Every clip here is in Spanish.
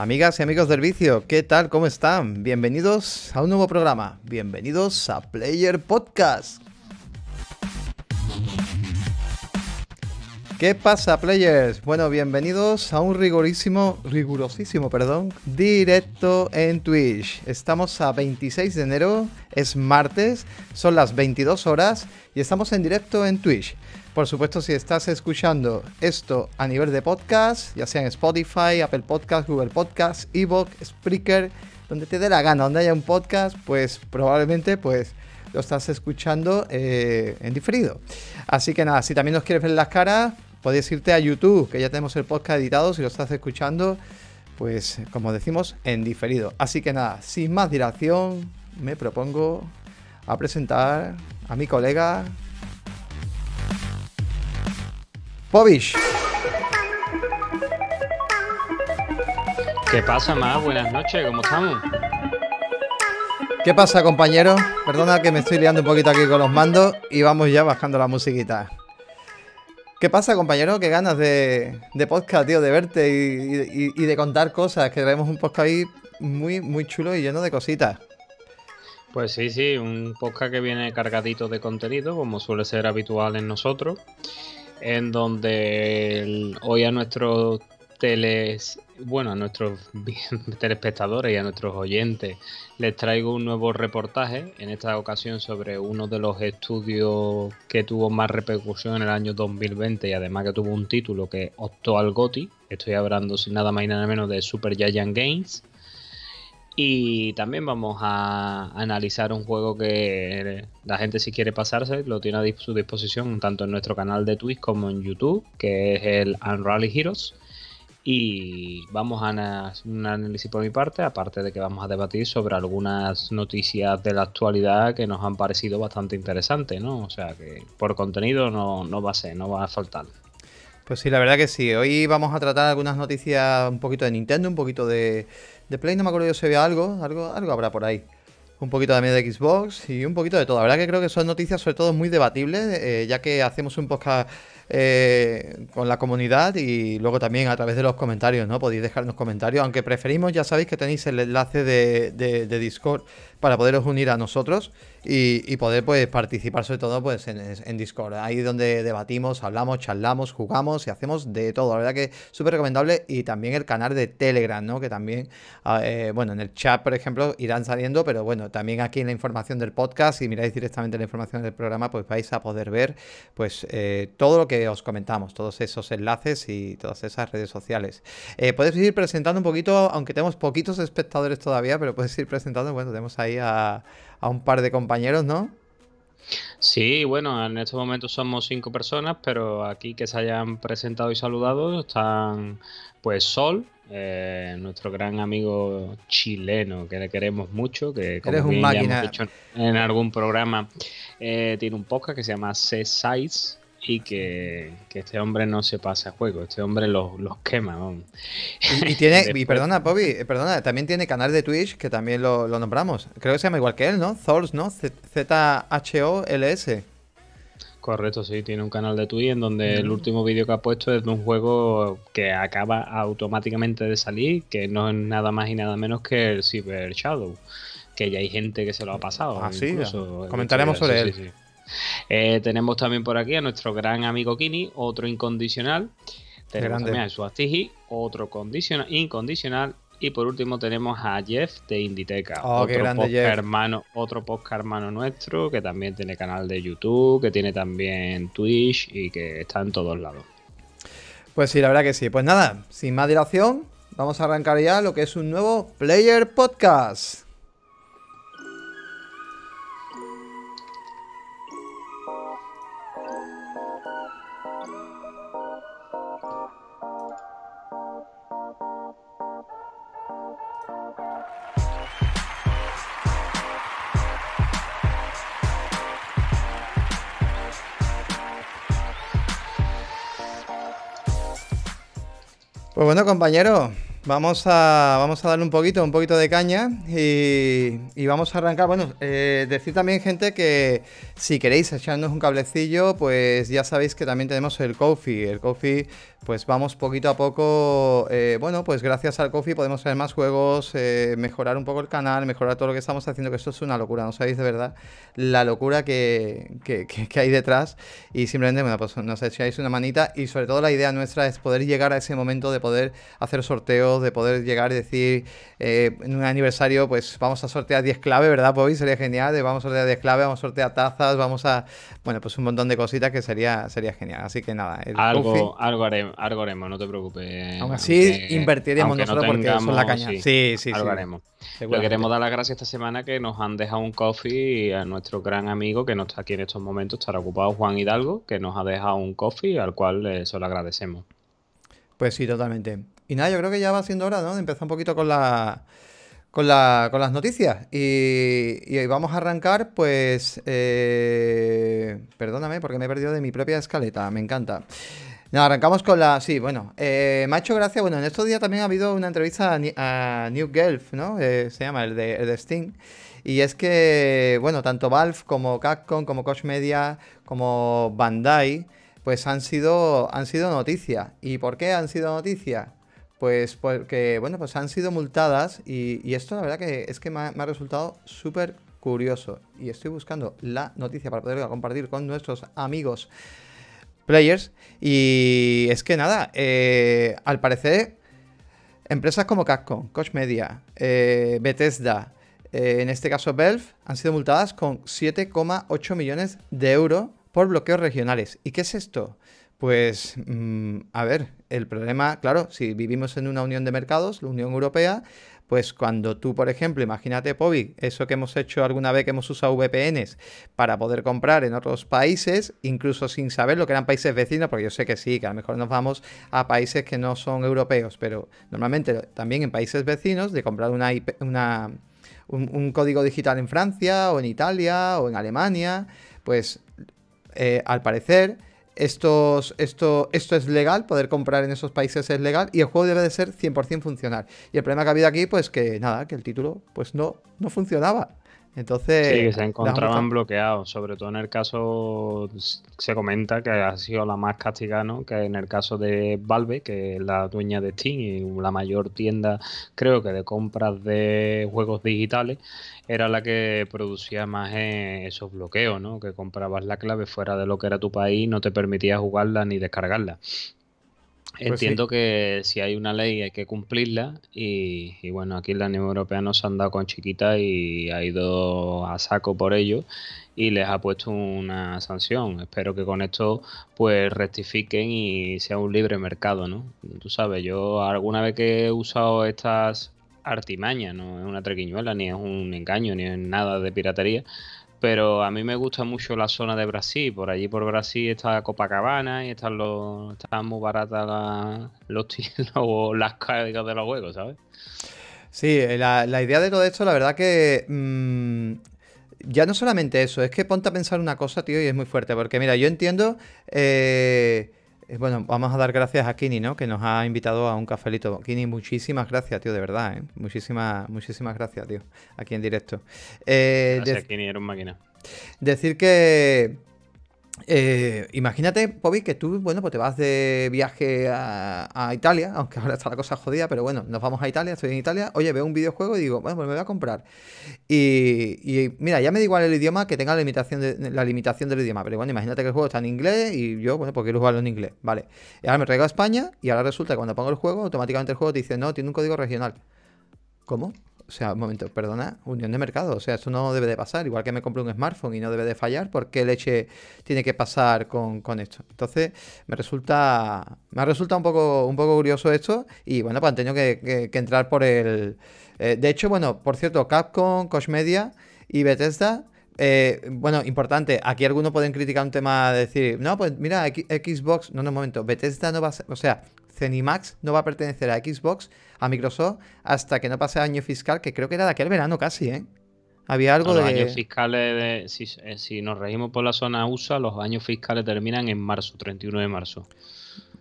Amigas y amigos del vicio, ¿qué tal? ¿Cómo están? Bienvenidos a un nuevo programa. Bienvenidos a Player Podcast. ¿Qué pasa, players? Bueno, bienvenidos a un rigorísimo, rigurosísimo, perdón, directo en Twitch. Estamos a 26 de enero, es martes, son las 22 horas y estamos en directo en Twitch. Por supuesto, si estás escuchando esto a nivel de podcast, ya sea en Spotify, Apple Podcast, Google Podcast, Evox, Spreaker, donde te dé la gana, donde haya un podcast, pues probablemente pues lo estás escuchando eh, en diferido. Así que nada, si también nos quieres ver las caras, podéis irte a YouTube, que ya tenemos el podcast editado, si lo estás escuchando, pues como decimos, en diferido. Así que nada, sin más dilación, me propongo a presentar a mi colega Pobish. ¿Qué pasa, ma? Buenas noches, ¿cómo estamos? ¿Qué pasa, compañero? Perdona que me estoy liando un poquito aquí con los mandos y vamos ya bajando la musiquita. ¿Qué pasa, compañero? Qué ganas de, podcast, tío, de verte y, de contar cosas. Que traemos un podcast ahí muy, muy chulo y lleno de cositas. Pues sí, sí, un podcast que viene cargadito de contenido, como suele ser habitual en nosotros en donde hoy a nuestros teles, a nuestros telespectadores y a nuestros oyentes les traigo un nuevo reportaje, en esta ocasión sobre uno de los estudios que tuvo más repercusión en el año 2020 y además que tuvo un título que optó al GOTI. Estoy hablando sin nada más y nada menos de Super Giant Games. Y también vamos a analizar un juego que la gente si quiere pasarse lo tiene a su disposición tanto en nuestro canal de Twitch como en YouTube, que es el Unrally Heroes. Y vamos a hacer un análisis por mi parte, aparte de que vamos a debatir sobre algunas noticias de la actualidad que nos han parecido bastante interesantes, ¿no? O sea que por contenido no, va a ser, no va a faltar. Pues sí, la verdad que sí. Hoy vamos a tratar algunas noticias un poquito de Nintendo, un poquito de, de Play no me acuerdo yo si había algo, algo, algo habrá por ahí. Un poquito también de Xbox y un poquito de todo. La verdad que creo que son noticias sobre todo muy debatibles, eh, ya que hacemos un podcast eh, con la comunidad y luego también a través de los comentarios, ¿no? Podéis dejarnos comentarios, aunque preferimos, ya sabéis que tenéis el enlace de, de Discord para poderos unir a nosotros y, poder pues participar sobre todo pues en, Discord. Ahí donde debatimos, hablamos, charlamos, jugamos y hacemos de todo. La verdad que súper recomendable y también el canal de Telegram, ¿no? Que también, ah, eh, bueno, en el chat, por ejemplo, irán saliendo, pero bueno, también aquí en la información del podcast, si miráis directamente la información del programa, pues vais a poder ver pues eh, todo lo que os comentamos, todos esos enlaces y todas esas redes sociales. Eh, puedes ir presentando un poquito, aunque tenemos poquitos espectadores todavía, pero puedes ir presentando, bueno, tenemos ahí a, un par de compañeros, ¿no? Sí, bueno, en estos momentos somos cinco personas, pero aquí que se hayan presentado y saludado están pues Sol, eh, nuestro gran amigo chileno que le queremos mucho, que como un ya dicho en algún programa, eh, tiene un podcast que se llama C-Size, y que, este hombre no se pase a juego, este hombre los, quema. Y, tiene, y perdona, Pobi, eh, perdona, también tiene canal de Twitch que también lo, nombramos. Creo que se llama igual que él, ¿no? Thors, ¿no? Z-H-O-L-S. Correcto, sí, tiene un canal de Twitch en donde el mm. último vídeo que ha puesto es de un juego que acaba automáticamente de salir, que no es nada más y nada menos que el Cyber Shadow, que ya hay gente que se lo ha pasado. Ah, sí, comentaremos sobre él. Eh, tenemos también por aquí a nuestro gran amigo Kini, otro incondicional. Tenemos también a otro incondicional. Y por último tenemos a Jeff de Inditeca. Oh, otro hermano, otro podcast hermano nuestro, que también tiene canal de YouTube, que tiene también Twitch y que está en todos lados. Pues sí, la verdad que sí. Pues nada, sin más dilación, vamos a arrancar ya lo que es un nuevo Player Podcast. Pues bueno, compañeros, vamos a, vamos a darle un poquito, un poquito de caña y, vamos a arrancar. Bueno, eh, decir también, gente, que si queréis echarnos un cablecillo, pues ya sabéis que también tenemos el Coffee. El Coffee pues vamos poquito a poco, eh, bueno, pues gracias al coffee podemos hacer más juegos, eh, mejorar un poco el canal, mejorar todo lo que estamos haciendo, que esto es una locura, no sabéis de verdad la locura que, que, hay detrás y simplemente, bueno, pues nos echáis una manita y sobre todo la idea nuestra es poder llegar a ese momento de poder hacer sorteos, de poder llegar y decir eh, en un aniversario, pues vamos a sortear 10 claves ¿verdad, Bobby? Sería genial, de vamos a sortear 10 claves vamos a sortear tazas, vamos a, bueno, pues un montón de cositas que sería, sería genial, así que nada, el algo, algo haremos algo no te preocupes. Aún así, invertiremos nosotros porque tengamos, porque la caña. Sí, sí, sí. Le queremos dar las gracias esta semana que nos han dejado un coffee a nuestro gran amigo que no está aquí en estos momentos, estará ocupado Juan Hidalgo, que nos ha dejado un coffee al cual eh, solo agradecemos. Pues sí, totalmente. Y nada, yo creo que ya va siendo hora, ¿no? De empezar un poquito con la... Con, las noticias y, y vamos a arrancar pues eh, perdóname porque me he perdido de mi propia escaleta me encanta no, arrancamos con la. Sí, bueno. Eh, me ha hecho gracia. Bueno, en estos días también ha habido una entrevista a, New Gelf, ¿no? Eh, se llama, el de, el Sting. Y es que, bueno, tanto Valve como Capcom, como Koch Media, como Bandai, pues han sido, han sido noticia. ¿Y por qué han sido noticia? Pues porque, bueno, pues han sido multadas y, esto la verdad que es que me ha, me ha resultado súper curioso. Y estoy buscando la noticia para poderla compartir con nuestros amigos players. Y es que nada, eh, al parecer, empresas como Capcom, Coach Media, eh, Bethesda, eh, en este caso Belf, han sido multadas con 7,8 millones de euros por bloqueos regionales. ¿Y qué es esto? Pues, mm, a ver, el problema, claro, si vivimos en una unión de mercados, la Unión Europea, pues cuando tú, por ejemplo, imagínate Povic, eso que hemos hecho alguna vez que hemos usado VPNs para poder comprar en otros países, incluso sin saber lo que eran países vecinos, porque yo sé que sí, que a lo mejor nos vamos a países que no son europeos, pero normalmente también en países vecinos de comprar un, código digital en Francia o en Italia o en Alemania, pues eh, al parecer estos, esto, esto es legal, poder comprar en esos países es legal y el juego debe de ser 100% funcional. Y el problema que ha habido aquí, pues que nada, que el título pues no, no funcionaba. Entonces, sí, se encontraban bloqueados, sobre todo en el caso, se comenta que ha sido la más castigada, que en el caso de Valve, que es la dueña de Steam y la mayor tienda, creo que de compras de juegos digitales, era la que producía más eh, esos bloqueos, ¿no? que comprabas la clave fuera de lo que era tu país y no te permitía jugarla ni descargarla. Pues Entiendo que si hay una ley hay que cumplirla y, bueno, aquí en la Unión Europea nos han dado con chiquita y ha ido a saco por ello y les ha puesto una sanción. Espero que con esto pues rectifiquen y sea un libre mercado, ¿no? Tú sabes, yo alguna vez que he usado estas artimañas, no es una trequiñuela, ni es un engaño, ni es nada de piratería, pero a mí me gusta mucho la zona de Brasil. Por allí por Brasil está Copacabana y están los están muy baratas la, los o las cargas de los juegos, ¿sabes? Sí, eh, la, idea de todo esto, la verdad que mm, ya no solamente eso, es que ponte a pensar una cosa, tío, y es muy fuerte, porque mira, yo entiendo eh, eh, bueno, vamos a dar gracias a Kini, ¿no? Que nos ha invitado a un cafelito. Kini, muchísimas gracias, tío, de verdad, ¿eh? Muchísimas, muchísimas gracias, tío, aquí en directo. Eh, gracias, Kini, era un máquina. Decir que, eh, imagínate, Pobi, que tú, bueno, pues te vas de viaje a, Italia, aunque ahora está la cosa jodida, pero bueno, nos vamos a Italia, estoy en Italia, oye, veo un videojuego y digo, bueno, pues me voy a comprar. Y, mira, ya me da igual el idioma que tenga la limitación, de, la limitación del idioma, pero bueno, imagínate que el juego está en inglés y yo, bueno, pues quiero jugarlo en inglés, vale. Y ahora me traigo a España y ahora resulta que cuando pongo el juego, automáticamente el juego te dice, no, tiene un código regional. ¿Cómo? O sea, un momento, perdona, unión de mercado. O sea, esto no debe de pasar. Igual que me compré un smartphone y no debe de fallar, ¿por qué leche tiene que pasar con, esto? Entonces, me resulta. Me ha un poco, un poco curioso esto. Y bueno, pues han tenido que, entrar por el. Eh, de hecho, bueno, por cierto, Capcom, Koch Media y Bethesda eh, bueno, importante, aquí algunos pueden criticar un tema decir, no, pues mira, Xbox, no, no, un momento, Bethesda no va a ser, o sea, Zenimax no va a pertenecer a Xbox, a Microsoft, hasta que no pase año fiscal, que creo que era de aquel verano casi, ¿eh? Había algo de. Los años fiscales, eh, si, nos regimos por la zona USA, los años fiscales terminan en marzo, 31 de marzo.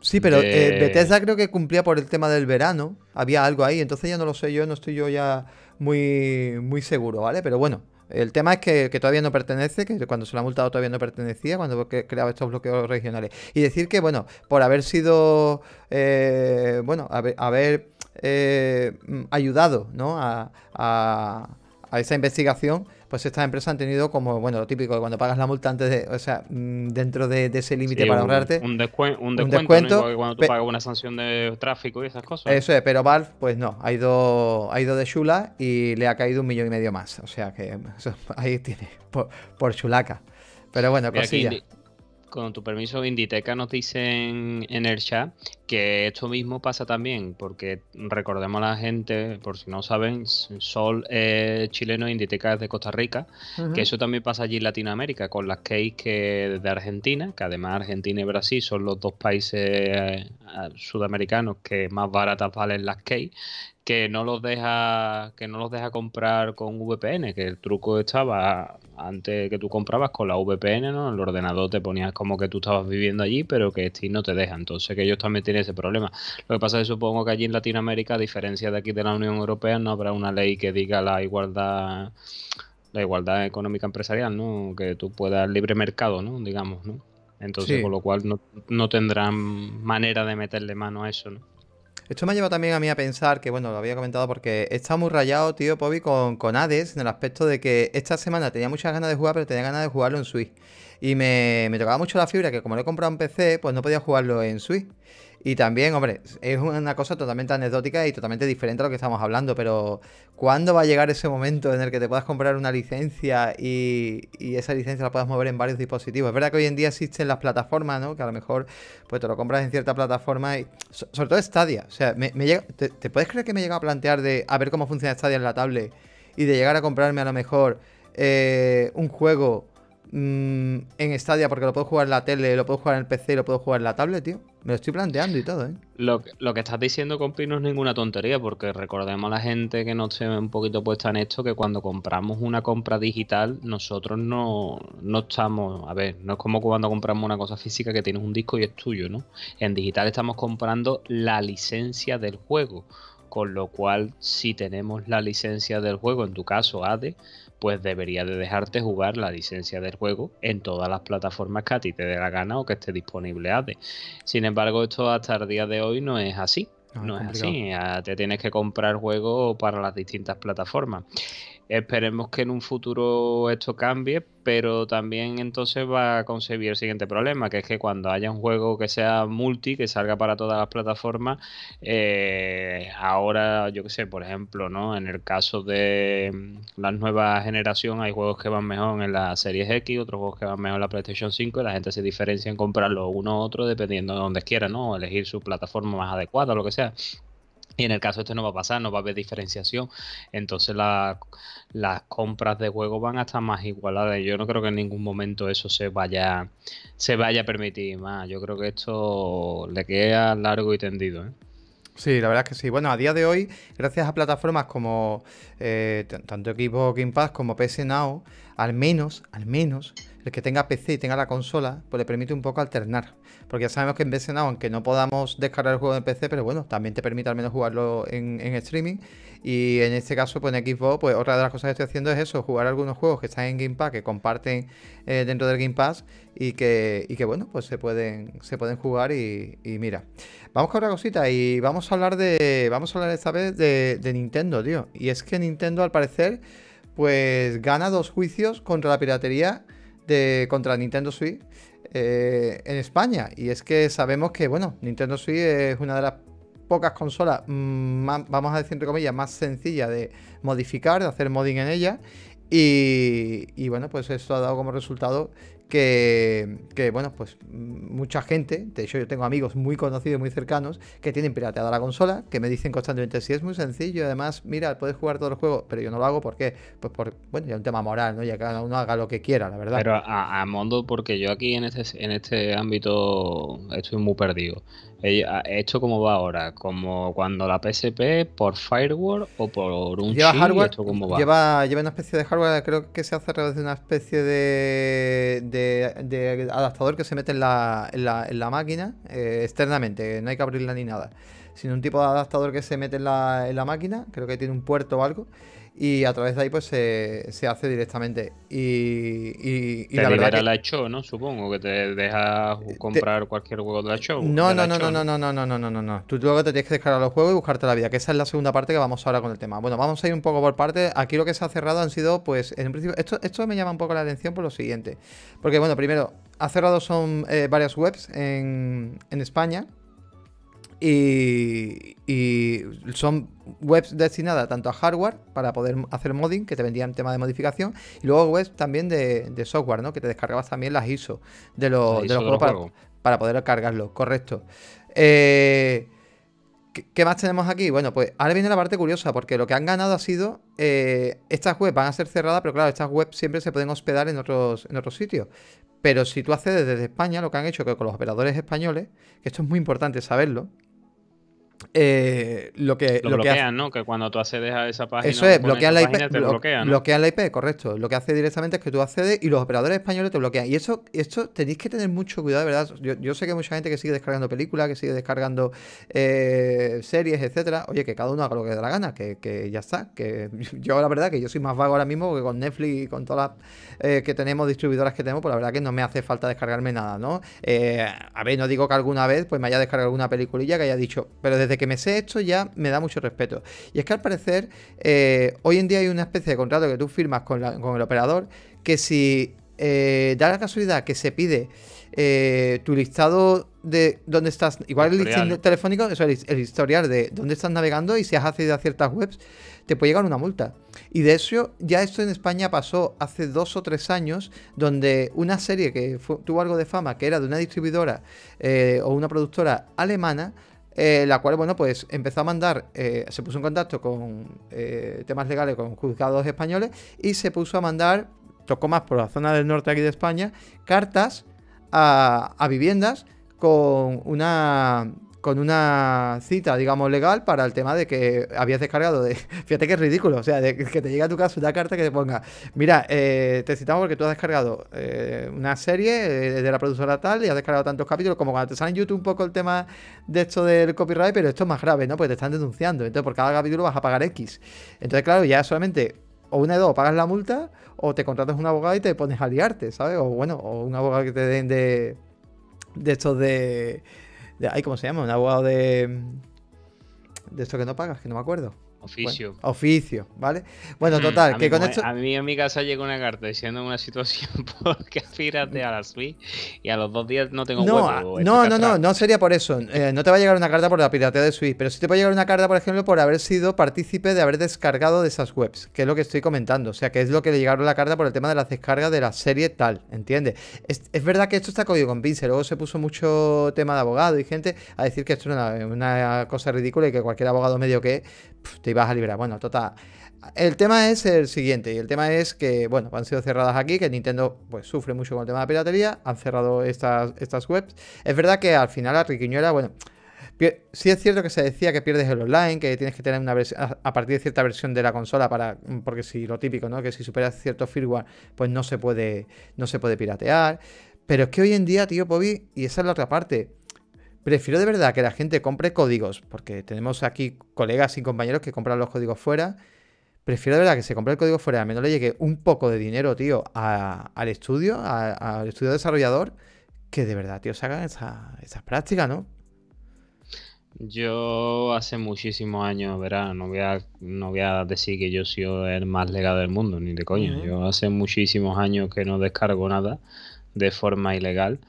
Sí, pero eh, Bethesda creo que cumplía por el tema del verano. Había algo ahí, entonces ya no lo sé yo, no estoy yo ya muy, muy seguro, ¿vale? Pero bueno, el tema es que, todavía no pertenece, que cuando se la ha multado todavía no pertenecía, cuando creaba estos bloqueos regionales. Y decir que, bueno, por haber sido, eh, bueno, haber, eh, ayudado ¿no? a, a esa investigación, pues estas empresas han tenido como, bueno, lo típico, cuando pagas la multa antes de, o sea, mm, dentro de, ese límite para ahorrarte. Un, descuento, un descuento cuando tú pagas una sanción de tráfico y esas cosas. Eso es, pero Valve, pues no, ha ido, ha ido de chula y le ha caído un millón y medio más. O sea que ahí tiene, por, chulaca. Pero bueno, cosilla. Con tu permiso, Inditeca nos dicen en el chat que esto mismo pasa también, porque recordemos a la gente, por si no saben, Sol es chileno, e Inditeca es de Costa Rica, que eso también pasa allí en Latinoamérica, con las cakes de Argentina, que además Argentina y Brasil son los dos países eh, sudamericanos que más baratas valen las cakes que no los deja que no los deja comprar con VPN que el truco estaba antes que tú comprabas con la VPN no el ordenador te ponías como que tú estabas viviendo allí pero que Steam no te deja entonces que ellos también tienen ese problema lo que pasa es que supongo que allí en Latinoamérica a diferencia de aquí de la Unión Europea no habrá una ley que diga la igualdad la igualdad económica empresarial no que tú puedas libre mercado no digamos no entonces con lo cual no, no tendrán manera de meterle mano a eso no esto me ha llevado también a mí a pensar que, bueno, lo había comentado porque estaba muy rayado, tío, Pobi, con, Hades, en el aspecto de que esta semana tenía muchas ganas de jugar, pero tenía ganas de jugarlo en Switch. Y me, me tocaba mucho la fibra, que como lo he comprado en PC, pues no podía jugarlo en Switch. Y también, hombre, es una cosa totalmente anecdótica y totalmente diferente a lo que estamos hablando, pero ¿cuándo va a llegar ese momento en el que te puedas comprar una licencia y, esa licencia la puedas mover en varios dispositivos? Es verdad que hoy en día existen las plataformas, ¿no? Que a lo mejor pues te lo compras en cierta plataforma y... sobre todo Stadia. O sea, ¿Te, puedes creer que me llega a plantear de a ver cómo funciona Stadia en la tablet y de llegar a comprarme a lo mejor eh, un juego Mm, en Stadia porque lo puedo jugar en la tele, lo puedo jugar en el PC, lo puedo jugar en la tablet, tío. Me lo estoy planteando y todo, ¿eh? Lo, que estás diciendo, compi, no es ninguna tontería porque recordemos a la gente que no ve un poquito puesta en esto que cuando compramos una compra digital nosotros no, no estamos, a ver, no es como cuando compramos una cosa física que tienes un disco y es tuyo, ¿no? En digital estamos comprando la licencia del juego con lo cual si tenemos la licencia del juego, en tu caso ADE, pues debería de dejarte jugar la licencia del juego en todas las plataformas que a ti te dé la gana o que esté disponible ADE. Sin embargo, esto hasta el día de hoy no es así. Ah, no, es así, ah, te tienes que comprar juego para las distintas plataformas. Esperemos que en un futuro esto cambie, pero también entonces va a concebir el siguiente problema, que es que cuando haya un juego que sea multi, que salga para todas las plataformas, eh, ahora, yo qué sé, por ejemplo, ¿no? En el caso de mm, la nueva generación hay juegos que van mejor en la Series X, otros juegos que van mejor en la PlayStation 5, y la gente se diferencia en comprarlo uno u otro dependiendo de donde quiera, ¿no? elegir su plataforma más adecuada, lo que sea. Y en el caso este no va a pasar, no va a haber diferenciación. Entonces las compras de juego van a estar más igualadas. Yo no creo que en ningún momento eso se vaya, se vaya a permitir más. Yo creo que esto le queda largo y tendido. ¿eh? Sí, la verdad es que sí. Bueno, a día de hoy, gracias a plataformas como eh, tanto equipo Game Pass como PC Now, al menos, al menos, que tenga PC y tenga la consola, pues le permite un poco alternar. Porque ya sabemos que en vez nada aunque no podamos descargar el juego en PC, pero bueno, también te permite al menos jugarlo en, streaming. Y en este caso, pues en Xbox, pues otra de las cosas que estoy haciendo es eso, jugar algunos juegos que están en Game Pass, que comparten eh, dentro del Game Pass y que, que bueno, pues se pueden, se pueden jugar y, mira. Vamos con otra cosita y vamos a hablar de, vamos a hablar esta vez de, de Nintendo, tío. Y es que Nintendo al parecer, pues gana dos juicios contra la piratería contra Nintendo Switch eh, en España. Y es que sabemos que, bueno, Nintendo Switch es una de las pocas consolas, vamos a decir entre comillas, más sencilla de modificar, de hacer modding en ella. Y, y, bueno, pues esto ha dado como resultado que, bueno, pues mm, mucha gente, de hecho yo tengo amigos muy conocidos, muy cercanos, que tienen pirateada la consola, que me dicen constantemente, si es muy sencillo, además, mira, puedes jugar todos los juegos, pero yo no lo hago porque, pues por, bueno, ya es un tema moral, ¿no? Ya cada uno haga lo que quiera, la verdad. Pero a, a porque yo aquí en este, en este ámbito estoy muy perdido. Ah, ¿Esto hecho como va ahora, como cuando la PSP por firewall o por un hardware, Lleva, una especie de hardware, creo que se hace a través de una especie de, adaptador que se mete en la, máquina eh, externamente, no hay que abrirla ni nada, sino un tipo de adaptador que se mete en la, en la máquina, creo que tiene un puerto o algo y a través de ahí pues se, se hace directamente. Y, y, la verdad que... la show, ¿no? Supongo que te deja eh, comprar cualquier juego de la show. No, no, no, no, no, no, no, no, no, no, no. Tú luego te tienes que descargar los juegos y buscarte la vida, que esa es la segunda parte que vamos ahora con el tema. Bueno, vamos a ir un poco por partes. Aquí lo que se ha cerrado han sido, pues, en principio, esto, esto me llama un poco la atención por lo siguiente. Porque, bueno, primero, ha cerrado son eh, varias webs en, en España. Y, son webs destinadas tanto a hardware para poder hacer modding, que te vendían temas de modificación, y luego webs también de, software, ¿no? Que te descargabas también las ISO de los, para, poder cargarlos, correcto. Eh, ¿qué, más tenemos aquí? Bueno, pues ahora viene la parte curiosa, porque lo que han ganado ha sido. Eh, estas webs van a ser cerradas, pero claro, estas webs siempre se pueden hospedar en otros, en otros sitios. Pero si tú haces desde España, lo que han hecho que con los operadores españoles, que esto es muy importante saberlo, eh, lo que. Lo, bloquean, ¿no? Que cuando tú accedes a esa página. Eso es, pues, bloquean la IP. la IP, correcto. Lo que hace directamente es que tú accedes y los operadores españoles te bloquean. Y eso, esto tenéis que tener mucho cuidado, verdad. Yo, sé que hay mucha gente que sigue descargando películas, que sigue descargando eh, series, etcétera. Oye, que cada uno haga lo que da la gana, que, ya está. Que yo, la verdad, que yo soy más vago ahora mismo que con Netflix y con todas las eh, que tenemos, distribuidoras que tenemos, pues la verdad que no me hace falta descargarme nada, ¿no? Eh, a ver, no digo que alguna vez pues me haya descargado alguna peliculilla que haya dicho, pero desde desde que me sé esto ya me da mucho respeto. Y es que al parecer, eh, hoy en día hay una especie de contrato que tú firmas con, el operador que si eh, da la casualidad que se pide eh, tu listado de dónde estás, igual el, listado telefónico, eso, el, el, historial de dónde estás navegando y si has accedido a ciertas webs, te puede llegar una multa. Y de eso ya esto en España pasó hace dos o tres años, donde una serie que tuvo algo de fama, que era de una distribuidora o una productora alemana, eh, la cual, bueno, pues empezó a mandar, eh, se puso en contacto con eh, temas legales, con juzgados españoles, y se puso a mandar, tocó más por la zona del norte aquí de España, cartas a viviendas con una con una cita, digamos, legal para el tema de que habías descargado de. Fíjate que es ridículo, o sea, de que te llega a tu casa una carta que te ponga, mira, eh, te citamos porque tú has descargado eh, una serie eh, de la productora tal y has descargado tantos capítulos, como cuando te sale en YouTube un poco el tema de esto del copyright, pero esto es más grave, ¿no? Porque te están denunciando, entonces por cada capítulo vas a pagar X. Entonces, claro, ya solamente o una de dos, pagas la multa o te contratas un abogado y te pones a liarte, ¿sabes? O bueno, o un abogado que te den de, de estos de ay, ¿Cómo se llama? Un abogado de. De esto que no pagas, que no me acuerdo. Oficio. oficio, ¿vale? Bueno, mm, total, que con esto... A mí en mi casa llegó una carta diciendo una situación porque piratea a la suite y a los dos días no tengo no, ah, No, no, no, no sería por eso. Eh, no te va a llegar una carta por la piratea de suite, pero sí te puede llegar una carta, por ejemplo, por haber sido partícipe de haber descargado de esas webs, que es lo que estoy comentando. O sea, que es lo que le llegaron la carta por el tema de las descargas de la serie tal, ¿entiendes? Es, verdad que esto está cogido con pince. Luego se puso mucho tema de abogado y gente a decir que esto es una, cosa ridícula y que cualquier abogado medio que y vas a liberar. Bueno, total. El tema es el siguiente, y el tema es que, bueno, han sido cerradas aquí, que Nintendo pues sufre mucho con el tema de piratería, han cerrado estas, estas webs. Es verdad que al final la riquiñuela, bueno, sí es cierto que se decía que pierdes el online, que tienes que tener una a partir de cierta versión de la consola para, porque si lo típico, ¿no? Que si superas cierto firmware, pues no se puede, no se puede piratear. Pero es que hoy en día, tío, Bobby, y esa es la otra parte, Prefiero de verdad que la gente compre códigos, porque tenemos aquí colegas y compañeros que compran los códigos fuera. Prefiero de verdad que se compre el código fuera, a menos le llegue un poco de dinero, tío, al estudio, al estudio desarrollador, que de verdad, tío, se hagan esas prácticas, ¿no? Yo hace muchísimos años, verá, no voy a, no voy a decir que yo soy el más legado del mundo, ni de coño. Yo hace muchísimos años que no descargo nada de forma ilegal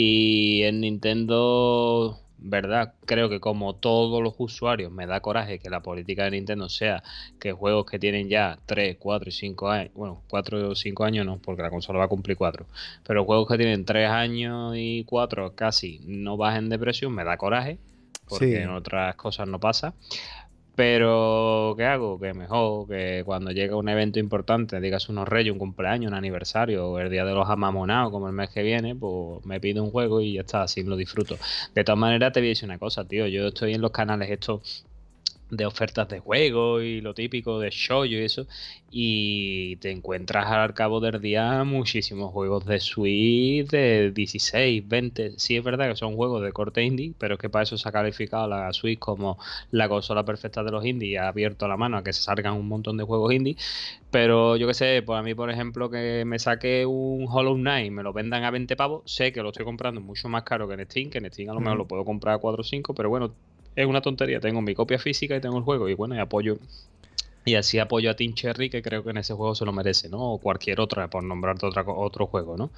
y en Nintendo, ¿verdad? Creo que como todos los usuarios, me da coraje que la política de Nintendo sea que juegos que tienen ya 3, 4 y 5 años, bueno, 4 o 5 años no, porque la consola va a cumplir 4, pero juegos que tienen 3 años y 4 casi no bajen de precio, me da coraje, porque en otras cosas no pasa. Pero, ¿qué hago? Que mejor que cuando llega un evento importante, digas unos reyes, un cumpleaños, un aniversario, o el día de los amamonados, como el mes que viene, pues me pido un juego y ya está, así lo disfruto. De todas maneras, te voy a decir una cosa, tío. Yo estoy en los canales estos de ofertas de juegos y lo típico de show y eso. Y te encuentras al cabo del día muchísimos juegos de Switch de 16, 20. Sí, es verdad que son juegos de corte indie, pero es que para eso se ha calificado la Switch como la consola perfecta de los indies y ha abierto la mano a que se salgan un montón de juegos indie. Pero yo que sé, pues mí, por ejemplo, que me saque un Hollow Knight me lo vendan a 20 pavos, sé que lo estoy comprando mucho más caro que en Steam, que en Steam a lo mejor lo puedo comprar a 4 o 5, pero bueno, es una tontería. Tengo mi copia física y tengo el juego. Y bueno, y apoyo y así apoyo a Team Cherry, que creo que en ese juego se lo merece, ¿no? O cualquier otra, por nombrarte otra, otro juego, ¿no?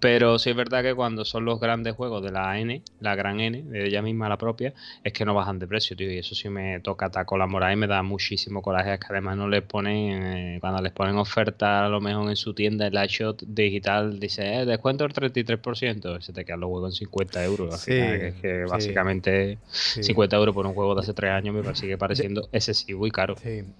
Pero sí es verdad que cuando son los grandes juegos de la N, la gran N, de ella misma la propia, es que no bajan de precio, tío. Y eso sí me toca taco la moral y me da muchísimo coraje. Es que además no les ponen, eh, cuando les ponen oferta a lo mejor en su tienda, el la shot digital, dice, eh, descuento el 33%, y se te quedan los juegos en 50 euros. es que básicamente 50 euros por un juego de hace 3 años me sigue pareciendo excesivo y caro.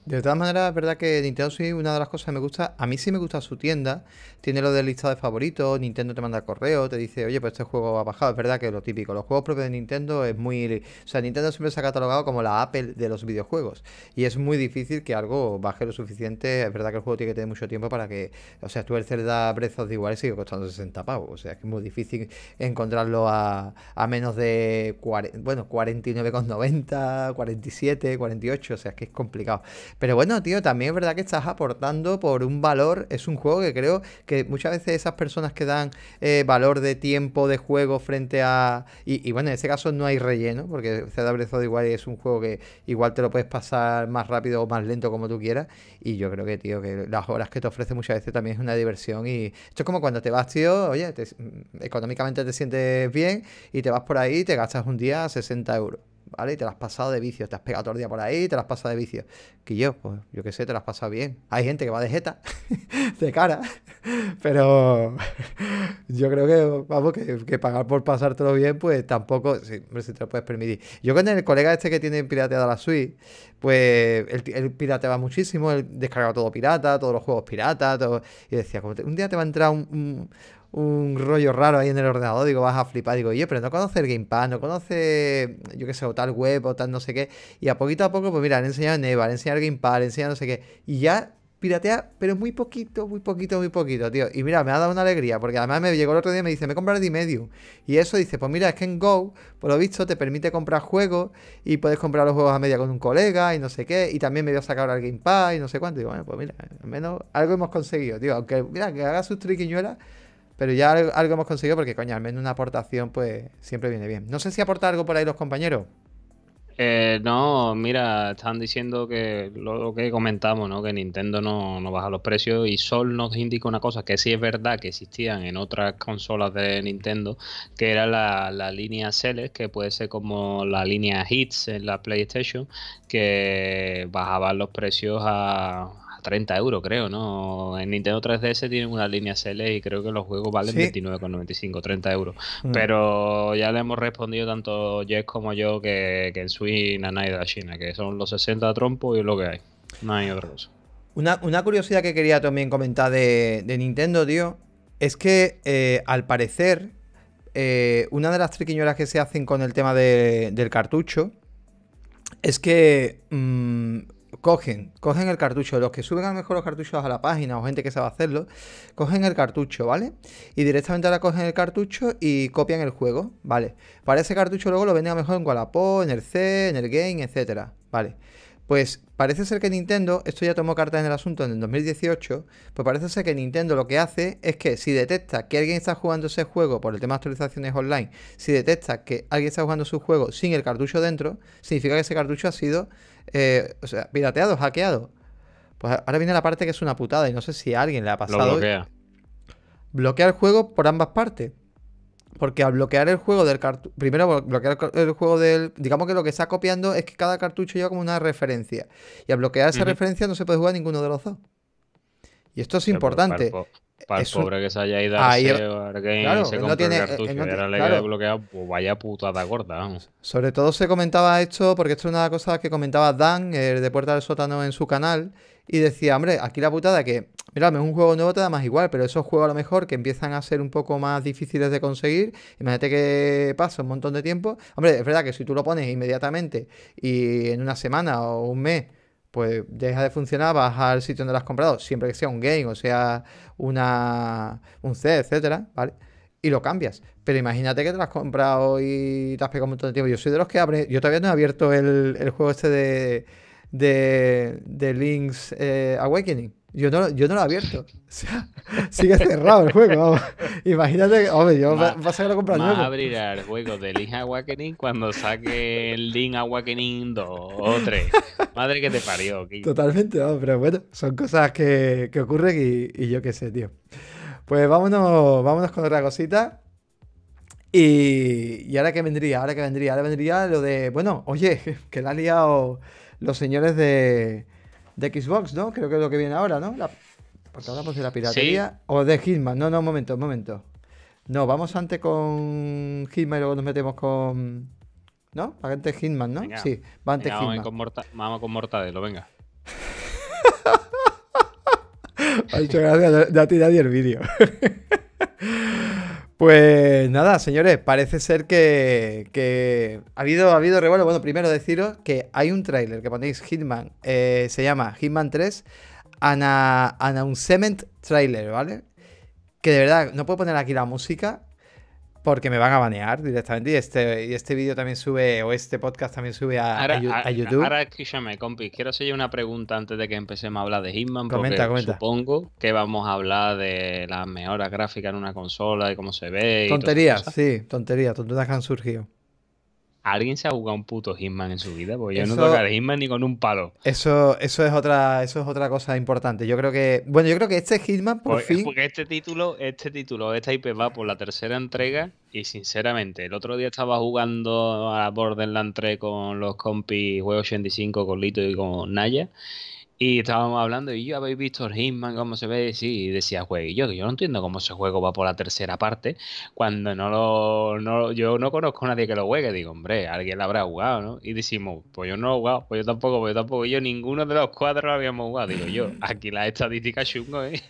De todas maneras, es verdad que Nintendo sí una de las cosas que me gusta, a mí sí me gusta su tienda, tiene lo del listado de favoritos, Nintendo te manda correo, te dice, oye, pues este juego ha bajado, es verdad que es lo típico, los juegos propios de Nintendo es muy... O sea, Nintendo siempre se ha catalogado como la Apple de los videojuegos, y es muy difícil que algo baje lo suficiente, es verdad que el juego tiene que tener mucho tiempo para que... O sea, tú el Zelda Brezos de sigue costando 60 pavos, o sea, que es muy difícil encontrarlo a, menos de... bueno, 49,90, 47, 48, o sea, que es complicado. Pero bueno, tío, también es verdad que estás aportando por un valor. Es un juego que creo que muchas veces esas personas que dan eh, valor de tiempo de juego frente a. Y, bueno, en este caso no hay relleno, porque Zelda Breath igual es un juego que igual te lo puedes pasar más rápido o más lento como tú quieras. Y yo creo que, tío, que las horas que te ofrece muchas veces también es una diversión. Y esto es como cuando te vas, tío, oye, mm, económicamente te sientes bien y te vas por ahí y te gastas un día 60 euros. ¿vale? Y te las has pasado de vicio, te has pegado todo el día por ahí y te las has pasado de vicio. Que yo, pues yo qué sé, te las has pasado bien. Hay gente que va de jeta, de cara, pero yo creo que, vamos, que, pagar por pasártelo bien, pues tampoco, si, si te lo puedes permitir. Yo con el colega este que tiene pirateada la suite, pues él, pirateaba muchísimo, él descargaba todo pirata, todos los juegos pirata, todo, y decía, un día te va a entrar un un rollo raro ahí en el ordenador, digo, vas a flipar, digo, oye, pero no conoce el Game Pass, no conoce, yo qué sé, o tal web o tal no sé qué. Y a poquito a poco, pues mira, le he enseñado Neva, le enseñado el Pass, le no sé qué. Y ya piratea, pero muy poquito, muy poquito, muy poquito, tío. Y mira, me ha dado una alegría, porque además me llegó el otro día y me dice, me compraré de el Y eso dice, pues mira, es que en Go, por lo visto, te permite comprar juegos y puedes comprar los juegos a media con un colega y no sé qué. Y también me dio a sacar ahora el Pass y no sé cuánto. Y digo, bueno, pues mira, al menos algo hemos conseguido, tío. Aunque, mira, que haga sus triquiñuelas pero ya algo, hemos conseguido porque, coño, al menos una aportación, pues siempre viene bien. No sé si aporta algo por ahí los compañeros. Eh, no, mira, están diciendo que lo que comentamos, ¿no? Que Nintendo no, baja los precios y Sol nos indica una cosa que sí es verdad que existían en otras consolas de Nintendo, que era la, línea Select, que puede ser como la línea Hits en la PlayStation, que bajaban los precios a, 30 euros, creo, ¿no? En Nintendo 3DS tienen una línea L y creo que los juegos valen 29,95, 30 euros. Mm. Pero ya le hemos respondido tanto Jeff como yo que, en Switch y de China, que son los 60 trompos y lo que hay. No hay otra Una, curiosidad que quería también comentar de, Nintendo, tío, es que eh, al parecer eh, una de las triquiñuelas que se hacen con el tema del cartucho es que mm, cogen, cogen el cartucho, los que suben a lo mejor los cartuchos a la página o gente que sabe hacerlo, cogen el cartucho, ¿vale? Y directamente ahora cogen el cartucho y copian el juego, ¿vale? Para ese cartucho luego lo venden a mejor en Wallapop, en el C, en el Game, etcétera, ¿vale? Pues parece ser que Nintendo, esto ya tomó cartas en el asunto en el 2018, pues parece ser que Nintendo lo que hace es que si detecta que alguien está jugando ese juego por el tema de actualizaciones online, si detecta que alguien está jugando su juego sin el cartucho dentro, significa que ese cartucho ha sido eh, o sea, pirateado, hackeado. Pues ahora viene la parte que es una putada y no sé si a alguien le ha pasado. Lo bloquea. Bloquea el juego por ambas partes. Porque al bloquear el juego del cartucho. Primero, bloquear el juego del. Digamos que lo que está copiando es que cada cartucho lleva como una referencia. Y al bloquear esa referencia no se puede jugar ninguno de los dos. Y esto es importante pobre que se haya ido a claro, no tiene, vaya putada gorda, Sobre todo se comentaba esto, porque esto es una de las cosas que comentaba Dan, el de Puerta del Sótano, en su canal, y decía, hombre, aquí la putada que, mira, es un juego nuevo te da más igual, pero esos juegos a lo mejor que empiezan a ser un poco más difíciles de conseguir, imagínate que pasa un montón de tiempo. Hombre, es verdad que si tú lo pones inmediatamente y en una semana o un mes pues deja de funcionar, vas al sitio donde lo has comprado, siempre que sea un game o sea una, un C, etcétera, Y lo cambias. Pero imagínate que te lo has comprado y te has pegado un montón de tiempo. Yo soy de los que abre. Yo todavía no he abierto el, juego este de, de, Link's eh, Awakening. Yo no, yo no lo he abierto. sigue cerrado el juego. Vamos. Imagínate, hombre, yo va, vas a ir a comprar nuevo. Va a abrir el juego de Link Awakening cuando saque el Link Awakening 2 o 3. Madre que te parió. Kiko. Totalmente, pero bueno, son cosas que, que ocurren y, y, yo qué sé, tío. Pues vámonos, vámonos con otra cosita. Y, y ahora qué vendría, ahora que vendría, ahora vendría lo de, bueno, oye, que la han liado los señores de de Xbox, ¿no? Creo que es lo que viene ahora, ¿no? porque hablamos de la piratería. O de Hitman. No, no, un momento, un momento. No, vamos antes con Hitman y luego nos metemos con. ¿No? Va antes Hitman, ¿no? sí, va antes Hitman. Vamos con, Morta... vamos con Mortadelo, venga. Muchas gracias, ya, ti ni el vídeo. Pues nada, señores, parece ser que, ha habido, ha habido revuelo. Bueno, primero deciros que hay un tráiler que ponéis Hitman, eh, se llama Hitman 3, Announcement Trailer, ¿vale? Que de verdad, no puedo poner aquí la música, porque me van a banear directamente. Y este, y este vídeo también sube, o este podcast también sube a, YouTube. Ahora escúchame, compi, quiero hacerle una pregunta antes de que empecemos a hablar de Hitman. Comenta, porque comenta. Supongo que vamos a hablar de las mejoras gráficas en una consola de cómo se ve. Tonterías, sí, tonterías, tonterías que han surgido. ¿Alguien se ha jugado un puto Hitman en su vida? Porque yo no no tocaré Hitman ni con un palo. Eso, eso es otra, eso es otra cosa importante. Yo creo que. Bueno, yo creo que este Hitman por fin. Porque este título, este título, esta IP va por la tercera entrega. Y sinceramente, el otro día estaba jugando a Borderlands 3 con los compis Juego 85 con Lito y con Naya. Y estábamos hablando, y yo habéis visto el Hitman, cómo se ve, y decía yo, que yo no entiendo cómo ese juego va por la tercera parte, cuando no lo, no, yo no conozco a nadie que lo juegue, digo, hombre, alguien lo habrá jugado, ¿no? Y decimos, pues yo no he jugado, pues yo tampoco, pues yo tampoco, yo ninguno de los cuatro lo habíamos jugado, digo yo, aquí la estadística chungo, ¿eh?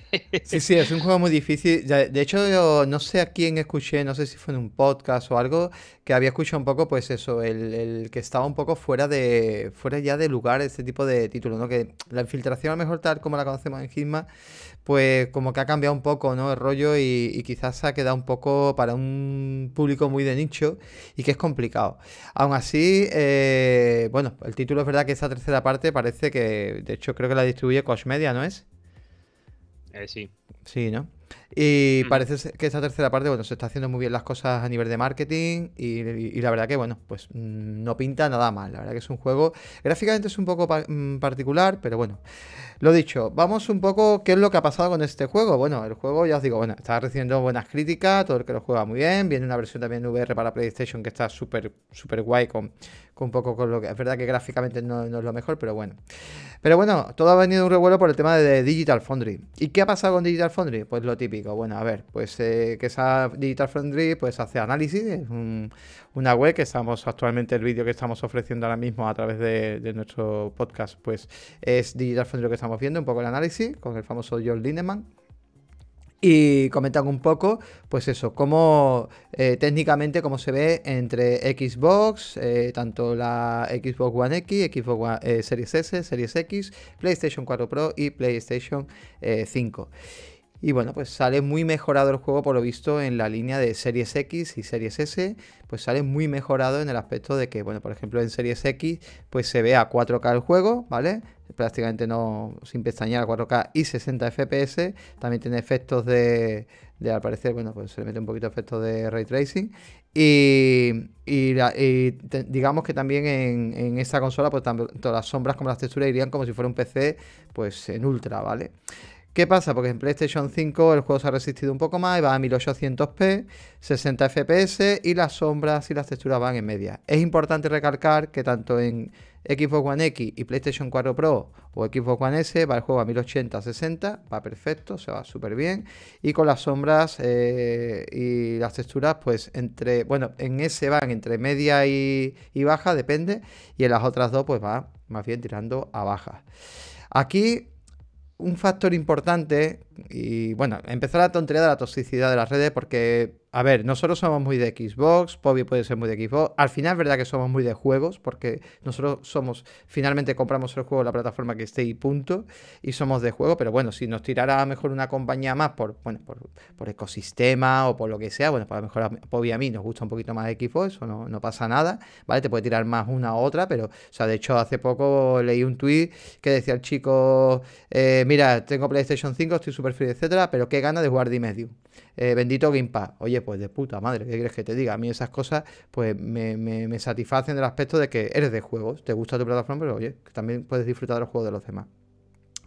Sí, sí, es un juego muy difícil, de hecho yo no sé a quién escuché, no sé si fue en un podcast o algo, que había escuchado un poco, pues eso, el, que estaba un poco fuera de fuera ya de lugar este tipo de título, ¿no? Que la infiltración, a lo mejor tal como la conocemos en Gizma, pues como que ha cambiado un poco, ¿no? El rollo y, quizás ha quedado un poco para un público muy de nicho y que es complicado. Aún así, eh, bueno, el título es verdad que esa tercera parte parece que, de hecho, creo que la distribuye Media, ¿no es? Eh, sí. Sí, ¿no? Y parece que esta tercera parte, bueno, se está haciendo muy bien las cosas a nivel de marketing y, la verdad que, bueno, pues mm, no pinta nada mal. La verdad que es un juego, gráficamente es un poco mm, particular, pero bueno, lo dicho, vamos un poco qué es lo que ha pasado con este juego. Bueno, el juego, ya os digo, bueno, está recibiendo buenas críticas, todo el que lo juega muy bien, viene una versión también VR para PlayStation que está súper, súper guay con, con un poco con lo que, es verdad que gráficamente no, no es lo mejor, pero bueno. Pero bueno, todo ha venido un revuelo por el tema de Digital Foundry. ¿Y qué ha pasado con Digital Foundry? Pues lo típico bueno, a ver, pues eh, que esa Digital Foundry pues hace análisis, es una web que estamos actualmente, el vídeo que estamos ofreciendo ahora mismo a través de, nuestro podcast, pues es Digital Foundry lo que estamos viendo, un poco el análisis con el famoso John Lindemann y comentan un poco, pues eso, cómo eh, técnicamente cómo se ve entre Xbox, eh, tanto la Xbox One X, Xbox Series S, Series X, PlayStation 4 Pro y PlayStation 5. Y bueno, pues sale muy mejorado el juego por lo visto en la línea de Series X y Series S, pues sale muy mejorado en el aspecto de que, bueno, por ejemplo en Series X, pues se ve a 4K el juego, ¿vale? Prácticamente no sin pestañear a 4K y 60 FPS. También tiene efectos de, de, al parecer, bueno, pues se le mete un poquito de efectos de ray tracing. Y, digamos que también en, en esta consola, pues tanto las sombras como las texturas irían como si fuera un PC, pues en ultra, ¿vale? ¿Qué pasa? Porque en PlayStation 5 el juego se ha resistido un poco más y va a 1800p, 60 fps y las sombras y las texturas van en media. Es importante recalcar que tanto en Xbox One X y PlayStation 4 Pro o Xbox One S va el juego a 1080-60, va perfecto, se va súper bien. Y con las sombras eh, y las texturas, pues entre, bueno, en S van entre media y, y baja, depende, y en las otras dos, pues va más bien tirando a baja. Aquí un factor importante, y bueno, empezar la tontería de la toxicidad de las redes porque a ver, nosotros somos muy de Xbox, Poby puede ser muy de Xbox. Al final es verdad que somos muy de juegos, porque nosotros somos, finalmente compramos el juego de la plataforma que esté y punto, y somos de juego, pero bueno, si nos tirara mejor una compañía más por, bueno, por, ecosistema o por lo que sea, bueno, para pues mejor a a mí nos gusta un poquito más Xbox, eso no, pasa nada, ¿vale? Te puede tirar más una u otra, pero, o sea, de hecho hace poco leí un tweet que decía el chico, eh, mira, tengo PlayStation 5, estoy super feliz, etcétera, pero qué gana de jugar D-Medium. Eh, bendito Game Oye, pues de puta madre, ¿qué quieres que te diga? A mí esas cosas pues me, me, me satisfacen del aspecto de que eres de juegos, te gusta tu plataforma, pero oye, que también puedes disfrutar de los juegos de los demás.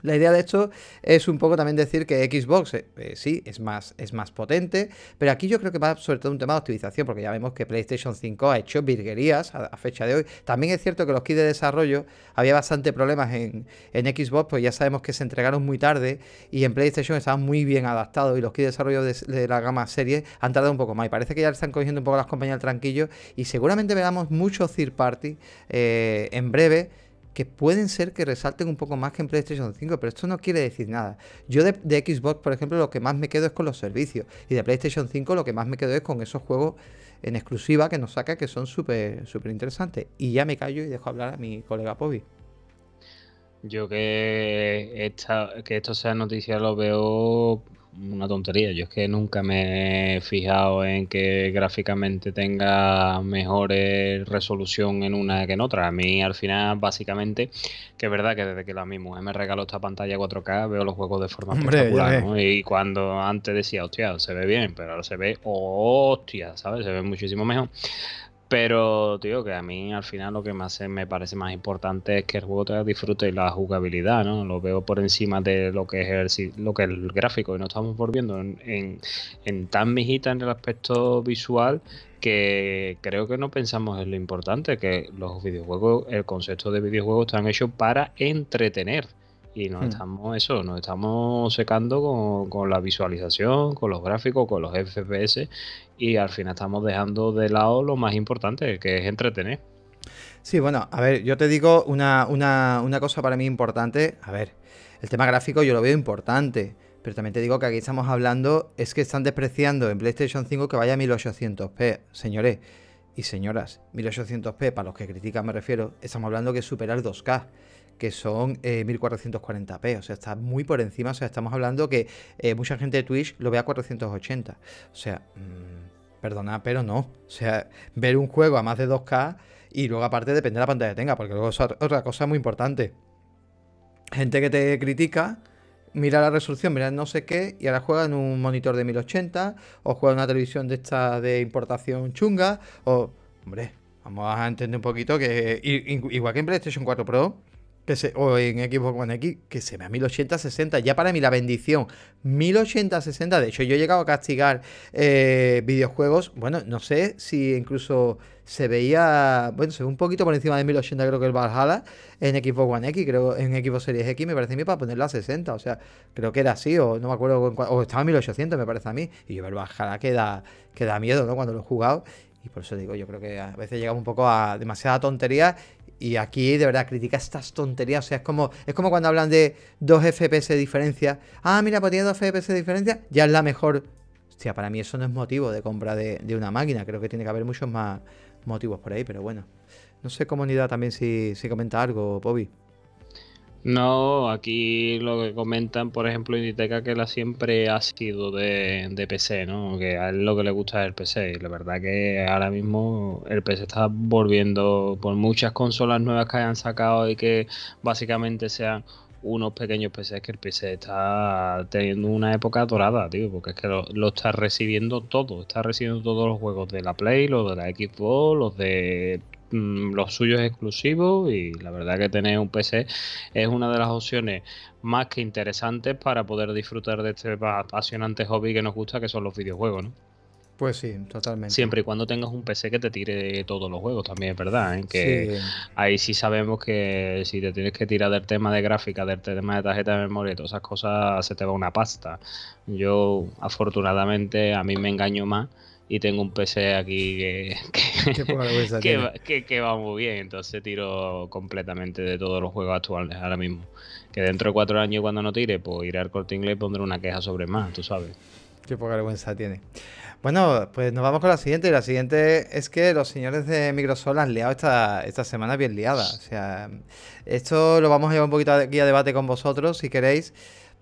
La idea de esto es un poco también decir que Xbox, eh, eh, sí, es más, es más potente, pero aquí yo creo que va sobre todo un tema de optimización, porque ya vemos que PlayStation 5 ha hecho virguerías a, fecha de hoy. También es cierto que los kits de desarrollo había bastante problemas en, en Xbox, pues ya sabemos que se entregaron muy tarde y en PlayStation estaban muy bien adaptados y los kits de desarrollo de, la gama serie han tardado un poco más. Y parece que ya están cogiendo un poco las compañías al tranquillo y seguramente veramos muchos third party eh, en breve que pueden ser que resalten un poco más que en PlayStation 5, pero esto no quiere decir nada. Yo de, Xbox, por ejemplo, lo que más me quedo es con los servicios, y de PlayStation 5 lo que más me quedo es con esos juegos en exclusiva que nos saca que son súper interesantes. Y ya me callo y dejo hablar a mi colega Pobi. Yo que, que esto sea noticia lo veo una tontería. Yo es que nunca me he fijado en que gráficamente tenga mejor resolución en una que en otra. A mí al final, básicamente, que es verdad que desde que la mi mujer me regaló esta pantalla 4K, veo los juegos de forma espectacular. Y cuando antes decía, hostia, se ve bien, pero ahora se ve, hostia, ¿sabes? Se ve muchísimo mejor. Pero, tío, que a mí al final lo que más me parece más importante es que el juego te disfrute y la jugabilidad, ¿no? Lo veo por encima de lo que es el, lo que el gráfico y no estamos volviendo en, en tan mijita en el aspecto visual que creo que no pensamos en lo importante, que los videojuegos, el concepto de videojuegos están hechos para entretener y nos hmm. estamos, eso, nos estamos secando con, la visualización, con los gráficos, con los FPS y al final estamos dejando de lado lo más importante, que es entretener. Sí, bueno, a ver, yo te digo una, una, una cosa para mí importante. A ver, el tema gráfico yo lo veo importante, pero también te digo que aquí estamos hablando, es que están despreciando en PlayStation 5 que vaya a 1800p, señores y señoras. 1800p, para los que critican me refiero, estamos hablando que es superar 2K que son 1440p, eh, o sea, está muy por encima, o sea, estamos hablando que eh, mucha gente de Twitch lo ve a 480, o sea, mm, perdona, pero no, o sea, ver un juego a más de 2K y luego aparte depende de la pantalla que tenga, porque luego es otra cosa muy importante. Gente que te critica, mira la resolución, mira no sé qué, y ahora juega en un monitor de 1080, o juega en una televisión de esta de importación chunga, o. Hombre, vamos a entender un poquito que. Igual que en PlayStation 4 Pro, que se, o en Xbox One X, que se vea a 1860 Ya para mí la bendición, 1860, De hecho, yo he llegado a castigar eh, videojuegos. Bueno, no sé si incluso se veía, bueno, se ve un poquito por encima de 1080, creo que el Valhalla, en Xbox One X, creo, en Xbox Series X, me parece a mí, para ponerlo a 60. O sea, creo que era así, o no me acuerdo, o estaba en 1800, me parece a mí. Y yo, el Valhalla queda queda miedo, ¿no? Cuando lo he jugado. Y por eso digo, yo creo que a veces llegamos un poco a demasiada tontería y aquí de verdad critica estas tonterías. O sea, es como, es como cuando hablan de dos FPS de diferencia. Ah, mira, pues tiene dos FPS de diferencia. Ya es la mejor. Hostia, para mí eso no es motivo de compra de, una máquina. Creo que tiene que haber muchos más motivos por ahí, pero bueno. No sé, comunidad, también si, si comenta algo, Bobby. No, aquí lo que comentan, por ejemplo, Inditeca, que la siempre ha sido de, de, PC, ¿no? Que a lo que le gusta es el PC. Y la verdad que ahora mismo el PC está volviendo por muchas consolas nuevas que hayan sacado y que básicamente sean unos pequeños PCs que el PC está teniendo una época dorada, tío, porque es que lo, está recibiendo todo, está recibiendo todos los juegos de la Play, los de la Xbox, los de Mm, los suyos exclusivos y la verdad que tener un PC es una de las opciones más que interesantes para poder disfrutar de este apasionante hobby que nos gusta que son los videojuegos, ¿no? Pues sí, totalmente. Siempre y cuando tengas un PC que te tire todos los juegos, también es verdad. ¿eh? Que ahí sí sabemos que si te tienes que tirar del tema de gráfica, del tema de tarjeta de memoria y todas esas cosas, se te va una pasta. Yo, afortunadamente, a mí me engaño más y tengo un PC aquí que, que, va, muy bien, entonces tiro completamente de todos los juegos actuales ahora mismo. Que dentro de cuatro años cuando no tire, pues iré al corte inglés y pondré una queja sobre más, tú sabes. Qué poca vergüenza tiene. Bueno, pues nos vamos con la siguiente. Y la siguiente es que los señores de Microsoft han liado esta, esta semana bien liada. O sea, esto lo vamos a llevar un poquito aquí a debate con vosotros, si queréis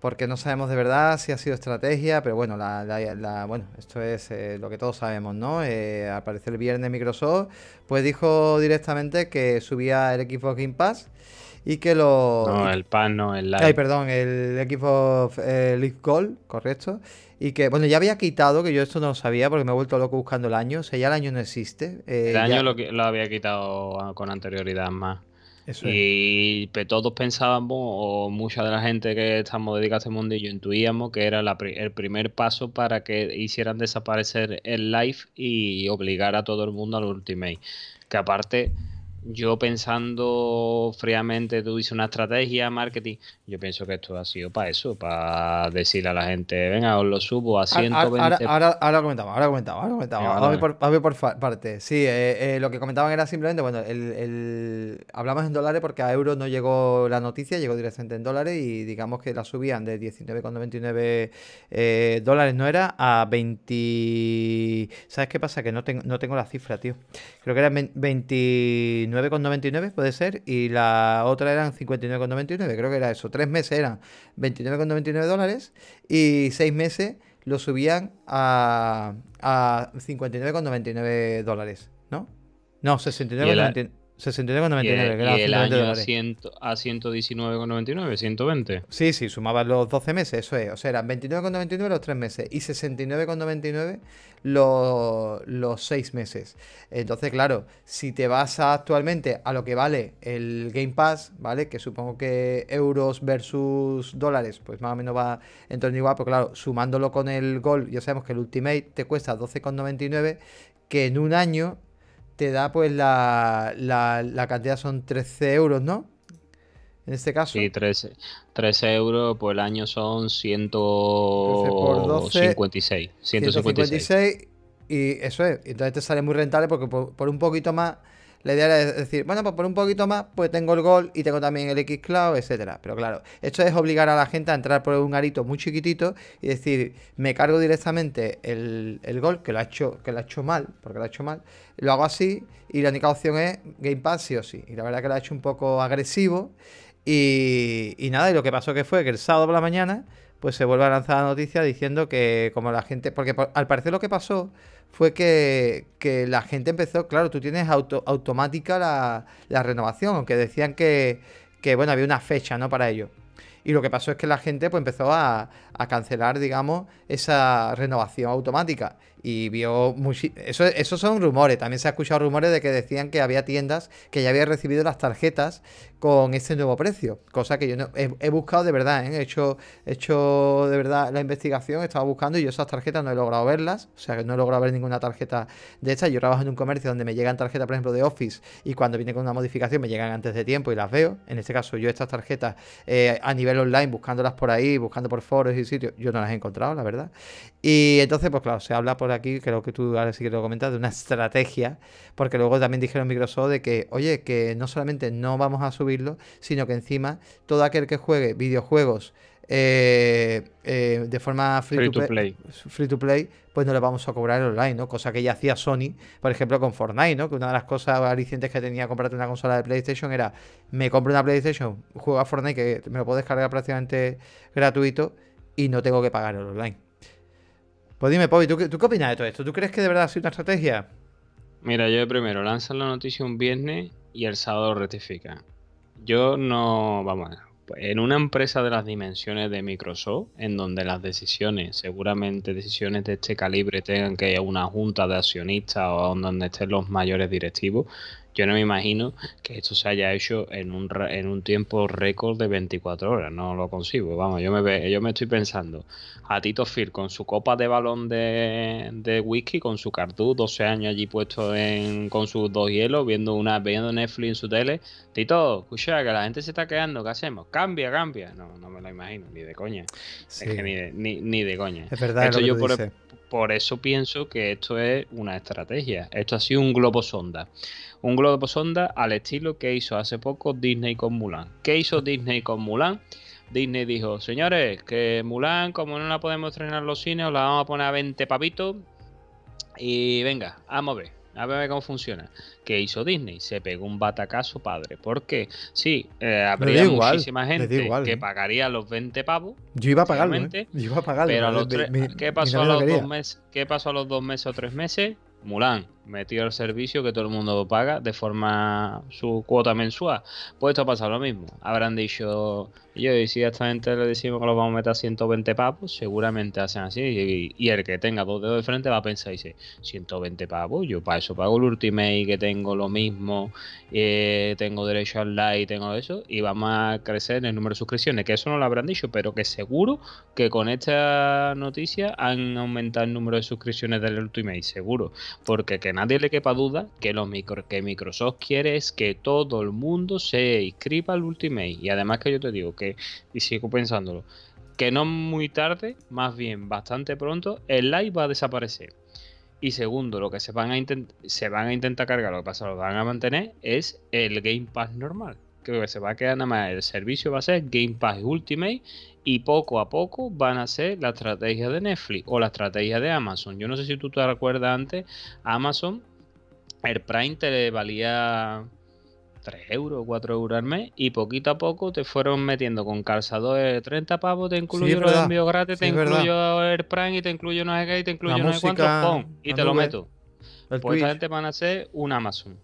porque no sabemos de verdad si ha sido estrategia, pero bueno, bueno esto es eh, lo que todos sabemos, ¿no? Eh, al parecer el viernes Microsoft pues dijo directamente que subía el equipo Game Pass y que lo... No, el PAN, no, el Live. Ay, perdón, el Xbox eh, Live Gold, correcto. Y que, bueno, ya había quitado, que yo esto no lo sabía porque me he vuelto loco buscando el año, o sea, ya el año no existe. Eh, el año lo, lo había quitado con anterioridad más y todos pensábamos, o mucha de la gente que estamos dedicados a este yo intuíamos que era el primer paso para que hicieran desaparecer el live y obligar a todo el mundo al Ultimate. Que aparte yo pensando fríamente, tú dices una estrategia, marketing, yo pienso que esto ha sido para eso, para decirle a la gente, venga, os lo subo a 120. Ahora, ahora, ahora comentamos, ahora comentamos, ahora comentamos. Vamos por, por parte. Sí, eh, eh, lo que comentaban era simplemente, bueno, el, hablamos en dólares porque a euros no llegó la noticia, llegó directamente en dólares y digamos que la subían de 19,99 eh, dólares, no era, a 20... ¿Sabes qué pasa? Que no, tengo no tengo la cifra, tío. Creo que era 29. 29,99 puede ser, y la otra eran 59,99, creo que era eso. Tres meses eran 29,99 dólares y seis meses lo subían a, a 59,99 dólares, ¿no? No, 69,99. 69,99. gracias. y el año a, 119,99, 120. Sí, sí, sumaba los 12 meses, eso es. O sea, eran 29,99 los 3 meses y 69,99 los, los 6 meses. Entonces, claro, si te vas actualmente a lo que vale el Game Pass, ¿vale? Que supongo que euros versus dólares, pues más o menos va en torno igual, pero pues claro, sumándolo con el gol ya sabemos que el Ultimate te cuesta 12,99, que en un año te da pues la, cantidad son 13 euros, ¿no? En este caso. Sí, 13, 13 euros por el año son 156. 156. 156 y eso es. Entonces te sale muy rentable porque por un poquito más la idea era decir, bueno, pues por un poquito más, pues tengo el gol y tengo también el x-cloud, etcétera. Pero claro, esto es obligar a la gente a entrar por un arito muy chiquitito y decir, me cargo directamente el, gol, que lo ha hecho, que lo ha hecho mal, porque lo ha hecho mal, lo hago así, y la única opción es Game Pass sí o sí. Y la verdad que lo ha hecho un poco agresivo. Y, y nada, y lo que pasó que fue que el sábado por la mañana, pues se vuelve a lanzar la noticia diciendo que como la gente, porque al parecer lo que pasó fue que, la gente empezó, claro, tú tienes automática la, renovación, aunque decían que, que, bueno, había una fecha, ¿no? Para ello. Y lo que pasó es que la gente pues, empezó a, a, cancelar, digamos, esa renovación automática y vio eso esos son rumores también se ha escuchado rumores de que decían que había tiendas que ya habían recibido las tarjetas con este nuevo precio cosa que yo no he, buscado de verdad ¿eh? he hecho hecho de verdad la investigación estaba buscando y yo esas tarjetas no he logrado verlas o sea que no he logrado ver ninguna tarjeta de estas yo trabajo en un comercio donde me llegan tarjetas por ejemplo de Office y cuando viene con una modificación me llegan antes de tiempo y las veo en este caso yo estas tarjetas eh, a nivel online buscándolas por ahí buscando por foros y sitios yo no las he encontrado la verdad y entonces pues claro se habla por aquí, creo que tú ahora sí que lo comentas, de una estrategia, porque luego también dijeron Microsoft de que, oye, que no solamente no vamos a subirlo, sino que encima todo aquel que juegue videojuegos eh, eh, de forma free, to, play, free to play, pues no le vamos a cobrar online, ¿no? Cosa que ya hacía Sony, por ejemplo, con Fortnite, ¿no? Que una de las cosas alicientes que tenía comprarte una consola de PlayStation era, me compro una PlayStation, juego a Fortnite, que me lo puedo descargar prácticamente gratuito y no tengo que pagar el online. Pues dime, Pobi, ¿tú, qué opinas de todo esto? ¿Tú crees que de verdad ha sido una estrategia? Mira, yo de primero lanzan la noticia un viernes y el sábado rectifica. Yo no, vamos, pues, en una empresa de las dimensiones de Microsoft, en donde las decisiones, seguramente decisiones de este calibre, tengan que ir a una junta de accionistas o donde estén los mayores directivos, yo no me imagino que esto se haya hecho en un, en un tiempo récord de 24 horas, no lo consigo. Vamos, yo me, yo me estoy pensando a Tito Phil con su copa de balón de, whisky, con su cardú 12 años allí puesto en, con sus dos hielos, viendo, una, viendo Netflix en su tele. Tito, escucha, que la gente se está quedando, ¿qué hacemos? Cambia, cambia. No, no me lo imagino, ni de coña. Es que ni de, ni, de coña. Es verdad, que yo e por eso pienso que esto es una estrategia. Esto ha sido un globo sonda. Un globo sonda al estilo que hizo hace poco Disney con Mulan. ¿Qué hizo Disney con Mulan? Disney dijo, señores, que Mulan, como no la podemos estrenar en los cines, la vamos a poner a 20 papitos. Y venga, vamos a ver a ver cómo funciona. ¿Qué hizo Disney? Se pegó un batacazo padre. Porque sí, eh, habría muchísima gente que ¿eh? pagaría los 20 pavos. Yo iba a pagarlo. ¿eh? Yo iba a pagarlo. Pero a los ¿qué, pasó a los dos meses, ¿qué pasó a los dos meses o tres meses? Mulan metió el servicio que todo el mundo paga de forma su cuota mensual. Pues esto ha pasado lo mismo. Habrán dicho y yo, y si a esta gente le decimos que lo vamos a meter a 120 pavos, seguramente hacen así. Y, el que tenga dos dedos de frente va a pensar y dice, 120 pavos, yo para eso pago el Ultimate, que tengo lo mismo, eh, tengo derecho al like, tengo eso, y vamos a crecer en el número de suscripciones, que eso no lo habrán dicho, pero que seguro que con esta noticia han aumentado el número de suscripciones del Ultimate, seguro. Porque que nadie le quepa duda que lo micro, que Microsoft quiere es que todo el mundo se inscriba al Ultimate. Y además que yo te digo que y sigo pensándolo, que no muy tarde, más bien bastante pronto, el live va a desaparecer. Y segundo, lo que se van a, intentar se van a intentar cargar, lo que pasa, lo van a mantener, es el Game Pass normal. Creo que se va a quedar nada más, el servicio va a ser Game Pass Ultimate y poco a poco van a ser la estrategia de Netflix o la estrategia de Amazon. Yo no sé si tú te recuerdas antes, Amazon, el Prime te valía 3 euros, 4 euros al mes, y poquito a poco te fueron metiendo con calzadores de 30 pavos, te incluyo los envíos gratis, te incluyo el Prime, y te incluyo no sé qué, y te incluyo no sé cuánto, pon, y te lo meto. Pues gente van a hacer una Amazon.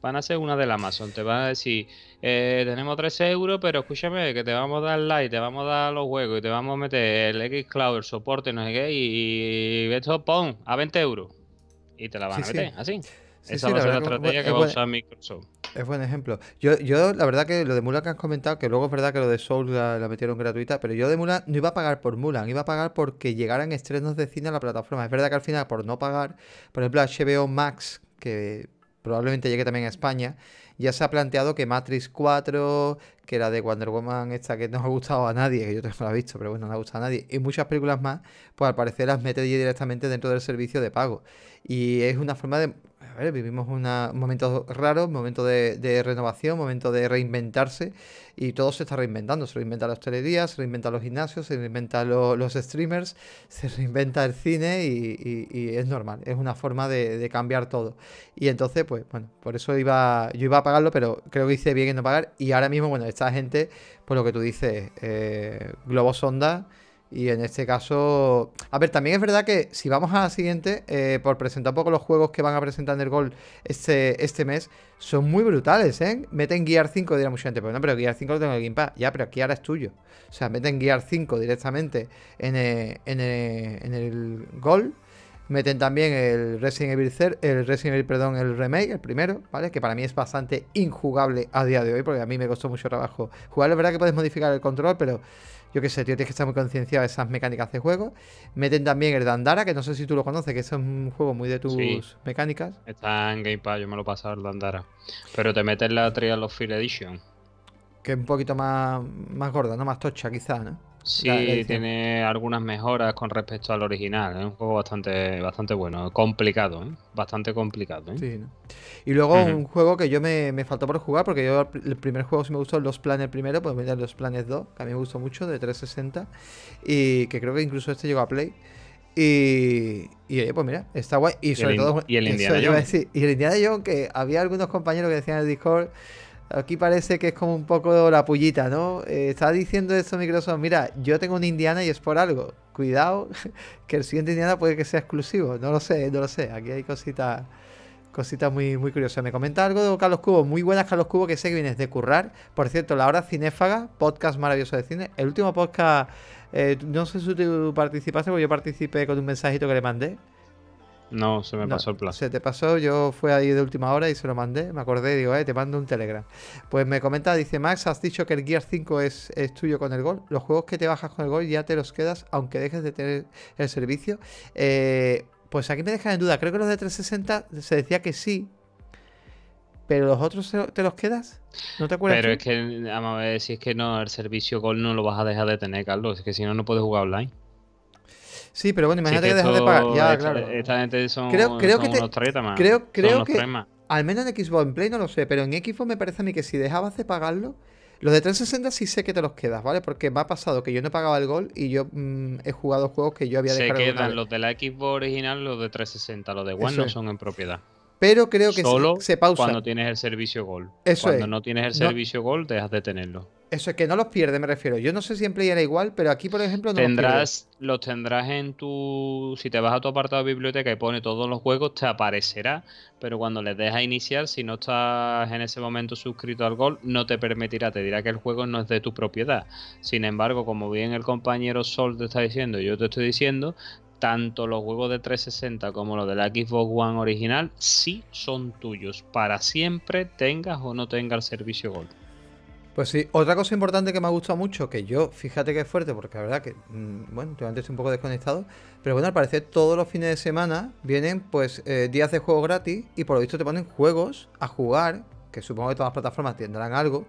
Van a ser una del Amazon. Te van a decir, eh, tenemos 13 euros, pero escúchame, que te vamos a dar like, te vamos a dar los juegos, y te vamos a meter el X Cloud el soporte, no sé qué, y, y esto pon a 20 euros. Y te la van a meter, así. Esa la estrategia que, va a usar Microsoft. Es buen ejemplo. Yo, la verdad que lo de Mulan que has comentado, que luego es verdad que lo de Soul la, metieron gratuita, pero yo de Mulan no iba a pagar por Mulan, iba a pagar porque llegaran estrenos de cine a la plataforma. Es verdad que al final, por no pagar, por ejemplo, HBO Max, que probablemente llegue también a España, ya se ha planteado que Matrix 4, que era de Wonder Woman, esta que no ha gustado a nadie, que yo tampoco la he visto, pero bueno, no le ha gustado a nadie, y muchas películas más, pues al parecer las mete directamente dentro del servicio de pago. Y es una forma de vivimos un momento raro, un momento de, renovación, un momento de reinventarse y todo se está reinventando. Se reinventa las hostelería, se reinventa los gimnasios, se reinventan los streamers, se reinventa el cine y, es normal, es una forma de, cambiar todo. Y entonces, pues bueno, por eso iba, yo iba a pagarlo, pero creo que hice bien en no pagar y ahora mismo, bueno, esta gente, por pues lo que tú dices, eh, Globo Sonda y en este caso, a ver, también es verdad que si vamos a la siguiente, eh, por presentar un poco los juegos que van a presentar en el gol este, este mes, son muy brutales, ¿eh? Meten Gear 5, dirá mucha gente, pero pues no, pero Gear 5 lo tengo en el Ya, pero aquí ahora es tuyo. O sea, meten Gear 5 directamente en el, eh, en eh, en el Gold. Meten también el Resident Evil, el Resident Evil, perdón, el remake, el primero, ¿vale? Que para mí es bastante injugable a día de hoy, porque a mí me costó mucho trabajo jugar. Es verdad que puedes modificar el control, pero yo qué sé, tío, tienes que estar muy concienciado de esas mecánicas de juego. Meten también el Dandara, que no sé si tú lo conoces, que es un juego muy de tus mecánicas. Está en Gamepad, yo me lo he pasado el Dandara. Pero te metes la Trial of Fear Edition. Que es un poquito más, más gorda, ¿no? Más tocha, quizás, ¿no? Sí, tiene algunas mejoras con respecto al original. Es ¿eh? un juego bastante, bastante bueno, complicado, ¿eh? bastante complicado. ¿eh? Sí, Y luego un juego que yo me, faltó por jugar, porque yo el primer juego sí me gustó, Los Planes primero, pues mirar Los Planes 2, que a mí me gustó mucho, de 360, y que creo que incluso este llegó a Play. Y, y pues mira, está guay. Y sobre el, todo. Y el Indiana y el que había algunos compañeros que decían en el Discord Aquí parece que es como un poco la pullita, ¿no? Eh, Estaba diciendo esto Microsoft, mira, yo tengo una Indiana y es por algo. Cuidado, que el siguiente Indiana puede que sea exclusivo. No lo sé, no lo sé. Aquí hay cositas cositas muy, muy curiosas. Me comenta algo de Carlos Cubo. Muy buenas, Carlos Cubo, que sé que vienes de currar. Por cierto, La Hora Cinéfaga, podcast maravilloso de cine. El último podcast, eh, no sé si tú participaste, porque yo participé con un mensajito que le mandé. No, se me pasó el plazo. Se te pasó, yo fui ahí de última hora y se lo mandé, me acordé digo, eh, te mando un Telegram. Pues me comenta, dice Max, has dicho que el Gear 5 es, tuyo con el Gol. Los juegos que te bajas con el Gol ya te los quedas, aunque dejes de tener el servicio. Eh, pues aquí me dejan en duda, creo que los de 360 se decía que sí, pero los otros te los quedas. ¿No te acuerdas? Pero es que, vamos a ver, si es que no, el servicio Gol no lo vas a dejar de tener, Carlos, es que si no, no puedes jugar online. Sí, pero bueno, imagínate que, dejas de pagar. Ya, esta, claro. gente son, creo, creo que unos Creo, creo que. al menos en Xbox, en Play no lo sé, pero en Xbox me parece a mí que si dejabas de pagarlo. Los de 360 sí sé que te los quedas, ¿vale? Porque me ha pasado que yo no pagaba el gol y yo mm, he jugado juegos que yo había dejado. Se quedan los de la Xbox original, los de 360, los de One no son en propiedad. Pero creo que Solo se, pausa. Cuando tienes el servicio gol. Eso cuando no tienes el servicio gol, dejas de tenerlo. Eso es que no los pierde, me refiero. Yo no sé si en Play era igual, pero aquí, por ejemplo, no tendrás, los, los tendrás en tu. Si te vas a tu apartado de biblioteca y pone todos los juegos, te aparecerá. Pero cuando les dejas iniciar, si no estás en ese momento suscrito al gol, no te permitirá. Te dirá que el juego no es de tu propiedad. Sin embargo, como bien el compañero Sol te está diciendo, yo te estoy diciendo, tanto los juegos de 360 como los de la Xbox One original sí son tuyos para siempre, tengas o no tengas el servicio Gold. Pues sí, otra cosa importante que me ha gustado mucho, que yo, fíjate que es fuerte, porque la verdad que, mm, bueno, últimamente estoy un poco desconectado, pero bueno, al parecer todos los fines de semana vienen pues eh, días de juego gratis y por lo visto te ponen juegos a jugar, que supongo que todas las plataformas tendrán algo,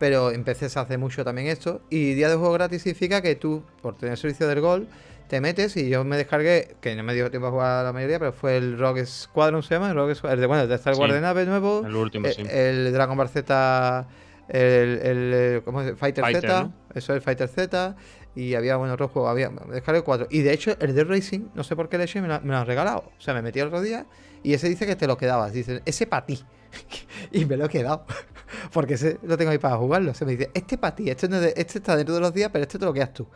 pero empecé a hacer hace mucho también esto, y día de juego gratis significa que tú, por tener servicio del gol, te metes y yo me descargué, que no me dio tiempo a jugar la mayoría, pero fue el Rogue Squadron, se llama, el, Rogue Squadron, el de, bueno, el de Star Wars de Nave nuevo, el, último, eh, sí. el Dragon Ball Z el, eh, ¿cómo Fighter, Z, eso es el Fighter Z, y había bueno, otro juego, había descargué cuatro. Y de hecho, el de Racing, no sé por qué Leche me, lo, me han regalado. O sea, me metí el otro día y ese dice que te lo quedabas. Dice, ese para ti. y me lo he quedado. Porque ese lo tengo ahí para jugarlo. se me dice, este para ti, este, este está dentro de los días, pero este te lo quedas tú.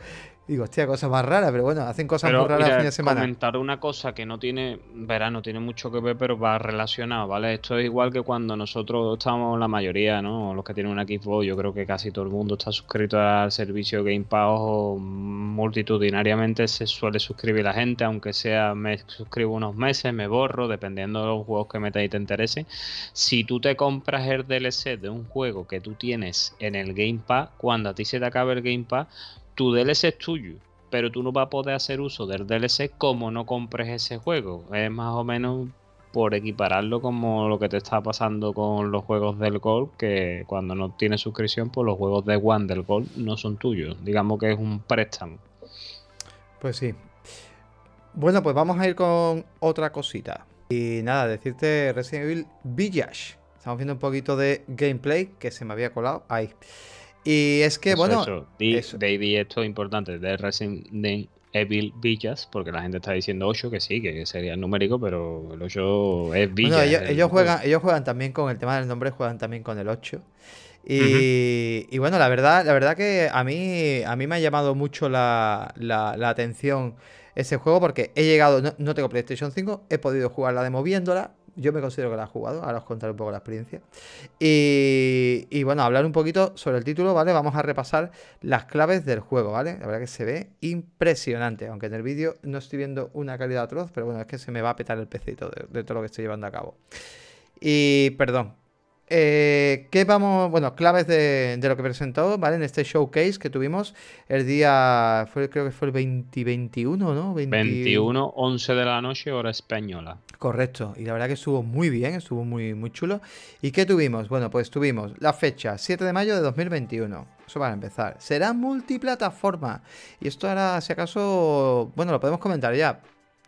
Digo, hostia, cosas más raras, pero bueno, hacen cosas muy raras el fin de semana. comentar una cosa que no tiene, verano, tiene mucho que ver, pero va relacionado, ¿vale? Esto es igual que cuando nosotros estamos, la mayoría, ¿no? Los que tienen un Xbox, yo creo que casi todo el mundo está suscrito al servicio Game Pass o multitudinariamente se suele suscribir la gente, aunque sea me suscribo unos meses, me borro, dependiendo de los juegos que metas y te interese. Si tú te compras el DLC de un juego que tú tienes en el Game Pass, cuando a ti se te acabe el Game Pass, tu DLC es tuyo, pero tú no vas a poder hacer uso del DLC como no compres ese juego. Es más o menos por equipararlo como lo que te está pasando con los juegos del golf que cuando no tienes suscripción, pues los juegos de One del no son tuyos. Digamos que es un préstamo. Pues sí. Bueno, pues vamos a ir con otra cosita. Y nada, decirte Resident Evil Village. Estamos viendo un poquito de gameplay que se me había colado ahí. Y es que, bueno. Eso. esto es importante, de Resident Evil Villas, porque la gente está diciendo 8, que sí, que sería el numérico, pero el 8 es Villas. ellos, juegan, ellos juegan también con el tema del nombre, juegan también con el 8. Y, bueno, la verdad, la verdad que a mí, a mí me ha llamado mucho la, atención ese juego porque he llegado, no, tengo PlayStation 5, he podido jugar la demo viéndola, yo me considero que la he jugado, ahora os contaré un poco la experiencia. Y, bueno, hablar un poquito sobre el título, ¿vale? Vamos a repasar las claves del juego, ¿vale? La verdad que se ve impresionante, aunque en el vídeo no estoy viendo una calidad atroz, pero bueno, es que se me va a petar el pecito de todo lo que estoy llevando a cabo. Y perdón, eh, ¿Qué vamos? Bueno, claves de, lo que presentó, ¿vale? En este showcase que tuvimos el día, creo que fue el 2021, ¿no? 21, 11 de la noche, hora española. Correcto, y la verdad que estuvo muy bien, estuvo muy, muy chulo. ¿Y qué tuvimos? Bueno, pues tuvimos la fecha, 7 de mayo de 2021. Eso para empezar. Será multiplataforma. Y esto ahora, si acaso, bueno, lo podemos comentar ya.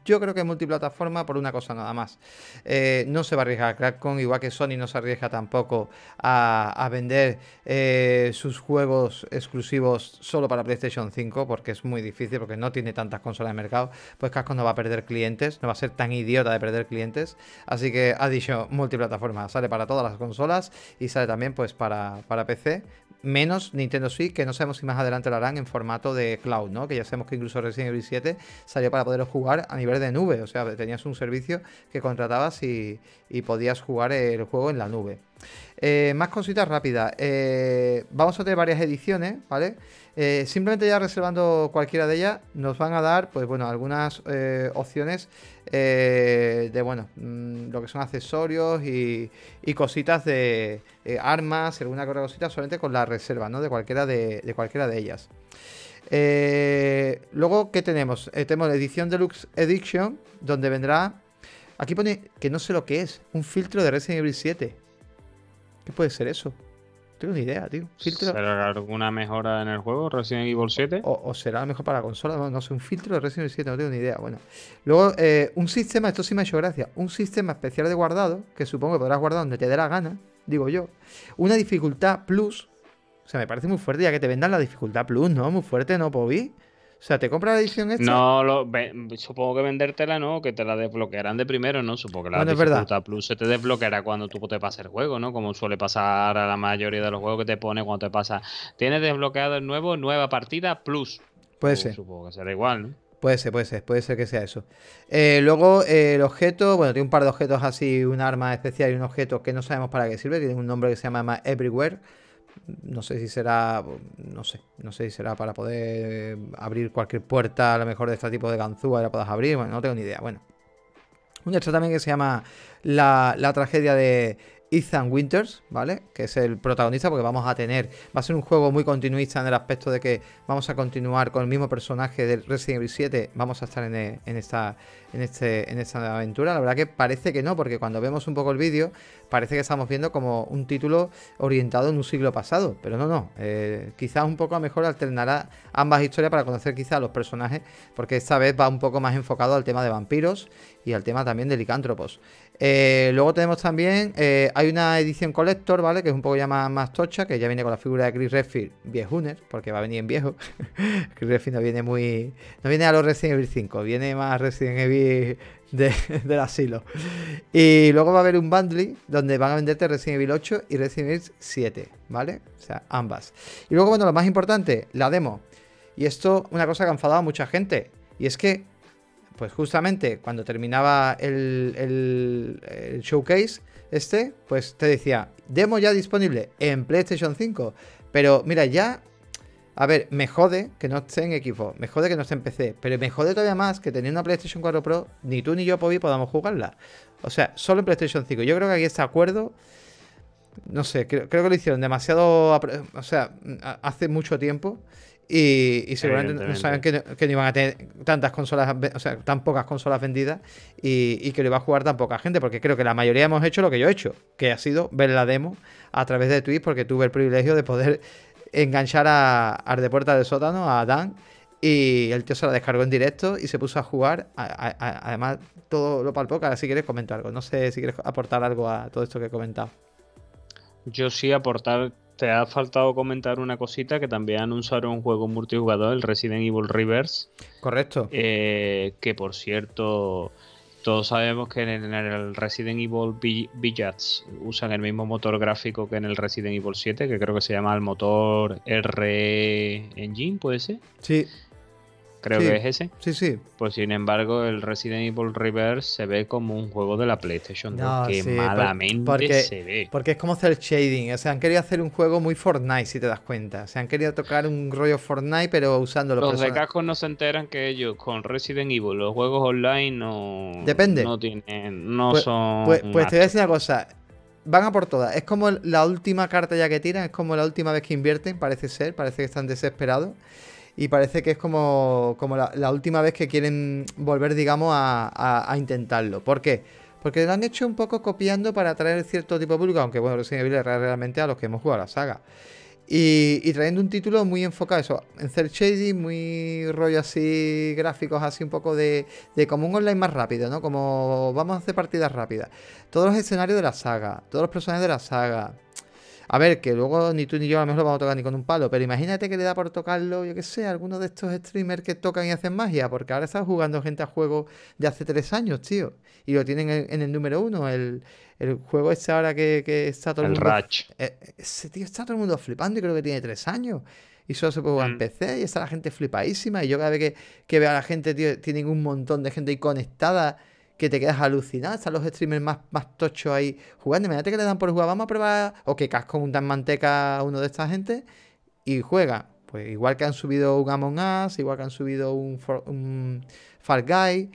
Yo creo que multiplataforma por una cosa nada más. Eh, no se va a arriesgar a igual que Sony no se arriesga tampoco a, a vender eh, sus juegos exclusivos solo para PlayStation 5, porque es muy difícil, porque no tiene tantas consolas de mercado. Pues casco no va a perder clientes, no va a ser tan idiota de perder clientes. Así que ha dicho multiplataforma, sale para todas las consolas y sale también pues para, para PC, menos Nintendo Switch, que no sabemos si más adelante lo harán en formato de cloud, ¿no? Que ya sabemos que incluso Resident Evil 7 salió para poder jugar a nivel de nube. O sea, tenías un servicio que contratabas y, podías jugar el juego en la nube. Eh, más cositas rápidas. Eh, vamos a tener varias ediciones, ¿vale? Eh, simplemente ya reservando cualquiera de ellas, nos van a dar, pues bueno, algunas opciones de, bueno, mm, lo que son accesorios y, cositas de armas, alguna cosita, solamente con la reserva, ¿no? De cualquiera de, de cualquiera de ellas. Eh, luego, ¿qué tenemos? Eh, tenemos la edición Deluxe Edition, donde vendrá. Aquí pone que no sé lo que es. Un filtro de Resident Evil 7. ¿Qué puede ser eso? No tengo ni idea, tío. ¿Será alguna mejora en el juego, Resident Evil 7? O, será mejor para consola, no, sé, un filtro de Resident Evil 7, no tengo ni idea. Bueno. Luego, eh, un sistema, esto sí me ha hecho gracia, un sistema especial de guardado, que supongo que podrás guardar donde te dé la gana, digo yo. Una dificultad plus o sea, me parece muy fuerte ya que te vendan la dificultad plus, ¿no? Muy fuerte, ¿no, Pobi? O sea, ¿te compra la edición esta? No, supongo que vendértela no, que te la desbloquearán de primero, ¿no? Supongo que la dificultad plus se te desbloqueará cuando tú te pases el juego, ¿no? Como suele pasar a la mayoría de los juegos que te pone cuando te pasa. Tienes desbloqueado el nuevo, nueva partida plus. Puede uh, ser. Supongo que será igual, ¿no? Puede ser, puede ser, puede ser que sea eso. Eh, luego eh, el objeto, bueno, tiene un par de objetos así, un arma especial y un objeto que no sabemos para qué sirve, tiene un nombre que se llama Everywhere no sé si será, no sé, no sé si será para poder eh, abrir cualquier puerta, a lo mejor de este tipo de ganzúa, la puedas abrir, bueno, no tengo ni idea, bueno. Un hecho también que se llama la, tragedia de Ethan Winters, ¿vale? Que es el protagonista porque vamos a tener, va a ser un juego muy continuista en el aspecto de que vamos a continuar con el mismo personaje del Resident Evil 7, vamos a estar en, en, esta, en, este, en esta aventura. La verdad que parece que no, porque cuando vemos un poco el vídeo, parece que estamos viendo como un título orientado en un siglo pasado. Pero no, no. Eh, quizás un poco mejor alternará ambas historias para conocer quizás a los personajes, porque esta vez va un poco más enfocado al tema de vampiros y al tema también de licántropos. Eh, luego tenemos también, eh, hay una edición collector, ¿vale? Que es un poco ya más, tocha, que ya viene con la figura de Chris Redfield viejuner, porque va a venir en viejo. Chris Redfield no viene muy... No viene a los Resident Evil 5, viene más Resident Evil de, del asilo. Y luego va a haber un bundle donde van a venderte Resident Evil 8 y Resident Evil 7, ¿vale? O sea, ambas. Y luego, bueno, lo más importante, la demo. Y esto, una cosa que ha enfadado a mucha gente. Y es que, pues justamente cuando terminaba el, el, el showcase, este, pues te decía, demo ya disponible en PlayStation 5. Pero mira, ya a ver, me jode que no esté en Xbox, me jode que no esté en PC, pero me jode todavía más que teniendo una PlayStation 4 Pro, ni tú ni yo, Pobi, podamos jugarla. O sea, solo en PlayStation 5. Yo creo que aquí este acuerdo, no sé, creo, que lo hicieron demasiado, o sea, mm, hace mucho tiempo. Y, seguramente no saben que, no iban a tener tantas consolas, o sea, tan pocas consolas vendidas y, y, que lo iba a jugar tan poca gente, porque creo que la mayoría hemos hecho lo que yo he hecho, que ha sido ver la demo a través de Twitch, porque tuve el privilegio de poder enganchar a, al de puerta del sótano, a Dan, y el tío se la descargó en directo y se puso a jugar. además, todo lo palpó. Ahora, si quieres, comentar algo. No sé si quieres aportar algo a todo esto que he comentado. Yo sí aportar. Te ha faltado comentar una cosita que también anunciaron un juego multijugador, el Resident Evil Reverse. Correcto. Eh, que por cierto, todos sabemos que en el Resident Evil Village usan el mismo motor gráfico que en el Resident Evil 7, que creo que se llama el motor R Engine, ¿puede ser? Sí creo que es ese. Sí, sí. Pues sin embargo, el Resident Evil Reverse se ve como un juego de la PlayStation 2 que malamente se ve. Porque es como hacer shading, o sea, han querido hacer un juego muy Fortnite, si te das cuenta. O se han querido tocar un rollo Fortnite, pero usando los Los de casco no se enteran que ellos con Resident Evil, los juegos online no. Depende. No pues, son. Pues, pues te voy a decir una cosa. Van a por todas. Es como la última carta ya que tiran, es como la última vez que invierten, parece ser, parece que están desesperados y parece que es como, como la, última vez que quieren volver, digamos, a, intentarlo. ¿Por qué? Porque lo han hecho un poco copiando para traer cierto tipo de público, aunque bueno, Resident Evil es realmente a los que hemos jugado la saga. Y, trayendo un título muy enfocado a eso, en cel shading, muy rollo así, gráficos así un poco de, de como un online más rápido, ¿no? Como vamos a hacer partidas rápidas. Todos los escenarios de la saga, todos los personajes de la saga, a ver, que luego ni tú ni yo a lo mejor lo vamos a tocar ni con un palo, pero imagínate que le da por tocarlo, yo que sé, alguno de estos streamers que tocan y hacen magia, porque ahora están jugando gente a juego de hace tres años, tío. Y lo tienen en, el número uno, el, juego este ahora que, que está todo el, el mundo. Eh, ese tío está todo el mundo flipando y creo que tiene tres años. Y solo se puede jugar en mm. PC y está la gente flipadísima. Y yo cada vez que, que veo a la gente, tío, tienen un montón de gente ahí conectada que te quedas alucinado. Están los streamers más, más tochos ahí jugando. Imagínate que le dan por jugar, vamos a probar. O que casco un tan manteca a uno de esta gente y juega. Pues igual que han subido un Among Us, igual que han subido un, Far Guy.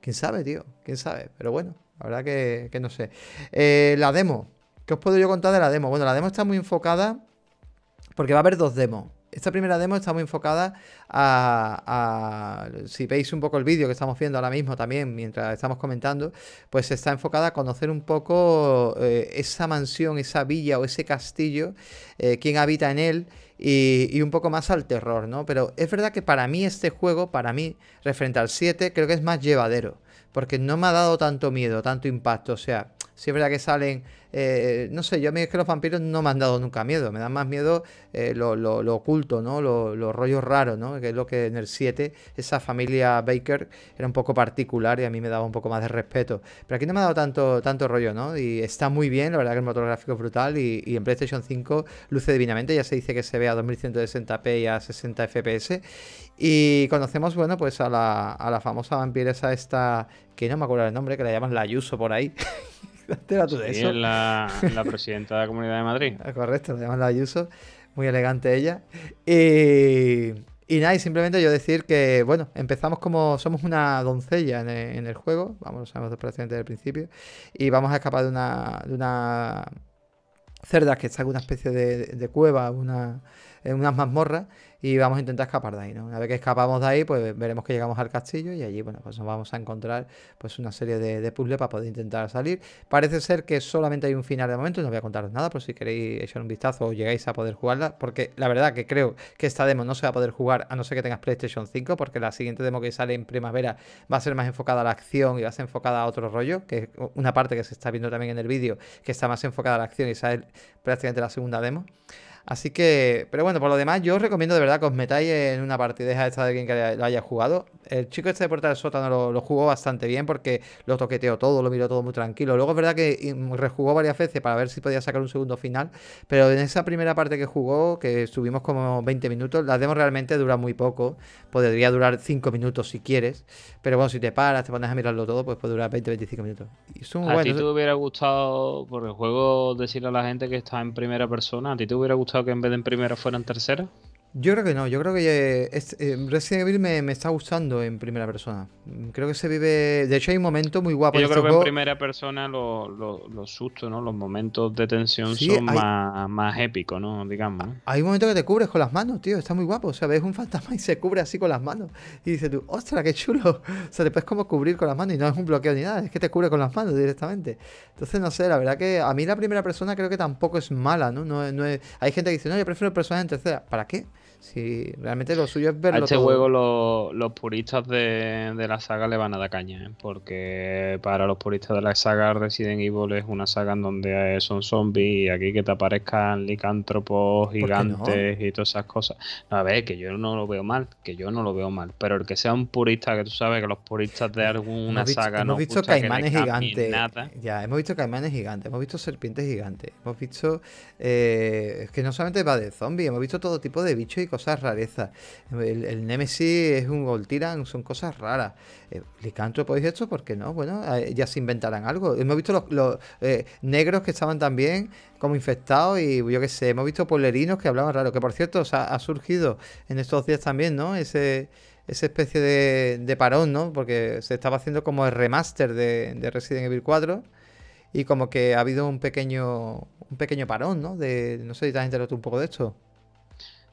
Quién sabe, tío, quién sabe. Pero bueno, la verdad que, no sé. Eh, la demo. ¿Qué os puedo yo contar de la demo? Bueno, la demo está muy enfocada porque va a haber dos demos esta primera demo está muy enfocada a, si veis un poco el vídeo que estamos viendo ahora mismo también mientras estamos comentando, pues está enfocada a conocer un poco eh, esa mansión, esa villa o ese castillo, eh, quién habita en él y, y, un poco más al terror, ¿no? Pero es verdad que para mí este juego, para mí, referente al 7, creo que es más llevadero porque no me ha dado tanto miedo, tanto impacto. O sea, siempre que salen, eh, no sé, yo a mí es que los vampiros no me han dado nunca miedo, me dan más miedo eh, lo, oculto, ¿no? Los rollos raros, ¿no? Que es lo que en el 7, esa familia Baker era un poco particular y a mí me daba un poco más de respeto. Pero aquí no me ha dado tanto, tanto rollo, ¿no? Y está muy bien, la verdad que el motor gráfico es brutal y, y en PlayStation 5 luce divinamente, ya se dice que se ve a 2160p y a 60 fps. Y conocemos, bueno, pues a la, a la famosa vampiresa esta, que no me acuerdo el nombre, que la llaman la yuso por ahí. de eso. La, presidenta de la Comunidad de Madrid. Ah, correcto, la llaman la yuso Muy elegante ella. Y, y nada, simplemente yo decir que, bueno, empezamos como somos una doncella en el, juego, vamos, lo sabemos prácticamente desde el principio, y vamos a escapar de una, de una cerda que está en una especie de cueva, una en unas mazmorras y vamos a intentar escapar de ahí, ¿no? Una vez que escapamos de ahí, pues veremos que llegamos al castillo y allí, bueno, pues nos vamos a encontrar pues una serie de, puzzles para poder intentar salir. Parece ser que solamente hay un final de momento, no voy a contaros nada, por si queréis echar un vistazo o llegáis a poder jugarla, porque la verdad que creo que esta demo no se va a poder jugar a no ser que tengas PlayStation 5, porque la siguiente demo que sale en primavera va a ser más enfocada a la acción y va a ser enfocada a otro rollo, que es una parte que se está viendo también en el vídeo, que está más enfocada a la acción y sale prácticamente la segunda demo. Así que, pero bueno, por lo demás, yo os recomiendo de verdad que os metáis en una de esta de alguien que lo haya jugado. El chico este de Portal Sótano lo, jugó bastante bien porque lo toqueteó todo, lo miró todo muy tranquilo. Luego es verdad que mm, rejugó varias veces para ver si podía sacar un segundo final, pero en esa primera parte que jugó, que subimos como 20 minutos, la demo realmente dura muy poco. Podría durar 5 minutos si quieres, pero bueno, si te paras, te pones a mirarlo todo, pues puede durar 20-25 minutos. Y ¿A ti te hubiera gustado, por el juego decirle a la gente que está en primera persona, a ti te hubiera gustado que en vez de en primera fueron tercera? Yo creo que no, yo creo que eh, eh, Resident Evil me, está gustando en primera persona. Creo que se vive. De hecho, hay un momento muy guapo. Yo creo este que en primera persona los lo, sustos, ¿no? Los momentos de tensión son más, más épicos, ¿no? Digamos. Hay un momento que te cubres con las manos, tío. Está muy guapo. O sea, ves un fantasma y se cubre así con las manos. Y dices tú, ostras, qué chulo. O sea, te puedes como cubrir con las manos y no es un bloqueo ni nada. Es que te cubre con las manos directamente. Entonces, no sé, la verdad que a mí la primera persona creo que tampoco es mala, ¿no? no, Hay gente que dice, no, yo prefiero el personaje en tercera. ¿Para qué? Sí, realmente lo suyo es verlo. A este juego los puristas de, la saga le van a dar caña, ¿eh? porque para los puristas de la saga Resident Evil es una saga en donde son zombies y aquí que te aparezcan licántropos gigantes y todas esas cosas. a ver, que yo no lo veo mal, que yo no lo veo mal, pero el que sea un purista, que tú sabes que los puristas de alguna saga no hemos visto caimanes gigantes, ya hemos visto caimanes gigantes, hemos visto serpientes gigantes, hemos visto eh, que no solamente va de zombies, hemos visto todo tipo de bichos y cosas rarezas. El, Nemesis es un Tyrant son cosas raras. ¿Licantro eh, Licántropo y esto, ¿por qué no? Bueno, eh, ya se inventarán algo. Hemos visto los, eh, negros que estaban también como infectados y yo qué sé, hemos visto polerinos que hablaban raro. Que por cierto, ha surgido en estos días también, ¿no? Ese esa especie de, parón, ¿no? Porque se estaba haciendo como el remaster de, Resident Evil 4 y como que ha habido un pequeño un pequeño parón, ¿no? De, no sé si te has enterado un poco de esto.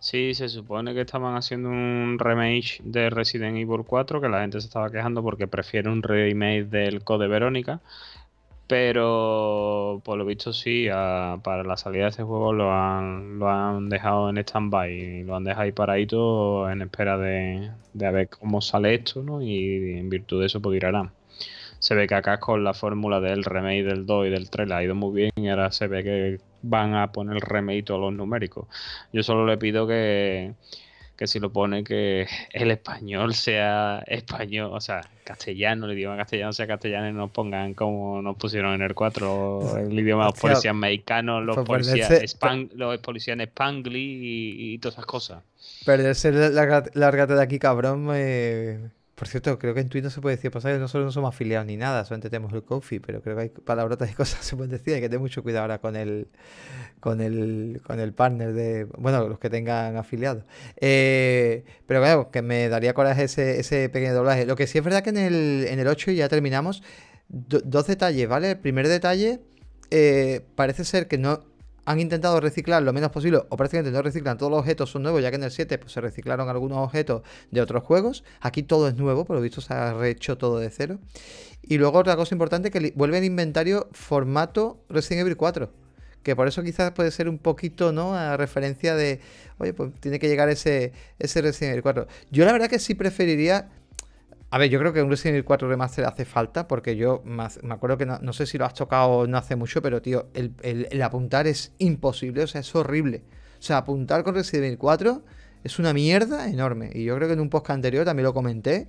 Sí, se supone que estaban haciendo un remake de Resident Evil 4, que la gente se estaba quejando porque prefiere un remake del Code Verónica. Pero por lo visto sí, para la salida de este juego lo han, lo han dejado en stand-by, lo han dejado ahí paradito en espera de, ver cómo sale esto, ¿no? Y en virtud de eso pues la... Se ve que acá con la fórmula del remake del 2 y del 3 le ha ido muy bien y ahora se ve que van a poner remedito a los numéricos. Yo solo le pido que, si lo pone que el español sea español, o sea, castellano, el idioma castellano sea castellano y nos pongan como nos pusieron en el 4 el idioma de los policías mexicanos, los pues policías, span, los policías en y, todas esas cosas. Perderse la, de aquí, cabrón, me... Por cierto, creo que en Twitter no se puede decir no nosotros no somos afiliados ni nada, solamente tenemos el coffee, pero creo que hay palabrotas y cosas que se pueden decir, hay que tener mucho cuidado ahora con el con el, con el partner de, bueno, los que tengan afiliados. Eh, pero claro, que me daría coraje ese, pequeño doblaje. Lo que sí es verdad que en el, en el 8 ya terminamos, dos detalles, ¿vale? El primer detalle eh, parece ser que no, han intentado reciclar lo menos posible, o prácticamente no reciclan, todos los objetos son nuevos, ya que en el 7 pues, se reciclaron algunos objetos de otros juegos. Aquí todo es nuevo, por lo visto se ha rehecho todo de cero. Y luego otra cosa importante, que vuelve el inventario formato Resident Evil 4. Que por eso quizás puede ser un poquito, ¿no? A referencia de, oye, pues tiene que llegar ese, ese Resident Evil 4. Yo la verdad que sí preferiría a ver, yo creo que un Resident Evil 4 Remaster hace falta, porque yo me acuerdo que no, sé si lo has tocado no hace mucho, pero tío, el, apuntar es imposible, o sea, es horrible. O sea, apuntar con Resident Evil 4 es una mierda enorme. Y yo creo que en un podcast anterior también lo comenté.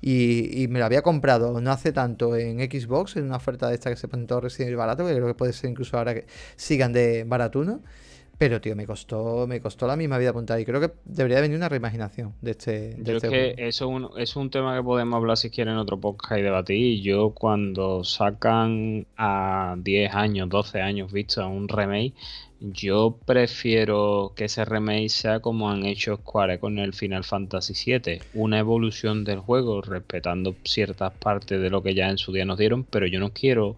Y, me lo había comprado no hace tanto en Xbox, en una oferta de esta que se presentó Resident Evil barato, que creo que puede ser incluso ahora que sigan de baratuno. Pero, tío, me costó, me costó la misma vida apuntar. Y creo que debería venir una reimaginación de este. De yo es este que eso es un, es un tema que podemos hablar si quieren en otro podcast y debatir. Yo, cuando sacan a 10 años, 12 años visto un remake, yo prefiero que ese remake sea como han hecho Square con el Final Fantasy VII, una evolución del juego, respetando ciertas partes de lo que ya en su día nos dieron, pero yo no quiero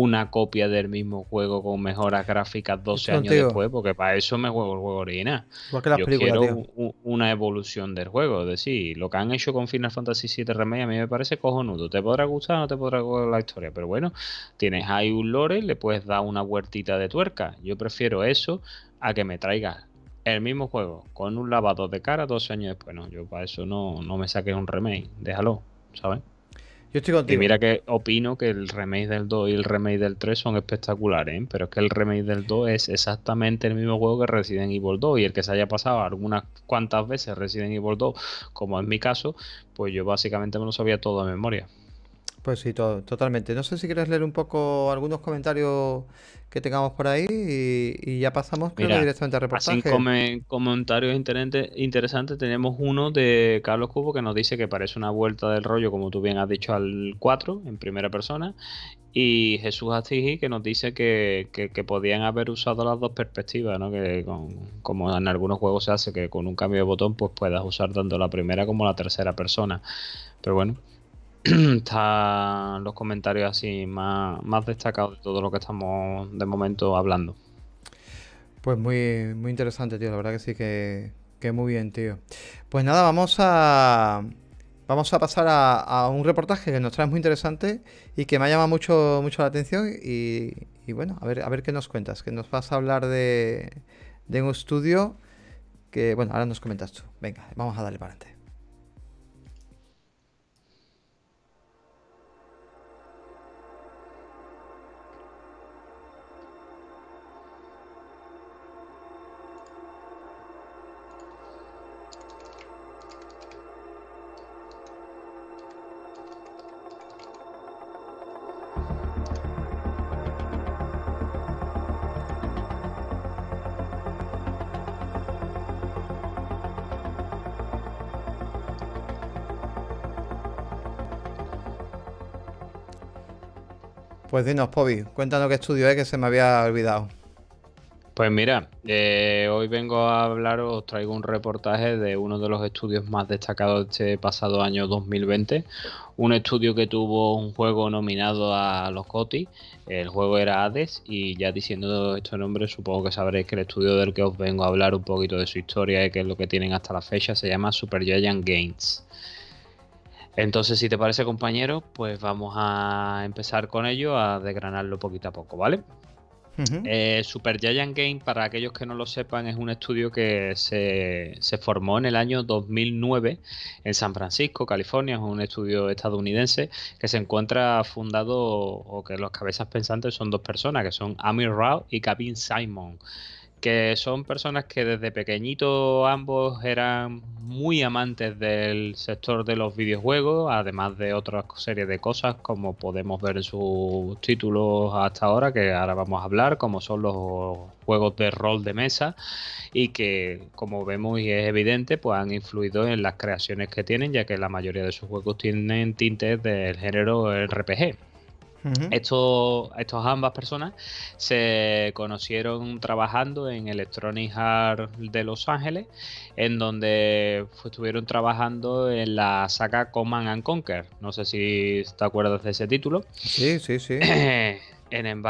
una copia del mismo juego con mejoras gráficas 12 años después, porque para eso me juego el juego original. Yo quiero una evolución del juego, es decir, lo que han hecho con Final Fantasy VII Remake a mí me parece cojonudo. Te podrá gustar o no te podrá gustar la historia, pero bueno, tienes ahí un lore, le puedes dar una huertita de tuerca. Yo prefiero eso a que me traigas el mismo juego con un lavado de cara 12 años después. No, yo para eso no, no me saqué un remake, déjalo, ¿sabes? Yo estoy Y mira que opino que el remake del 2 y el remake del 3 son espectaculares, ¿eh? pero es que el remake del 2 es exactamente el mismo juego que Resident Evil 2 y el que se haya pasado algunas cuantas veces Resident Evil 2, como es mi caso, pues yo básicamente me lo sabía todo de memoria. Pues sí, totalmente. No sé si quieres leer un poco algunos comentarios que tengamos por ahí y, ya pasamos directamente a reportaje. Así comentarios interesantes tenemos uno de Carlos Cubo que nos dice que parece una vuelta del rollo, como tú bien has dicho, al 4 en primera persona. Y Jesús Astigi que nos dice que, que, podían haber usado las dos perspectivas, ¿no? que como en algunos juegos se hace, que con un cambio de botón pues puedas usar tanto la primera como la tercera persona. Pero bueno, están los comentarios así más, más destacados de todo lo que estamos de momento hablando. Pues muy, muy interesante, tío. La verdad que sí que, muy bien, tío. Pues nada, vamos a. Vamos a pasar a, un reportaje que nos trae muy interesante y que me ha llamado mucho, mucho la atención. Y, y bueno, a ver, a ver qué nos cuentas. Que nos vas a hablar de, de un estudio que, bueno, ahora nos comentas tú. Venga, vamos a darle para adelante. Pues dinos, Pobi, cuéntanos qué estudio es que se me había olvidado. Pues mira, eh, hoy vengo a hablar, os traigo un reportaje de uno de los estudios más destacados de este pasado año 2020. Un estudio que tuvo un juego nominado a los COTI. El juego era Hades y ya diciendo estos nombres supongo que sabréis que el estudio del que os vengo a hablar un poquito de su historia y qué es lo que tienen hasta la fecha se llama Super Giant Games. Entonces, si te parece, compañero, pues vamos a empezar con ello, a desgranarlo poquito a poco, ¿vale? Eh, Super Giant Game, para aquellos que no lo sepan, es un estudio que se, formó en el año 2009 en San Francisco, California. Es un estudio estadounidense que se encuentra fundado, o que los cabezas pensantes son dos personas, que son Amir Rao y Kevin Simon que son personas que desde pequeñito ambos eran muy amantes del sector de los videojuegos, además de otras serie de cosas como podemos ver en sus títulos hasta ahora, que ahora vamos a hablar, como son los juegos de rol de mesa y que como vemos y es evidente, pues han influido en las creaciones que tienen, ya que la mayoría de sus juegos tienen tintes del género RPG. Estas Estos, ambas personas se conocieron trabajando en Electronic Arts de Los Ángeles, en donde estuvieron trabajando en la saga Command and Conquer. No sé si te acuerdas de ese título. Sí, sí, sí.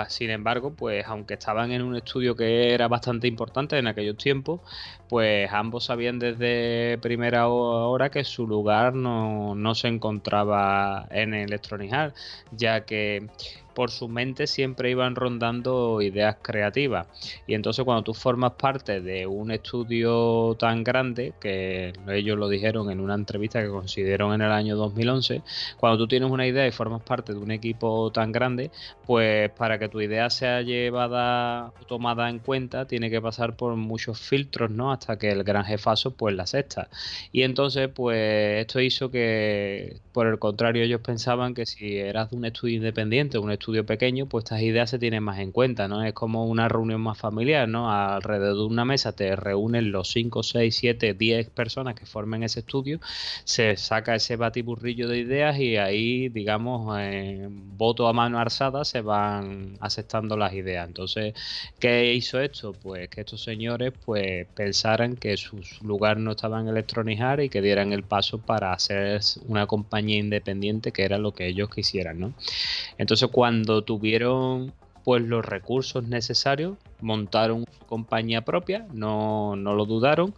sin embargo, pues aunque estaban en un estudio que era bastante importante en aquellos tiempos, pues ambos sabían desde primera hora que su lugar no, no se encontraba en Electronic Arts, ya que por su mente siempre iban rondando ideas creativas. Y entonces cuando tú formas parte de un estudio tan grande, que ellos lo dijeron en una entrevista que consiguieron en el año 2011, cuando tú tienes una idea y formas parte de un equipo tan grande, pues para que tu idea sea llevada tomada en cuenta, tiene que pasar por muchos filtros, ¿no? Hasta que el gran jefazo pues la acepta. Y entonces pues esto hizo que, por el contrario, ellos pensaban que si eras de un estudio independiente, un estudio pequeño, pues estas ideas se tienen más en cuenta, ¿no? Es como una reunión más familiar, ¿no? Alrededor de una mesa te reúnen los 5, 6, 7, 10 personas que formen ese estudio, se saca ese batiburrillo de ideas y ahí, digamos, voto a mano alzada se van aceptando las ideas. Entonces, ¿qué hizo esto? Pues que estos señores pues pensaran que su lugar no estaba en electronizar y que dieran el paso para hacer una compañía independiente que era lo que ellos quisieran, ¿no? Entonces, cuando cuando tuvieron pues los recursos necesarios, montaron su compañía propia, no, lo dudaron.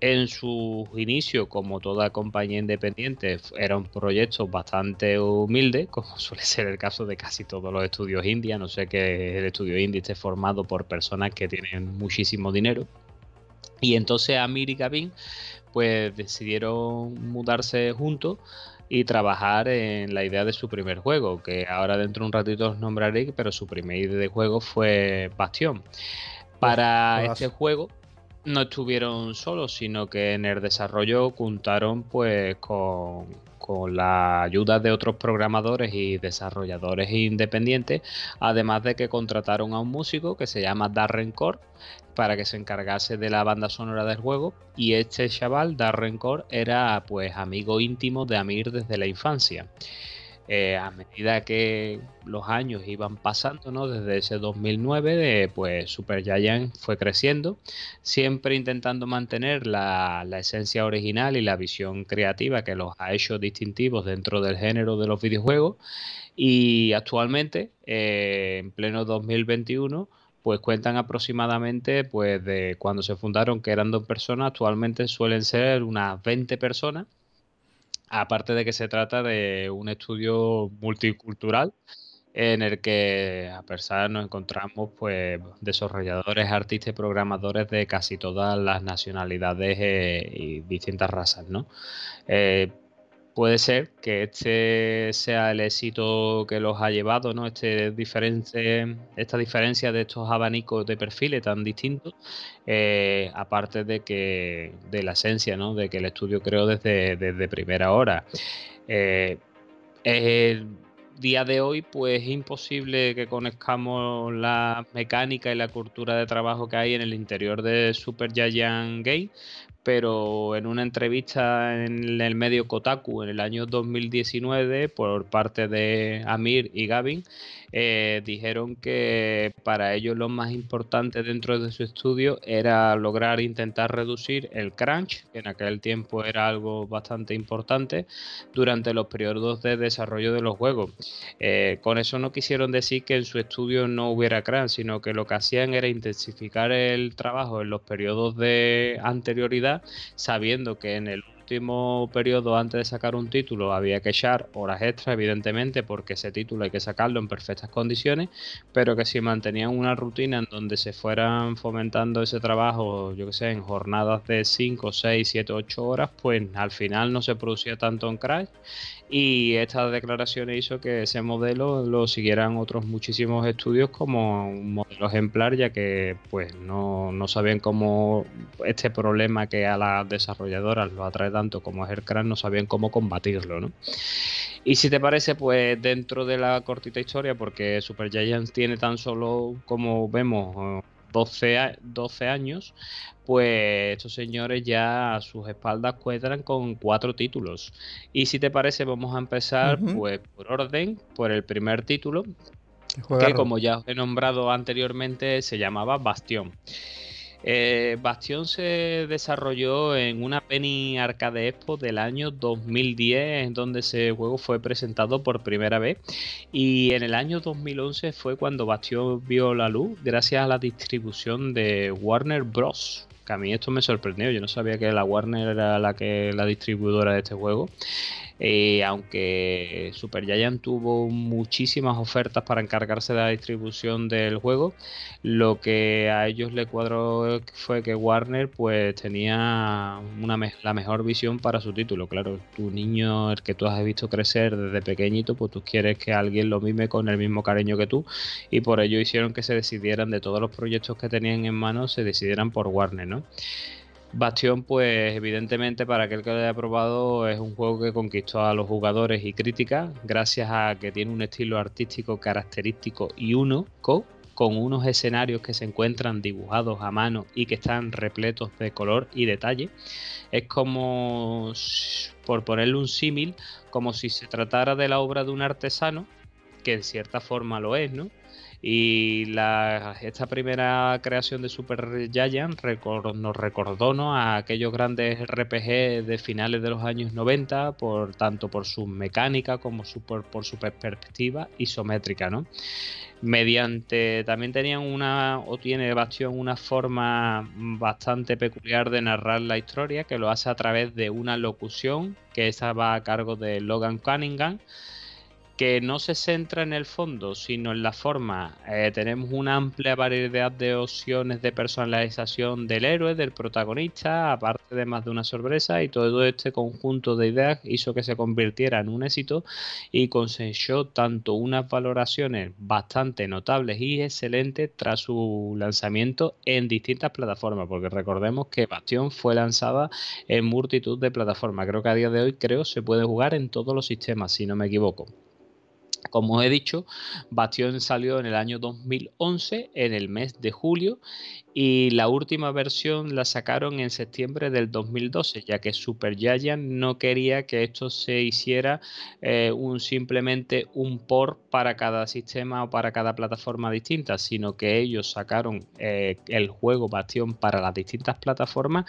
En su inicio como toda compañía independiente, era un proyecto bastante humilde, como suele ser el caso de casi todos los estudios india, no sé que el estudio india esté formado por personas que tienen muchísimo dinero. Y entonces Amir y Gavin pues decidieron mudarse juntos y trabajar en la idea de su primer juego, que ahora dentro de un ratito os nombraré, pero su primer idea de juego fue Bastión. Para este juego no estuvieron solos, sino que en el desarrollo contaron pues con con la ayuda de otros programadores y desarrolladores independientes, además de que contrataron a un músico que se llama Darren Core para que se encargase de la banda sonora del juego y este chaval, Darren Core, era pues amigo íntimo de Amir desde la infancia. Eh, a medida que los años iban pasando, ¿no? Desde ese 2009, de, pues Super Giant fue creciendo, siempre intentando mantener la, esencia original y la visión creativa que los ha hecho distintivos dentro del género de los videojuegos. Y actualmente, eh, en pleno 2021, pues cuentan aproximadamente, pues de cuando se fundaron, que eran dos personas, actualmente suelen ser unas 20 personas aparte de que se trata de un estudio multicultural en el que a pesar nos encontramos pues desarrolladores, artistas y programadores de casi todas las nacionalidades eh, y distintas razas, ¿no? Eh, puede ser que este sea el éxito que los ha llevado, ¿no? Este diferente, esta diferencia de estos abanicos de perfiles tan distintos, eh, aparte de que de la esencia, ¿no? De que el estudio creó desde, desde primera hora. Eh, eh, el día de hoy, pues es imposible que conozcamos la mecánica y la cultura de trabajo que hay en el interior de Super Giant Gate pero en una entrevista en el medio Kotaku en el año 2019 por parte de Amir y Gavin, eh, dijeron que para ellos lo más importante dentro de su estudio era lograr intentar reducir el crunch, que en aquel tiempo era algo bastante importante, durante los periodos de desarrollo de los juegos. Eh, con eso no quisieron decir que en su estudio no hubiera crunch, sino que lo que hacían era intensificar el trabajo en los periodos de anterioridad sabiendo que en el último periodo antes de sacar un título había que echar horas extra, evidentemente, porque ese título hay que sacarlo en perfectas condiciones, pero que si mantenían una rutina en donde se fueran fomentando ese trabajo, yo que sé, en jornadas de 5, 6, 7, 8 horas, pues al final no se producía tanto en crash y estas declaraciones hizo que ese modelo lo siguieran otros muchísimos estudios como un modelo ejemplar, ya que pues no, no sabían cómo este problema que a las desarrolladoras lo atrae tanto como es el no sabían cómo combatirlo, ¿no? Y si te parece, pues dentro de la cortita historia, porque Super Giants tiene tan solo, como vemos, 12, 12, años, pues estos señores ya a sus espaldas cuentan con cuatro títulos. Y si te parece, vamos a empezar pues por orden, por el primer título, que como ya he nombrado anteriormente, se llamaba Bastión. Eh, Bastión se desarrolló en una Penny Arcade Expo del año 2010, en donde ese juego fue presentado por primera vez. Y en el año 2011 fue cuando Bastión vio la luz, gracias a la distribución de Warner Bros que a mí esto me sorprendió, yo no sabía que la Warner era la que la distribuidora de este juego y eh, aunque Super Giant tuvo muchísimas ofertas para encargarse de la distribución del juego, lo que a ellos le cuadró fue que Warner pues tenía una la mejor visión para su título. Claro, tu niño, el que tú has visto crecer desde pequeñito, pues tú quieres que alguien lo mime con el mismo cariño que tú y por ello hicieron que se decidieran de todos los proyectos que tenían en mano, se decidieran por Warner, ¿no? Bastión, pues evidentemente para aquel que lo haya probado es un juego que conquistó a los jugadores y críticas gracias a que tiene un estilo artístico característico y uno, con unos escenarios que se encuentran dibujados a mano y que están repletos de color y detalle. Es como, por ponerle un símil, como si se tratara de la obra de un artesano, que en cierta forma lo es, ¿no? Y esta primera creación de Super Giant nos recordó a aquellos grandes RPG de finales de los años 90, por, tanto por su mecánica como por, su perspectiva isométrica. ¿no? Mediante, también tenían una, o tiene Bastión una forma bastante peculiar de narrar la historia, que lo hace a través de una locución, que esa va a cargo de Logan Cunningham que no se centra en el fondo, sino en la forma. Eh, tenemos una amplia variedad de opciones de personalización del héroe, del protagonista, aparte de más de una sorpresa, y todo este conjunto de ideas hizo que se convirtiera en un éxito y consiguió tanto unas valoraciones bastante notables y excelentes tras su lanzamiento en distintas plataformas, porque recordemos que Bastión fue lanzada en multitud de plataformas. Creo que a día de hoy creo se puede jugar en todos los sistemas, si no me equivoco. Como he dicho, Bastión salió en el año 2011, en el mes de julio, y la última versión la sacaron en septiembre del 2012, ya que Super Giant no quería que esto se hiciera eh, un, simplemente un port para cada sistema o para cada plataforma distinta, sino que ellos sacaron eh, el juego Bastión para las distintas plataformas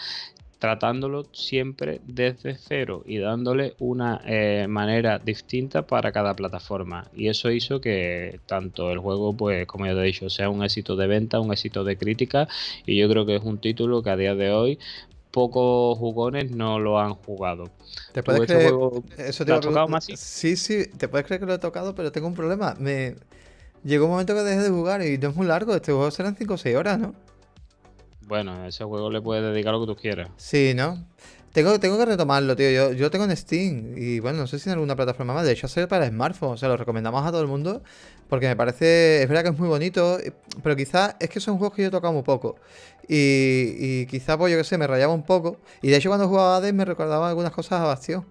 tratándolo siempre desde cero y dándole una eh, manera distinta para cada plataforma. Y eso hizo que tanto el juego, pues como ya te he dicho, sea un éxito de venta, un éxito de crítica. Y yo creo que es un título que a día de hoy pocos jugones no lo han jugado. ¿Te puedes este creer? ¿lo tocado más? Sí, sí, te puedes creer que lo he tocado, pero tengo un problema. Me... Llegó un momento que dejé de jugar y no es muy largo. Este juego serán 5 o 6 horas, ¿no? Bueno, a ese juego le puedes dedicar lo que tú quieras. Sí, ¿no? Tengo, tengo que retomarlo, tío. Yo, yo tengo en Steam y bueno, no sé si en alguna plataforma más. De hecho, ser para smartphone. O sea, lo recomendamos a todo el mundo porque me parece, es verdad que es muy bonito, pero quizás es que son juegos que yo he tocado muy poco. Y, y quizás, pues yo qué sé, me rayaba un poco. Y de hecho, cuando jugaba a me recordaba algunas cosas a Bastión.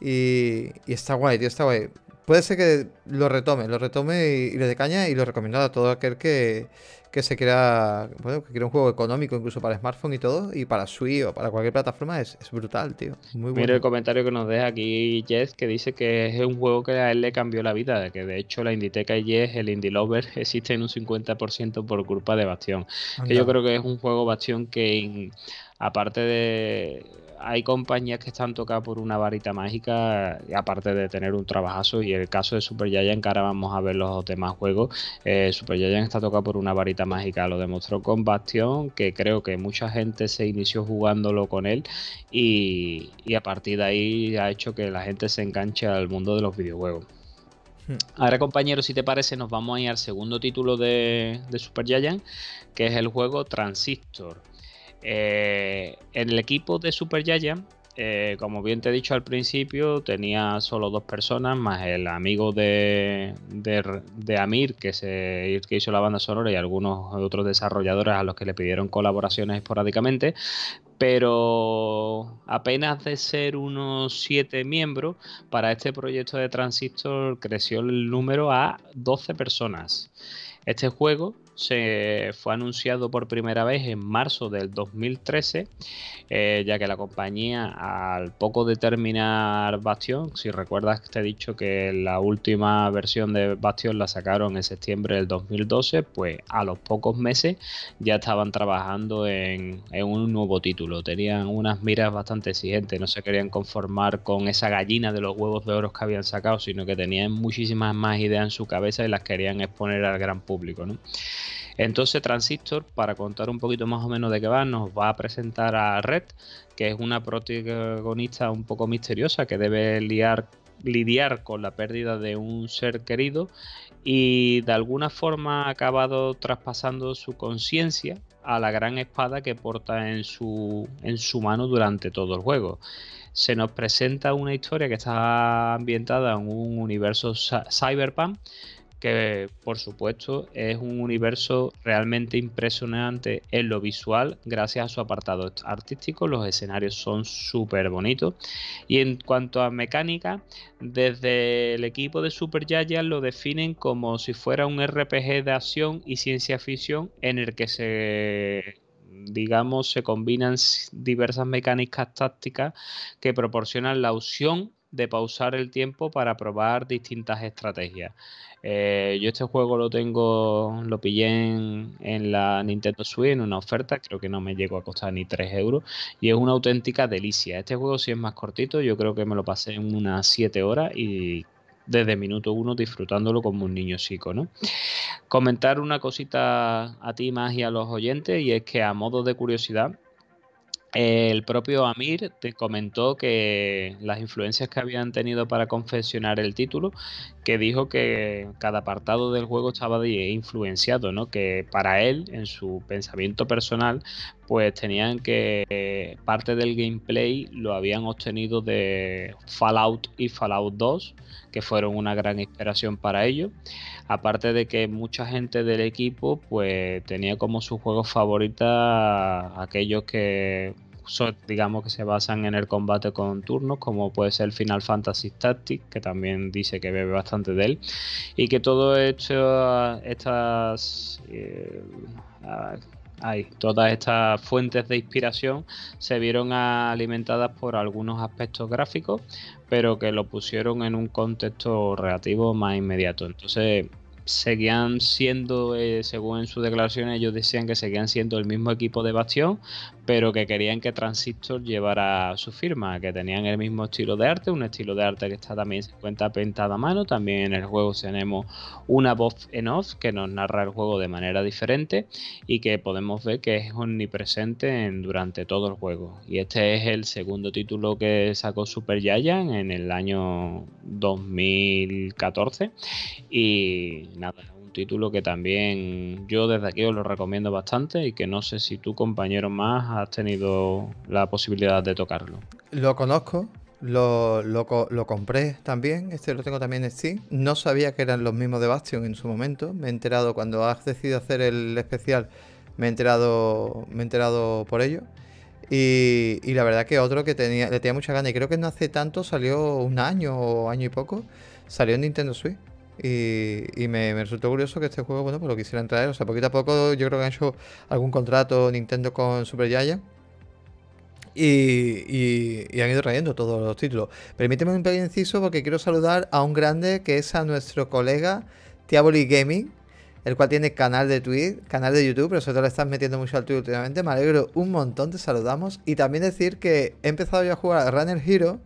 Y, está guay, tío, está guay puede ser que lo retome, lo retome y, lo le dé caña y lo recomiendo a todo aquel que, que se crea, bueno, que crea un juego económico incluso para smartphone y todo, y para Switch o para cualquier plataforma es, brutal, tío. Muy bueno. Mira el comentario que nos deja aquí Jess, que dice que es un juego que a él le cambió la vida, que de hecho la Inditeca y Jess, el Indie Lover, existe en un 50% por culpa de Bastión. yo creo que es un juego Bastión que, aparte de hay compañías que están tocadas por una varita mágica, aparte de tener un trabajazo, y el caso de Super Giant, que ahora vamos a ver los demás juegos, eh, Super Giant está tocado por una varita mágica, lo demostró con Bastion, que creo que mucha gente se inició jugándolo con él, y, a partir de ahí ha hecho que la gente se enganche al mundo de los videojuegos. Hmm. Ahora, compañeros, si te parece, nos vamos a ir al segundo título de, de Super Giant, que es el juego Transistor. Eh, en el equipo de Super Yaya, eh, como bien te he dicho al principio, tenía solo dos personas, más el amigo de, Amir, que, que hizo la banda sonora, y algunos otros desarrolladores a los que le pidieron colaboraciones esporádicamente. Pero apenas de ser unos siete miembros, para este proyecto de Transistor creció el número a 12 personas. Este juego se fue anunciado por primera vez en marzo del 2013, eh, ya que la compañía al poco de terminar Bastion, si recuerdas que te he dicho que la última versión de Bastión la sacaron en septiembre del 2012, pues a los pocos meses ya estaban trabajando en, en un nuevo título, tenían unas miras bastante exigentes, no se querían conformar con esa gallina de los huevos de oro que habían sacado, sino que tenían muchísimas más ideas en su cabeza y las querían exponer al gran público. ¿no? Entonces Transistor, para contar un poquito más o menos de qué va, nos va a presentar a Red, que es una protagonista un poco misteriosa que debe lidiar con la pérdida de un ser querido y de alguna forma ha acabado traspasando su conciencia a la gran espada que porta en su, en su mano durante todo el juego se nos presenta una historia que está ambientada en un universo cyberpunk que por supuesto es un universo realmente impresionante en lo visual gracias a su apartado artístico, los escenarios son súper bonitos y en cuanto a mecánica, desde el equipo de Super Yaya lo definen como si fuera un RPG de acción y ciencia ficción en el que se digamos, se combinan diversas mecánicas tácticas que proporcionan la opción de pausar el tiempo para probar distintas estrategias. Eh, yo este juego lo tengo, lo pillé en, la Nintendo Switch en una oferta, creo que no me llegó a costar ni 3 euros y es una auténtica delicia. Este juego si es más cortito, yo creo que me lo pasé en unas 7 horas y desde minuto uno disfrutándolo como un niño chico, ¿no? Comentar una cosita a ti más y a los oyentes y es que a modo de curiosidad, el propio Amir te comentó que las influencias que habían tenido para confeccionar el título, que dijo que cada apartado del juego estaba influenciado, ¿no? Que para él, en su pensamiento personal, pues tenían que parte del gameplay lo habían obtenido de Fallout y Fallout 2, que fueron una gran inspiración para ellos. Aparte de que mucha gente del equipo pues tenía como sus juegos favoritos aquellos que digamos que se basan en el combate con turnos, como puede ser Final Fantasy Tactics, que también dice que bebe bastante de él, y que todo esto, estas eh, Todas estas fuentes de inspiración se vieron alimentadas por algunos aspectos gráficos, pero que lo pusieron en un contexto relativo más inmediato. Entonces, seguían siendo, eh, según en sus declaraciones, ellos decían que seguían siendo el mismo equipo de Bastión, pero que querían que Transistor llevara su firma, que tenían el mismo estilo de arte, un estilo de arte que está también cuenta pintada a mano, también en el juego tenemos una voz en off que nos narra el juego de manera diferente y que podemos ver que es omnipresente durante todo el juego. Y este es el segundo título que sacó Super Yayan en el año 2014 y nada, título que también yo desde aquí os lo recomiendo bastante y que no sé si tú, compañero más, has tenido la posibilidad de tocarlo. Lo conozco, lo, compré también, este lo tengo también en Steam. No sabía que eran los mismos de Bastion en su momento. Me he enterado cuando has decidido hacer el especial, me he enterado, me he enterado por ello. Y, la verdad que otro que tenía, le tenía mucha gana y creo que no hace tanto, salió un año o año y poco, salió en Nintendo Switch. Y, me, resultó curioso que este juego, bueno, pues lo quisieran traer. O sea, poquito a poco yo creo que han hecho algún contrato Nintendo con Super Yaya. Y, han ido trayendo todos los títulos. Permíteme un pequeño inciso porque quiero saludar a un grande que es a nuestro colega Tiaboli Gaming, el cual tiene canal de Twitch, canal de YouTube, pero sobre todo le estás metiendo mucho al Twitch últimamente. Me alegro un montón, te saludamos. Y también decir que he empezado yo a jugar a Runner Hero,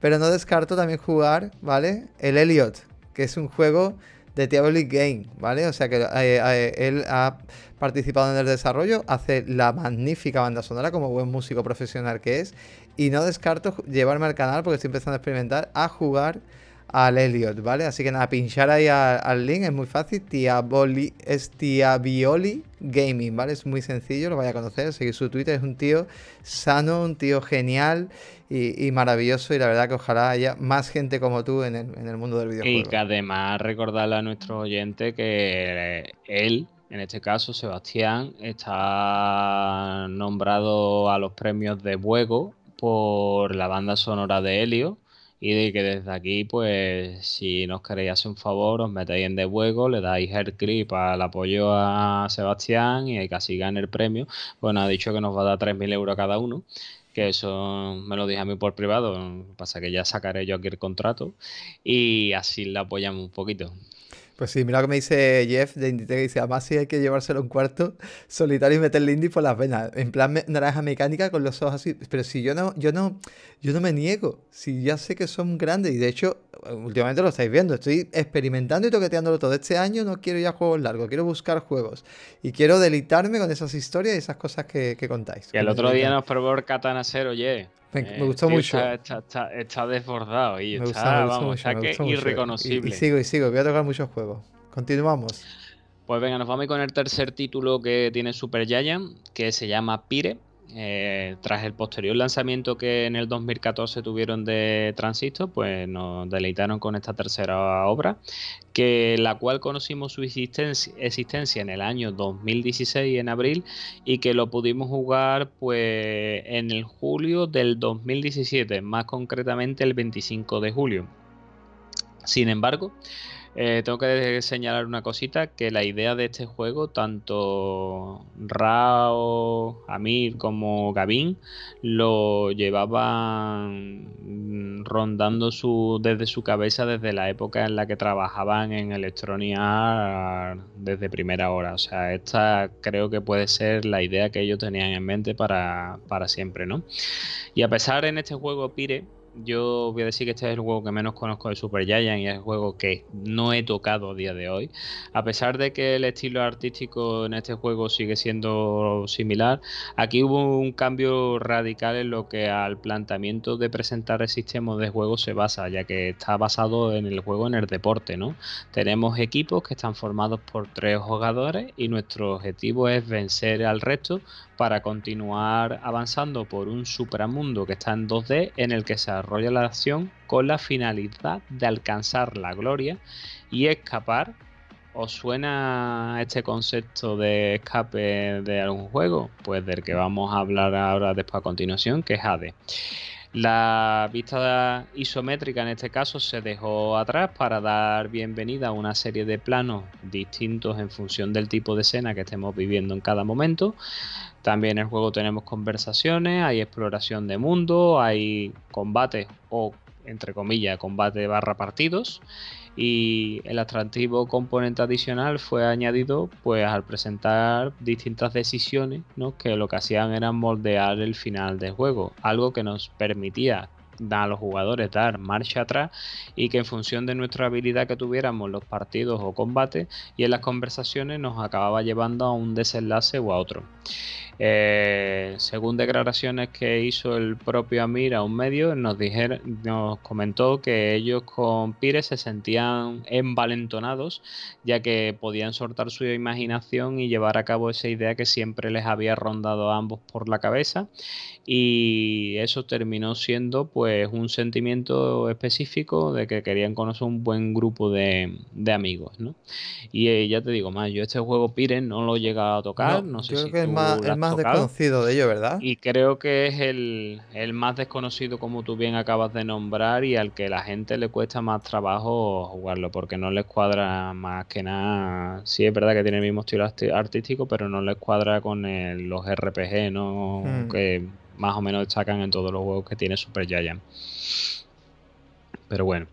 pero no descarto también jugar, ¿vale? El Elliot, que es un juego de Tiaboli Game, ¿vale? O sea que eh, eh, él ha participado en el desarrollo, hace la magnífica banda sonora como buen músico profesional que es, y no descarto llevarme al canal porque estoy empezando a experimentar a jugar al Elliot, ¿vale? Así que nada, pinchar ahí al, link es muy fácil, Tiaboli, es Tiaboli Gaming, ¿vale? Es muy sencillo, lo vaya a conocer, seguir su Twitter, es un tío sano, un tío genial y, y, maravilloso y la verdad que ojalá haya más gente como tú en el, en el mundo del videojuego. Y que además recordarle a nuestro oyente que eh, él, en este caso Sebastián, está nombrado a los premios de juego por la banda sonora de Helio y de que desde aquí, pues, si nos queréis hacer un favor, os metéis en de juego, le dais el clip al apoyo a Sebastián y casi así gane el premio. Bueno, ha dicho que nos va a dar 3.000 euros cada uno que eso me lo dije a mí por privado, pasa que ya sacaré yo aquí el contrato y así la apoyamos un poquito. Pues sí, mira lo que me dice Jeff de Inditex, que dice, además si hay que llevárselo a un cuarto solitario y meterle indie por las venas, en plan naranja mecánica con los ojos así, pero si yo no, yo no, yo no me niego, si ya sé que son grandes y de hecho últimamente lo estáis viendo, estoy experimentando y toqueteándolo todo, este año no quiero ya juegos largos, quiero buscar juegos y quiero deleitarme con esas historias y esas cosas que, contáis. Y el otro día nos probó Catan Katana oye, eh, me, gustó mucho. Está, desbordado y está, está irreconocible. Y, sigo, y sigo, voy a tocar muchos juegos. Continuamos. Pues venga, nos vamos a ir con el tercer título que tiene Super Giant, que se llama Pire. Eh, tras el posterior lanzamiento que en el 2014 tuvieron de Transistor, pues nos deleitaron con esta tercera obra, que la cual conocimos su existencia, existencia en el año 2016 en abril y que lo pudimos jugar pues en el julio del 2017, más concretamente el 25 de julio. Sin embargo, eh, tengo que señalar una cosita, que la idea de este juego, tanto Rao, Amir como Gavin, lo llevaban rondando su, desde su cabeza desde la época en la que trabajaban en Electronia desde primera hora. O sea, esta creo que puede ser la idea que ellos tenían en mente para, para siempre, ¿no? Y a pesar en este juego, Pire, yo voy a decir que este es el juego que menos conozco de Super Giant y es el juego que no he tocado a día de hoy. A pesar de que el estilo artístico en este juego sigue siendo similar, aquí hubo un cambio radical en lo que al planteamiento de presentar el sistema de juego se basa, ya que está basado en el juego en el deporte, ¿no? Tenemos equipos que están formados por tres jugadores y nuestro objetivo es vencer al resto para continuar avanzando por un supramundo que está en 2D en el que se desarrolla la acción con la finalidad de alcanzar la gloria y escapar. ¿Os suena este concepto de escape de algún juego? Pues del que vamos a hablar ahora después a continuación, que es Hades. La vista isométrica en este caso se dejó atrás para dar bienvenida a una serie de planos distintos en función del tipo de escena que estemos viviendo en cada momento. También en el juego tenemos conversaciones, hay exploración de mundo, hay combate o entre comillas combate barra partidos y el atractivo componente adicional fue añadido pues al presentar distintas decisiones ¿no? que lo que hacían era moldear el final del juego, algo que nos permitía a los jugadores dar marcha atrás y que en función de nuestra habilidad que tuviéramos los partidos o combates y en las conversaciones nos acababa llevando a un desenlace o a otro. Eh, según declaraciones que hizo el propio Amir a un medio, nos, nos comentó que ellos con Pires se sentían envalentonados, ya que podían soltar su imaginación y llevar a cabo esa idea que siempre les había rondado a ambos por la cabeza. Y eso terminó siendo pues un sentimiento específico de que querían conocer un buen grupo de, amigos. ¿no? Y eh, ya te digo más, yo este juego Pires no lo he llegado a tocar, no, sé si es más, desconocido de ello, ¿verdad? Y creo que es el, más desconocido, como tú bien acabas de nombrar, y al que la gente le cuesta más trabajo jugarlo, porque no les cuadra más que nada. Sí, es verdad que tiene el mismo estilo artístico, pero no les cuadra con los RPG, ¿no? Hmm. Que más o menos destacan en todos los juegos que tiene Super Giant. Pero bueno.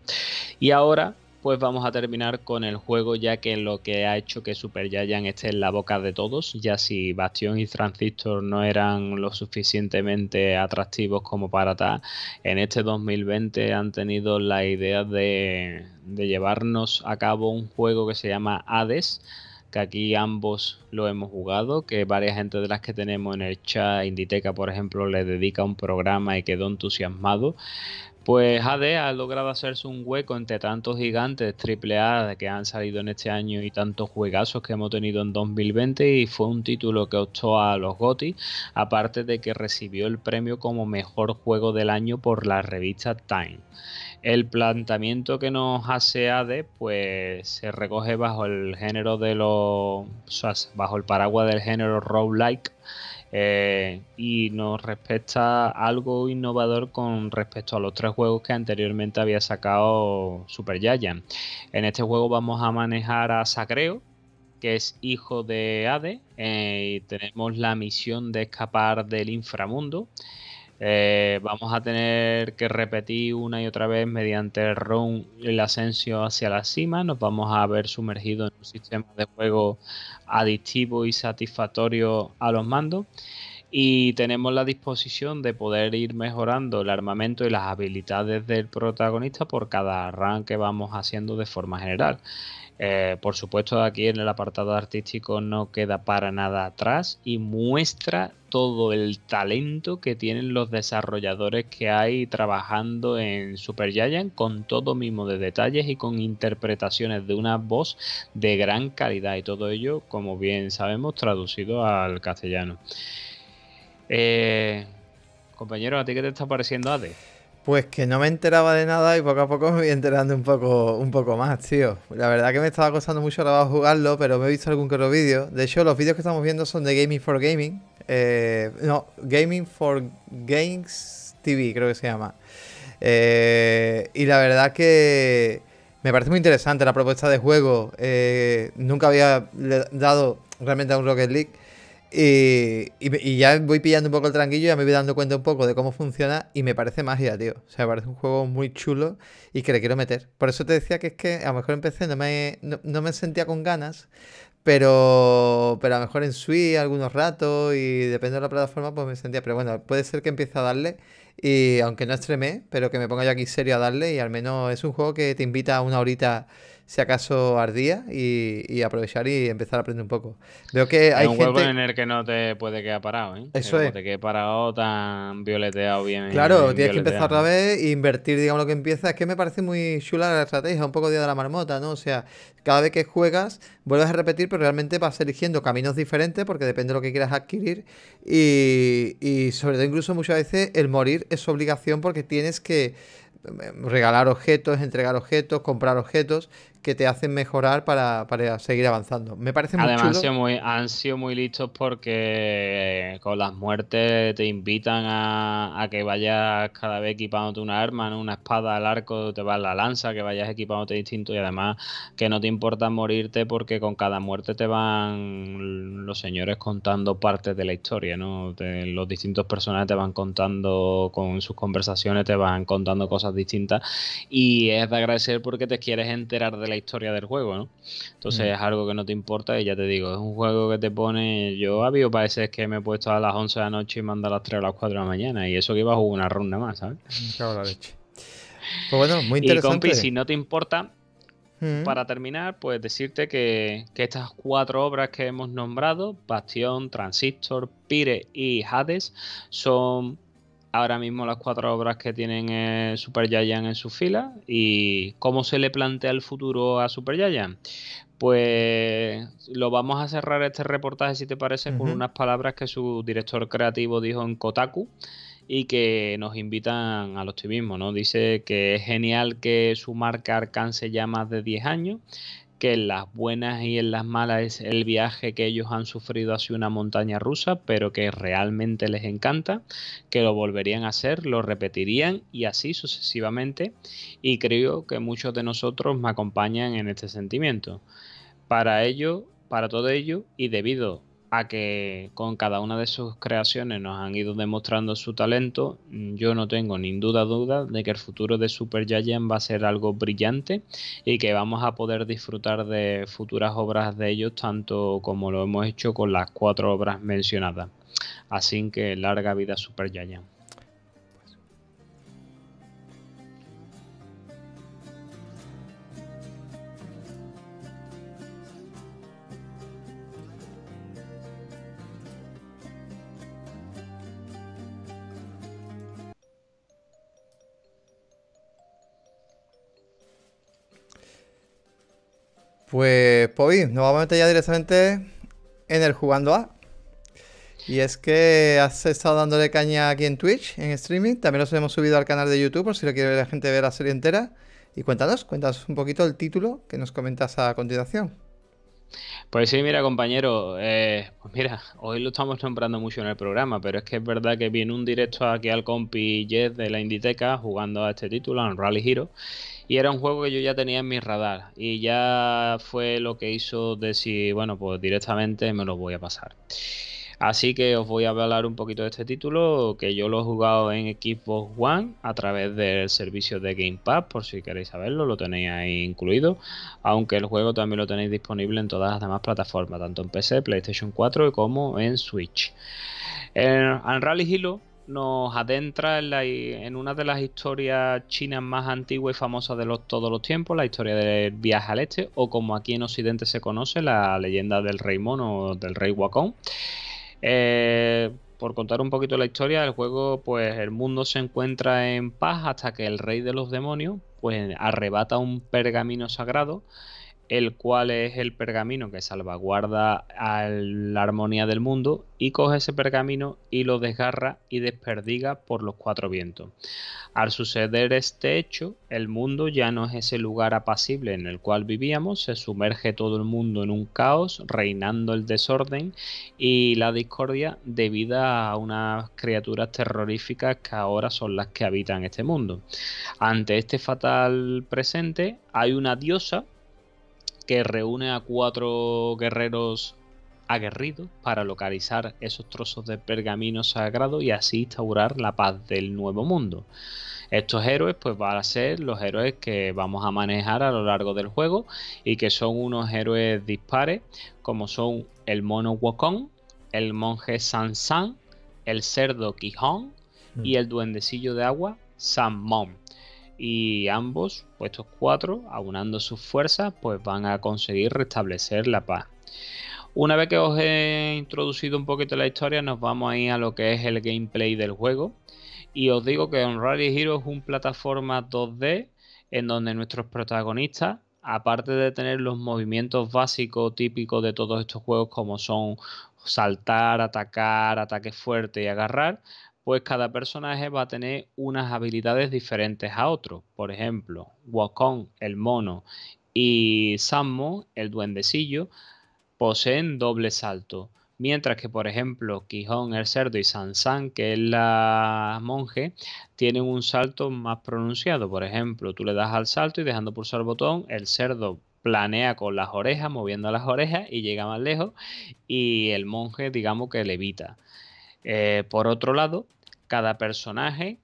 Y ahora pues vamos a terminar con el juego, ya que lo que ha hecho que Super Giant esté en la boca de todos, ya si Bastión y Transistor no eran lo suficientemente atractivos como para tal, en este 2020 han tenido la idea de, llevarnos a cabo un juego que se llama Hades, que aquí ambos lo hemos jugado, que varias gente de las que tenemos en el chat, Inditeca por ejemplo, le dedica un programa y quedó entusiasmado. Pues AD ha logrado hacerse un hueco entre tantos gigantes AAA que han salido en este año y tantos juegazos que hemos tenido en 2020 y fue un título que optó a los GOTY, aparte de que recibió el premio como mejor juego del año por la revista Time. El planteamiento que nos hace ADE pues se recoge bajo el género de los bajo el paraguas del género roguelike eh, y nos respecta algo innovador con respecto a los tres juegos que anteriormente había sacado Super Yayan. En este juego vamos a manejar a Sacreo, que es hijo de Ade eh, y tenemos la misión de escapar del inframundo. Eh, vamos a tener que repetir una y otra vez mediante el run el ascenso hacia la cima. Nos vamos a ver sumergidos en un sistema de juego adictivo y satisfactorio a los mandos y tenemos la disposición de poder ir mejorando el armamento y las habilidades del protagonista por cada run que vamos haciendo de forma general. Eh, por supuesto, aquí en el apartado artístico no queda para nada atrás y muestra todo el talento que tienen los desarrolladores que hay trabajando en Super Giant con todo mismo de detalles y con interpretaciones de una voz de gran calidad y todo ello, como bien sabemos, traducido al castellano. Eh, compañero, ¿a ti qué te está pareciendo Ade? Pues que no me enteraba de nada y poco a poco me voy enterando un poco, un poco más, tío. La verdad que me estaba costando mucho de jugarlo, pero me he visto algún que otro vídeo. De hecho, los vídeos que estamos viendo son de Gaming for Gaming. Eh, no, Gaming for Games TV, creo que se llama. Eh, y la verdad que me parece muy interesante la propuesta de juego. Eh, nunca había dado realmente a un Rocket League. Eh, y, ya voy pillando un poco el tranquillo, ya me voy dando cuenta un poco de cómo funciona y me parece magia, tío. O sea, me parece un juego muy chulo y que le quiero meter. Por eso te decía que es que a lo mejor empecé, no me, no, me sentía con ganas, pero, pero a lo mejor en Switch algunos ratos y depende de la plataforma, pues me sentía. Pero bueno, puede ser que empiece a darle y aunque no estreme, pero que me ponga yo aquí serio a darle y al menos es un juego que te invita a una horita si acaso ardía y, aprovechar y empezar a aprender un poco. Veo que hay un gente... en el que no te puede quedar parado, ¿eh? Eso que es. te quede parado tan violeteado bien. Claro, tienes que empezar otra vez e invertir, digamos, lo que empieza. Es que me parece muy chula la estrategia, un poco día de la marmota, ¿no? O sea, cada vez que juegas vuelves a repetir, pero realmente vas eligiendo caminos diferentes porque depende de lo que quieras adquirir y, y sobre todo incluso muchas veces el morir es obligación porque tienes que eh, regalar objetos, entregar objetos, comprar objetos, que te hacen mejorar para, seguir avanzando. Me parece muy Además, Han, sido muy, han muy listos porque eh, con las muertes te invitan a, que vayas cada vez equipándote una arma, una espada al arco, te va la lanza, que vayas equipándote distinto y además que no te importa morirte porque con cada muerte te van los señores contando partes de la historia, ¿no? los distintos personajes te van contando con sus conversaciones, te van contando cosas distintas y es de agradecer porque te quieres enterar de la historia del juego, ¿no? Entonces mm. es algo que no te importa y ya te digo, es un juego que te pone... Yo ha habido países que me he puesto a las 11 de la noche y manda a las 3 o las 4 de la mañana y eso que iba a jugar una ronda más, ¿sabes? Mm, leche. Pues bueno, muy interesante. Y compi, si no te importa, mm. para terminar, pues decirte que, que estas cuatro obras que hemos nombrado, Bastión, Transistor, Pire y Hades, son ahora mismo las cuatro obras que tienen Super Giant en su fila y cómo se le plantea el futuro a Super Yayan, Pues lo vamos a cerrar este reportaje, si te parece, con unas palabras que su director creativo dijo en Kotaku y que nos invitan al optimismo. ¿no? Dice que es genial que su marca alcance ya más de 10 años, que en las buenas y en las malas es el viaje que ellos han sufrido hacia una montaña rusa, pero que realmente les encanta, que lo volverían a hacer, lo repetirían y así sucesivamente. Y creo que muchos de nosotros me acompañan en este sentimiento. Para ello, para todo ello, y debido a que con cada una de sus creaciones nos han ido demostrando su talento, mm, yo no tengo ni duda duda de que el futuro de Super Giant va a ser algo brillante y que vamos a poder disfrutar de futuras obras de ellos tanto como lo hemos hecho con las cuatro obras mencionadas. Así que larga vida Super Giant. Pues, Pobi, nos vamos a meter ya directamente en el jugando A. Y es que has estado dándole caña aquí en Twitch, en streaming. También nos hemos subido al canal de YouTube por si lo quiere la gente ver la serie entera. Y cuéntanos, cuéntanos un poquito el título que nos comentas a continuación. Pues sí, mira compañero, eh, pues mira, hoy lo estamos nombrando mucho en el programa, pero es que es verdad que viene un directo aquí al compi Jed de la Inditeca jugando a este título, En Rally Hero, y era un juego que yo ya tenía en mi radar, y ya fue lo que hizo decir, bueno, pues directamente me lo voy a pasar. Así que os voy a hablar un poquito de este título, que yo lo he jugado en Xbox One a través del servicio de Game Pass, por si queréis saberlo, lo tenéis ahí incluido, aunque el juego también lo tenéis disponible en todas las demás plataformas, tanto en PC, PlayStation 4 como en Switch. En Unrally Hilo nos adentra en, una de las historias chinas más antiguas y famosas de todos los tiempos, la historia del viaje al este, o como aquí en Occidente se conoce, la leyenda del rey mono o del rey Wakong. Eh, por contar un poquito la historia del juego, pues el mundo se encuentra en paz hasta que el rey de los demonios pues arrebata un pergamino sagrado el cual es el pergamino que salvaguarda a la armonía del mundo, y coge ese pergamino y lo desgarra y desperdiga por los cuatro vientos. Al suceder este hecho, el mundo ya no es ese lugar apacible en el cual vivíamos, se sumerge todo el mundo en un caos, reinando el desorden y la discordia debido a unas criaturas terroríficas que ahora son las que habitan este mundo. Ante este fatal presente, hay una diosa que reúne a cuatro guerreros aguerridos para localizar esos trozos de pergamino sagrado y así instaurar la paz del nuevo mundo. Estos héroes pues van a ser los héroes que vamos a manejar a lo largo del juego y que son unos héroes dispares como son el mono Wokong, el monje San, el cerdo Quijón mm. y el duendecillo de agua San y ambos, pues estos cuatro, aunando sus fuerzas, pues van a conseguir restablecer la paz. Una vez que os he introducido un poquito la historia, nos vamos a ir a lo que es el gameplay del juego. Y os digo que Rally Hero es un plataforma 2D en donde nuestros protagonistas, aparte de tener los movimientos básicos típicos de todos estos juegos como son saltar, atacar, ataque fuerte y agarrar, pues cada personaje va a tener unas habilidades diferentes a otros. Por ejemplo, Wakon, el mono, y Sammo, el duendecillo, poseen doble salto. Mientras que, por ejemplo, Quijón, el cerdo, y Sansan, que es la monje, tienen un salto más pronunciado. Por ejemplo, tú le das al salto y dejando pulsar el botón, el cerdo planea con las orejas, moviendo las orejas y llega más lejos, y el monje, digamos que levita. evita. Eh, por otro lado, cada personaje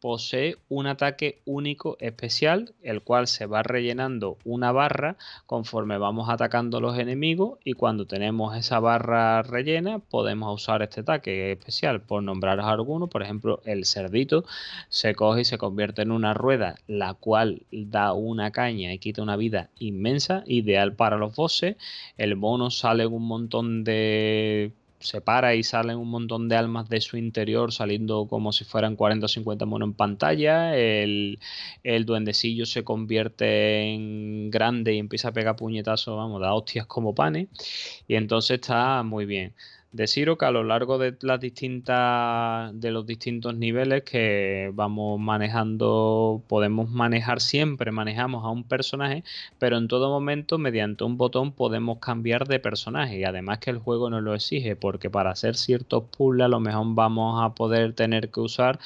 posee un ataque único especial, el cual se va rellenando una barra conforme vamos atacando los enemigos y cuando tenemos esa barra rellena podemos usar este ataque especial. Por nombraros alguno, por ejemplo, el cerdito se coge y se convierte en una rueda, la cual da una caña y quita una vida inmensa, ideal para los bosses. El mono sale un montón de se para y salen un montón de almas de su interior saliendo como si fueran 40 o 50 monos en pantalla. El, el duendecillo se convierte en grande y empieza a pegar puñetazos, vamos, da hostias como panes. Y entonces está muy bien decir que a lo largo de las distintas de los distintos niveles que vamos manejando podemos manejar siempre manejamos a un personaje pero en todo momento mediante un botón podemos cambiar de personaje y además que el juego nos lo exige porque para hacer ciertos puzzles a lo mejor vamos a poder tener que usar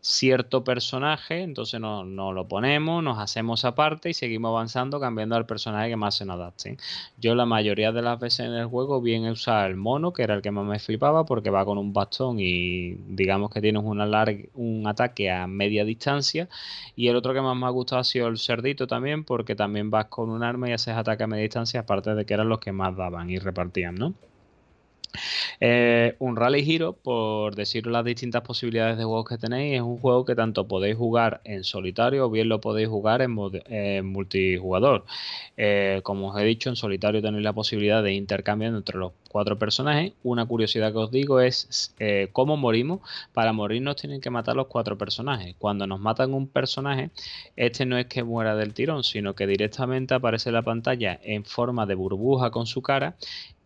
cierto personaje, entonces nos no lo ponemos, nos hacemos aparte y seguimos avanzando cambiando al personaje que más se nos adapte. Yo la mayoría de las veces en el juego bien he usado el mono, que era el que más me flipaba porque va con un bastón y digamos que tienes un ataque a media distancia y el otro que más me ha gustado ha sido el cerdito también porque también vas con un arma y haces ataque a media distancia aparte de que eran los que más daban y repartían, ¿no? Eh, un Rally giro por decir las distintas posibilidades de juegos que tenéis, es un juego que tanto podéis jugar en solitario o bien lo podéis jugar en, multijugador. Eh, como os he dicho, en solitario tenéis la posibilidad de intercambiar entre los cuatro personajes. Una curiosidad que os digo es eh, cómo morimos. Para morir nos tienen que matar los cuatro personajes. Cuando nos matan un personaje, este no es que muera del tirón, sino que directamente aparece la pantalla en forma de burbuja con su cara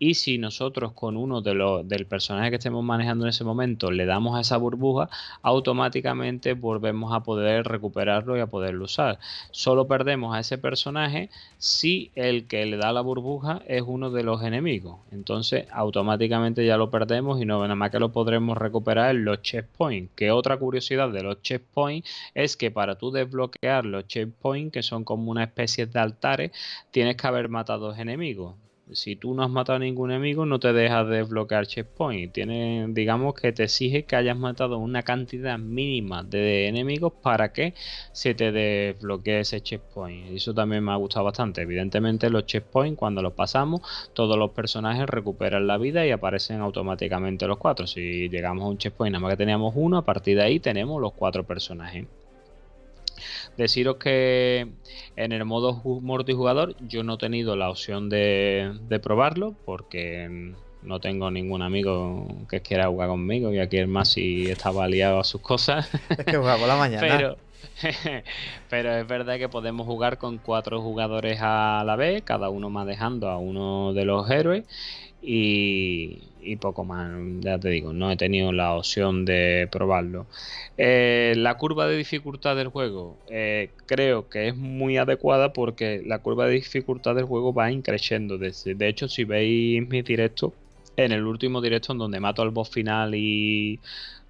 y si nosotros con uno de los del personaje que estemos manejando en ese momento le damos a esa burbuja, automáticamente volvemos a poder recuperarlo y a poderlo usar. Solo perdemos a ese personaje si el que le da la burbuja es uno de los enemigos. Entonces, automáticamente ya lo perdemos y no nada más que lo podremos recuperar en los checkpoints. Que otra curiosidad de los checkpoints es que para tú desbloquear los checkpoints, que son como una especie de altares, tienes que haber matado a dos enemigos si tú no has matado a ningún enemigo, no te dejas desbloquear checkpoint. Tiene, digamos que te exige que hayas matado una cantidad mínima de enemigos para que se te desbloquee ese checkpoint. Eso también me ha gustado bastante. Evidentemente, los checkpoints, cuando los pasamos, todos los personajes recuperan la vida y aparecen automáticamente los cuatro. Si llegamos a un checkpoint, nada más que teníamos uno, a partir de ahí tenemos los cuatro personajes. Deciros que en el modo multijugador yo no he tenido la opción de, probarlo porque no tengo ningún amigo que quiera jugar conmigo y aquí más si estaba liado a sus cosas. Es que jugamos la mañana. Pero, pero es verdad que podemos jugar con cuatro jugadores a la vez, cada uno manejando a uno de los héroes y, poco más. Ya te digo, no he tenido la opción de probarlo. Eh, la curva de dificultad del juego eh, creo que es muy adecuada porque la curva de dificultad del juego va increciendo. De, de hecho, si veis mis directo, en el último directo en donde mato al boss final y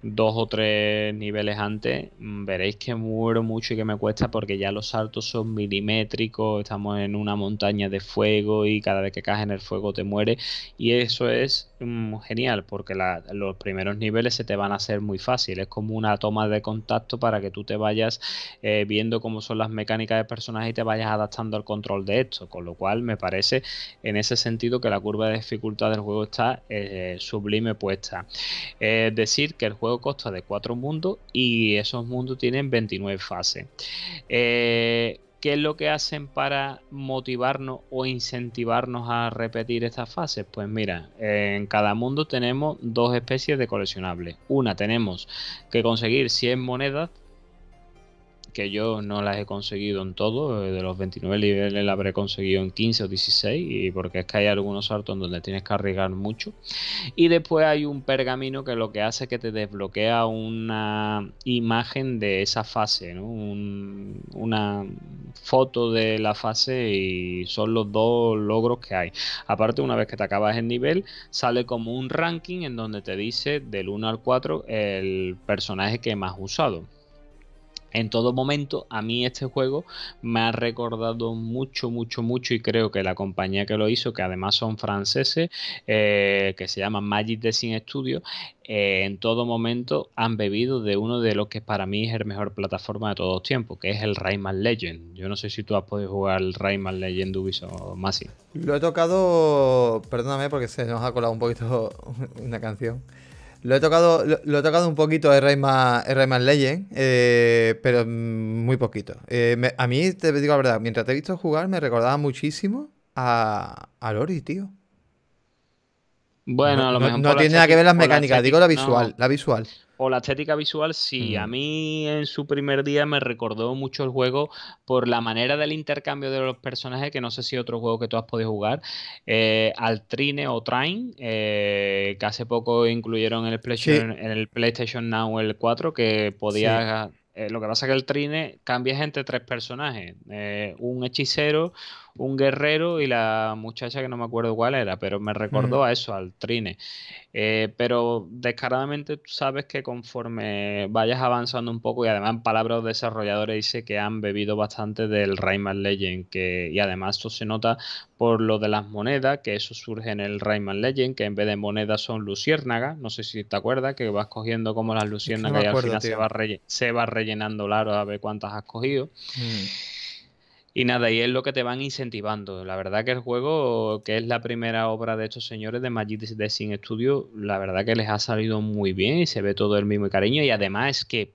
dos o tres niveles antes, mm, veréis que muero mucho y que me cuesta porque ya los saltos son milimétricos, estamos en una montaña de fuego y cada vez que caes en el fuego te muere. Y eso es mm, genial porque los primeros niveles se te van a hacer muy fácil. Es como una toma de contacto para que tú te vayas eh, viendo cómo son las mecánicas de personaje y te vayas adaptando al control de esto. Con lo cual me parece en ese sentido que la curva de dificultad del juego está eh, sublime puesta. es eh, decir que el juego costa de cuatro mundos y esos mundos tienen 29 fases. Eh, ¿Qué es lo que hacen para motivarnos o incentivarnos a repetir estas fases? Pues mira, en cada mundo tenemos dos especies de coleccionables. Una tenemos que conseguir 100 monedas que yo no las he conseguido en todo, eh, de los 29 niveles la habré conseguido en 15 o 16, y porque es que hay algunos saltos donde tienes que arriesgar mucho. Y después hay un pergamino que lo que hace es que te desbloquea una imagen de esa fase, una foto de la fase y son los dos logros que hay. Aparte, una vez que te acabas el nivel, sale como un ranking en donde te dice del 1 al 4 el personaje que más usado en todo momento, a mí este juego me ha recordado mucho, mucho, mucho y creo que la compañía que lo hizo, que además son franceses, eh, que se llama Magic Design Studio, eh, en todo momento han bebido de uno de los que para mí es el mejor plataforma de todos tiempos, que es el Rayman Legend. Yo no sé si tú has podido jugar el Rayman Legend Ubisoft o Massive. Lo he tocado, perdóname porque se nos ha colado un poquito una canción. Lo he tocado, lo, he tocado un poquito a Rayman, Legend, eh, pero muy poquito. Eh, a mí, te digo la verdad, mientras te he visto jugar, me recordaba muchísimo a, a Lori, tío. Bueno, a lo no, mejor. No, tiene nada que ver las mecánicas, digo la visual, la visual o la estética visual, sí. A mm. mí en su primer día me recordó mucho el juego por la manera del intercambio de los personajes, que no sé si otro juego que tú has podido jugar, eh, al Trine o Train, eh, que hace poco incluyeron en el, PlayStation, en el PlayStation Now el 4, que podía... Eh, lo que pasa es que el Trine cambias entre tres personajes, un hechicero, un guerrero y la muchacha que no me acuerdo cuál era, pero me recordó a eso, al trine. Eh, pero descaradamente tú sabes que conforme vayas avanzando un poco, y además palabras de desarrolladores dice que han bebido bastante del Rayman Legend, que, y además eso se nota por lo de las monedas, que eso surge en el Rayman Legend, que en vez de monedas son luciérnagas, no sé si te acuerdas, que vas cogiendo como las luciérnagas y al final se va, rellenando largo a ver cuántas has cogido. Mm. Y nada, y es lo que te van incentivando. La verdad que el juego, que es la primera obra de estos señores de Magic Design Studio, la verdad que les ha salido muy bien y se ve todo el mismo cariño. Y además es que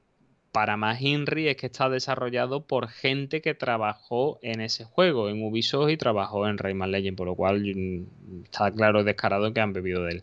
para más Henry es que está desarrollado por gente que trabajó en ese juego, en Ubisoft y trabajó en Rayman Legend, por lo cual mm, está claro, y descarado que han bebido de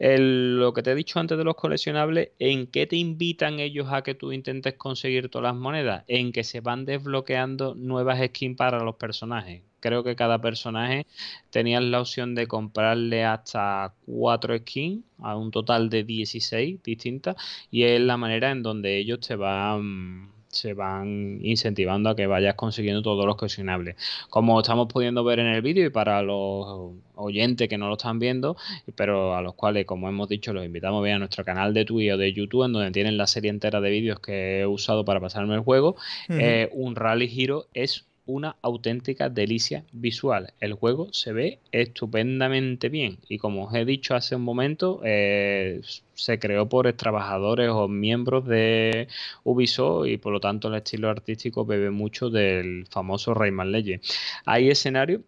él. lo que te he dicho antes de los coleccionables, ¿en qué te invitan ellos a que tú intentes conseguir todas las monedas? En que se van desbloqueando nuevas skins para los personajes creo que cada personaje tenía la opción de comprarle hasta cuatro skins, a un total de 16 distintas, y es la manera en donde ellos te van se van incentivando a que vayas consiguiendo todos los coleccionables. Como estamos pudiendo ver en el vídeo y para los oyentes que no lo están viendo, pero a los cuales, como hemos dicho, los invitamos a ver a nuestro canal de Twitch o de YouTube, en donde tienen la serie entera de vídeos que he usado para pasarme el juego, eh, un Rally Hero es una auténtica delicia visual. El juego se ve estupendamente bien y como os he dicho hace un momento, eh, se creó por trabajadores o miembros de Ubisoft y por lo tanto el estilo artístico bebe mucho del famoso Rayman Legend. Hay escenarios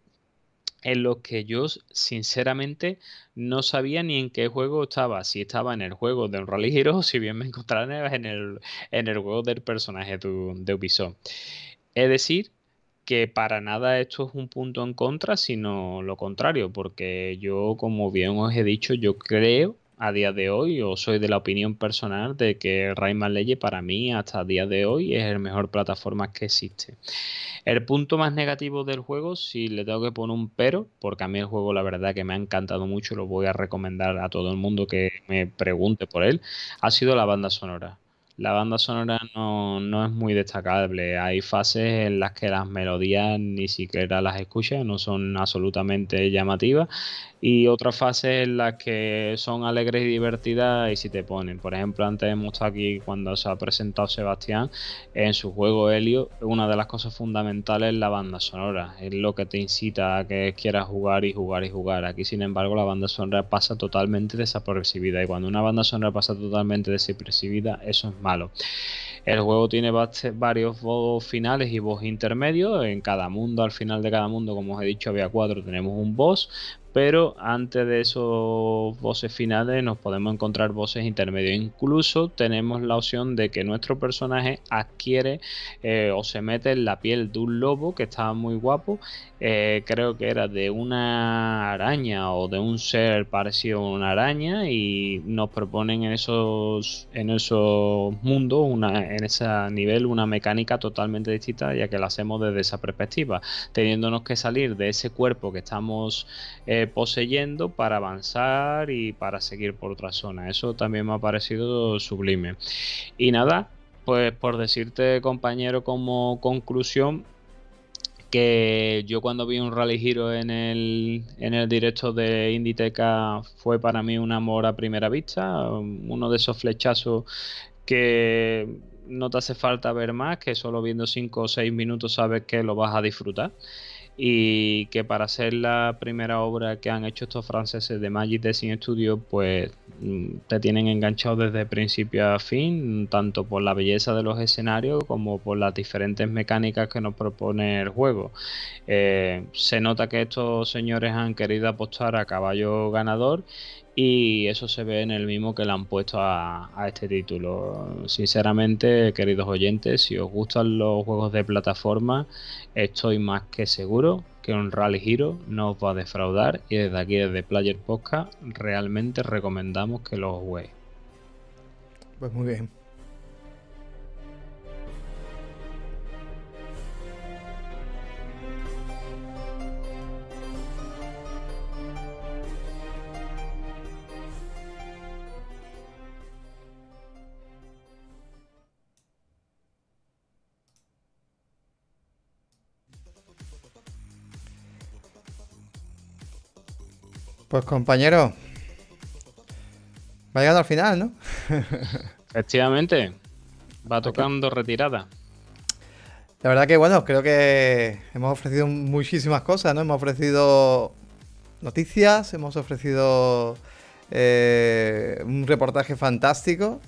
en los que yo sinceramente no sabía ni en qué juego estaba, si estaba en el juego de un Rally o si bien me encontraba en el, en el juego del personaje de, de Ubisoft. Es decir, que para nada esto es un punto en contra, sino lo contrario, porque yo, como bien os he dicho, yo creo a día de hoy, o soy de la opinión personal de que Rayman Leyes, para mí hasta día de hoy es el mejor plataforma que existe. El punto más negativo del juego, si le tengo que poner un pero, porque a mí el juego la verdad que me ha encantado mucho, lo voy a recomendar a todo el mundo que me pregunte por él, ha sido la banda sonora la banda sonora no, es muy destacable. Hay fases en las que las melodías ni siquiera las escuchas, no son absolutamente llamativas. Y otras fases en las que son alegres y divertidas y si te ponen. Por ejemplo, antes hemos estado aquí cuando se ha presentado Sebastián en su juego Helio. Una de las cosas fundamentales es la banda sonora. Es lo que te incita a que quieras jugar y jugar y jugar. Aquí, sin embargo, la banda sonora pasa totalmente desapercibida. Y cuando una banda sonora pasa totalmente desapercibida, eso es ...malo... El juego tiene varios boss finales y boss intermedios. En cada mundo, al final de cada mundo, como os he dicho, había cuatro. Tenemos un boss, pero antes de esos voces finales nos podemos encontrar voces intermedias. Incluso tenemos la opción de que nuestro personaje adquiere eh, o se mete en la piel de un lobo que estaba muy guapo, eh, creo que era de una araña o de un ser parecido a una araña y nos proponen en esos, en esos mundos, una, en ese nivel, una mecánica totalmente distinta ya que la hacemos desde esa perspectiva, teniéndonos que salir de ese cuerpo que estamos... Eh, poseyendo para avanzar y para seguir por otra zona. Eso también me ha parecido sublime. Y nada, pues por decirte compañero como conclusión, que yo cuando vi un rally giro en el, en el directo de Inditeca fue para mí un amor a primera vista, uno de esos flechazos que no te hace falta ver más, que solo viendo 5 o 6 minutos sabes que lo vas a disfrutar y que para ser la primera obra que han hecho estos franceses de Magic Design Studio, pues mm, te tienen enganchado desde principio a fin, tanto por la belleza de los escenarios como por las diferentes mecánicas que nos propone el juego. Eh, se nota que estos señores han querido apostar a caballo ganador y eso se ve en el mismo que le han puesto a, este título. Sinceramente, queridos oyentes, si os gustan los juegos de plataforma, estoy más que seguro que un Rally Hero no os va a defraudar. Y desde aquí, desde Player Podcast, realmente recomendamos que lo juegues. Pues muy bien. Pues compañero, va llegando al final, ¿no? Efectivamente, va tocando retirada. La verdad que bueno, creo que hemos ofrecido muchísimas cosas, ¿no? Hemos ofrecido noticias, hemos ofrecido eh, un reportaje fantástico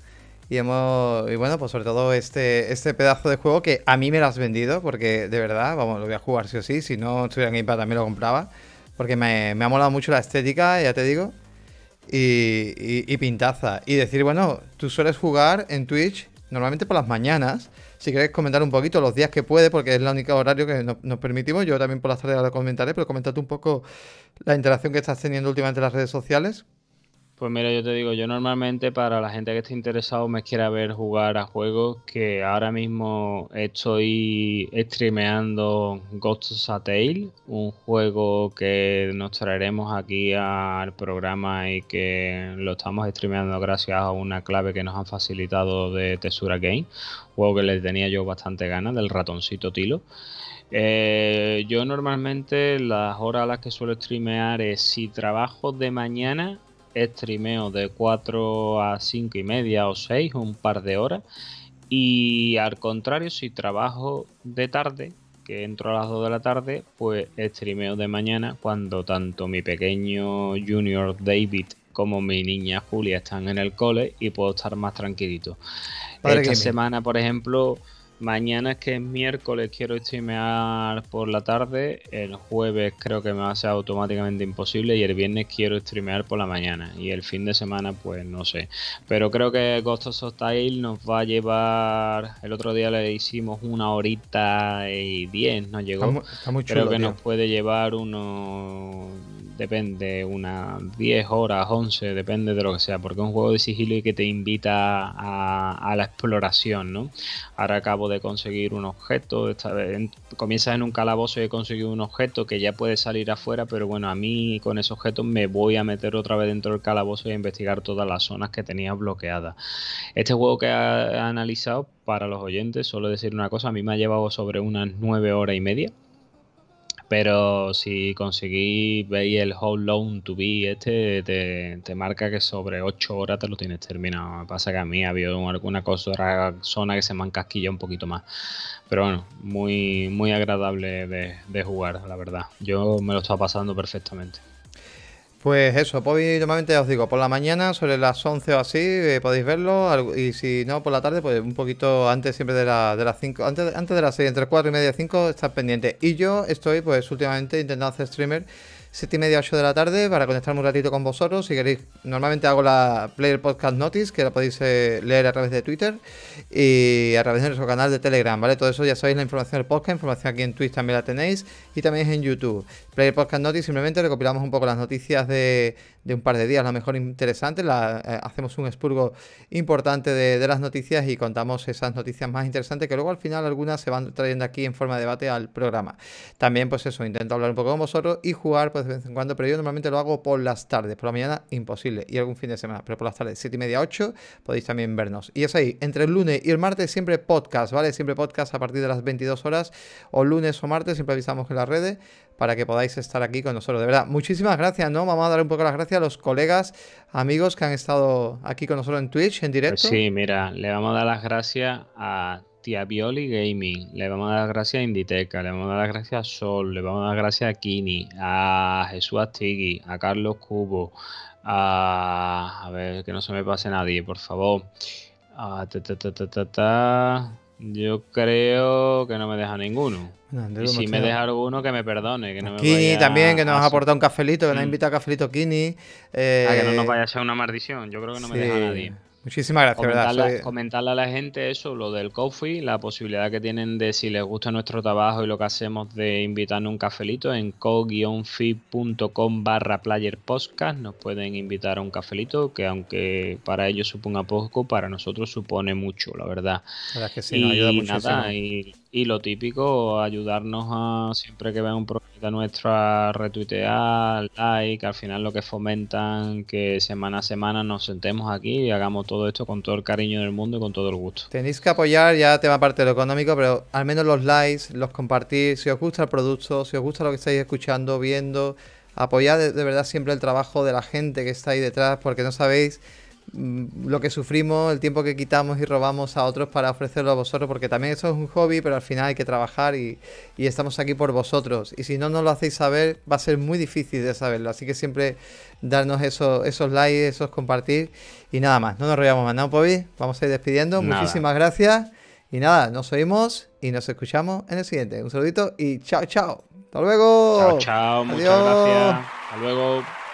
y hemos y bueno, pues sobre todo este este pedazo de juego que a mí me lo has vendido porque de verdad, vamos, lo voy a jugar sí o sí, si no estuviera en Gamepad también lo compraba. Porque me, me ha molado mucho la estética, ya te digo. Y, pintaza. Y decir, bueno, tú sueles jugar en Twitch normalmente por las mañanas. Si quieres comentar un poquito los días que puede, porque es el único horario que nos, permitimos. Yo también por las tardes lo comentaré, pero comentate un poco la interacción que estás teniendo últimamente en las redes sociales. Pues mira, yo te digo, yo normalmente para la gente que esté interesado me quiera ver jugar a juegos que ahora mismo estoy streameando Ghosts of Tale, un juego que nos traeremos aquí al programa y que lo estamos streameando gracias a una clave que nos han facilitado de Tesura Game, juego que les tenía yo bastante ganas, del ratoncito Tilo. Eh, yo normalmente las horas a las que suelo streamear es si trabajo de mañana streameo de 4 a 5 y media o 6, un par de horas. Y al contrario, si trabajo de tarde, que entro a las 2 de la tarde, pues streameo de mañana cuando tanto mi pequeño junior David como mi niña Julia están en el cole y puedo estar más tranquilito. Esta semana, por ejemplo, Mañana es que es miércoles quiero streamear por la tarde, el jueves creo que me va a ser automáticamente imposible y el viernes quiero streamear por la mañana y el fin de semana pues no sé. Pero creo que Ghost of Tsushima nos va a llevar, el otro día le hicimos una horita y diez, nos llegó. Está creo que nos puede llevar uno, depende, unas 10 horas, 11, depende de lo que sea, porque es un juego de sigilo y que te invita a, la exploración, ¿no? Ahora acabo de conseguir un objeto. Esta vez, comienzas en un calabozo y he conseguido un objeto que ya puede salir afuera, pero bueno, a mí con ese objeto me voy a meter otra vez dentro del calabozo y a investigar todas las zonas que tenía bloqueadas. Este juego que ha, analizado, para los oyentes, solo decir una cosa, a mí me ha llevado sobre unas nueve horas y media. Pero si conseguís veis el How Long to Be, este te, marca que sobre 8 horas te lo tienes terminado. Me pasa que a mí ha habido alguna cosa zona que se me encasquilla un poquito más. Pero bueno, muy, muy agradable de jugar, la verdad. Yo me lo estaba pasando perfectamente. Pues eso, pues normalmente os digo, por la mañana, sobre las 11 o así, eh, podéis verlo. Y si no, por la tarde, pues un poquito antes siempre de, las 5, antes, antes de las 6, entre 4 y media y 5, estás pendiente. Y yo estoy, pues últimamente intentando hacer streamer 7 y media, 8 de la tarde, para conectarme un ratito con vosotros. Si queréis, normalmente hago la Player Podcast Notice, que la podéis eh, leer a través de Twitter y a través de nuestro canal de Telegram, ¿vale? Todo eso ya sabéis, la información del podcast, información aquí en Twitch también la tenéis y también es en YouTube. Player Podcast Notice, simplemente recopilamos un poco las noticias de, de un par de días, a lo mejor interesante. Eh, hacemos un expurgo importante de, las noticias y contamos esas noticias más interesantes que luego al final algunas se van trayendo aquí en forma de debate al programa. También, pues eso, intento hablar un poco con vosotros y jugar pues, de vez en cuando, pero yo normalmente lo hago por las tardes, por la mañana imposible y algún fin de semana, pero por las tardes, 7 y media, 8, podéis también vernos. Y es ahí, entre el lunes y el martes siempre podcast, ¿vale? Siempre podcast a partir de las 22 horas, o lunes o martes, siempre avisamos en las redes para que podáis estar aquí con nosotros. De verdad, muchísimas gracias, ¿no? Vamos a dar un poco las gracias a los colegas, amigos que han estado aquí con nosotros en Twitch, en pues directo. sí, mira, le vamos a dar las gracias a Tía Violi Gaming, le vamos a dar las gracias a Inditeca, le vamos a dar las gracias a Sol, le vamos a dar las gracias a Kini, a Jesús Tigui a Carlos Cubo, a... A ver, que no se me pase nadie, por favor. A... ta, ta, ta, ta, ta. Yo creo que no me deja ninguno. y si me deja alguno, que me perdone. Que no Kini me vaya también, que nos ha aportado un cafelito, que nos invita mm. invitado a cafelito Kini. Eh... que no nos eh, vaya a ser una maldición. Yo creo que no me deja nadie. Muchísimas gracias, comentarle, a la gente eso, lo del coffee, la posibilidad que tienen de, si les gusta nuestro trabajo y lo que hacemos, de invitarnos un cafelito en co-fi.com barra player podcast. Nos pueden invitar a un cafelito, que aunque para ellos suponga poco, para nosotros supone mucho, la verdad. La verdad que sí, y ayuda Nada, y y lo típico, ayudarnos a siempre que vean un nuestro nuestra, retuitear, like, al final lo que fomentan que semana a semana nos sentemos aquí y hagamos todo esto con todo el cariño del mundo y con todo el gusto. Tenéis que apoyar ya tema aparte de lo económico, pero al menos los likes, los compartir, si os gusta el producto, si os gusta lo que estáis escuchando, viendo, apoyad de verdad siempre el trabajo de la gente que está ahí detrás, porque no sabéis Mm, lo que sufrimos, el tiempo que quitamos y robamos a otros para ofrecerlo a vosotros, porque también eso es un hobby, pero al final hay que trabajar y, estamos aquí por vosotros. Y si no nos lo hacéis saber, va a ser muy difícil de saberlo. Así que siempre darnos eso, esos likes, esos compartir y nada más. No nos rollamos más, ¿no, Vamos a ir despidiendo. Muchísimas gracias. Y nada, nos oímos y nos escuchamos en el siguiente. Un saludito y chao, chao. Hasta luego. Chao, chao. Muchas gracias. Hasta luego.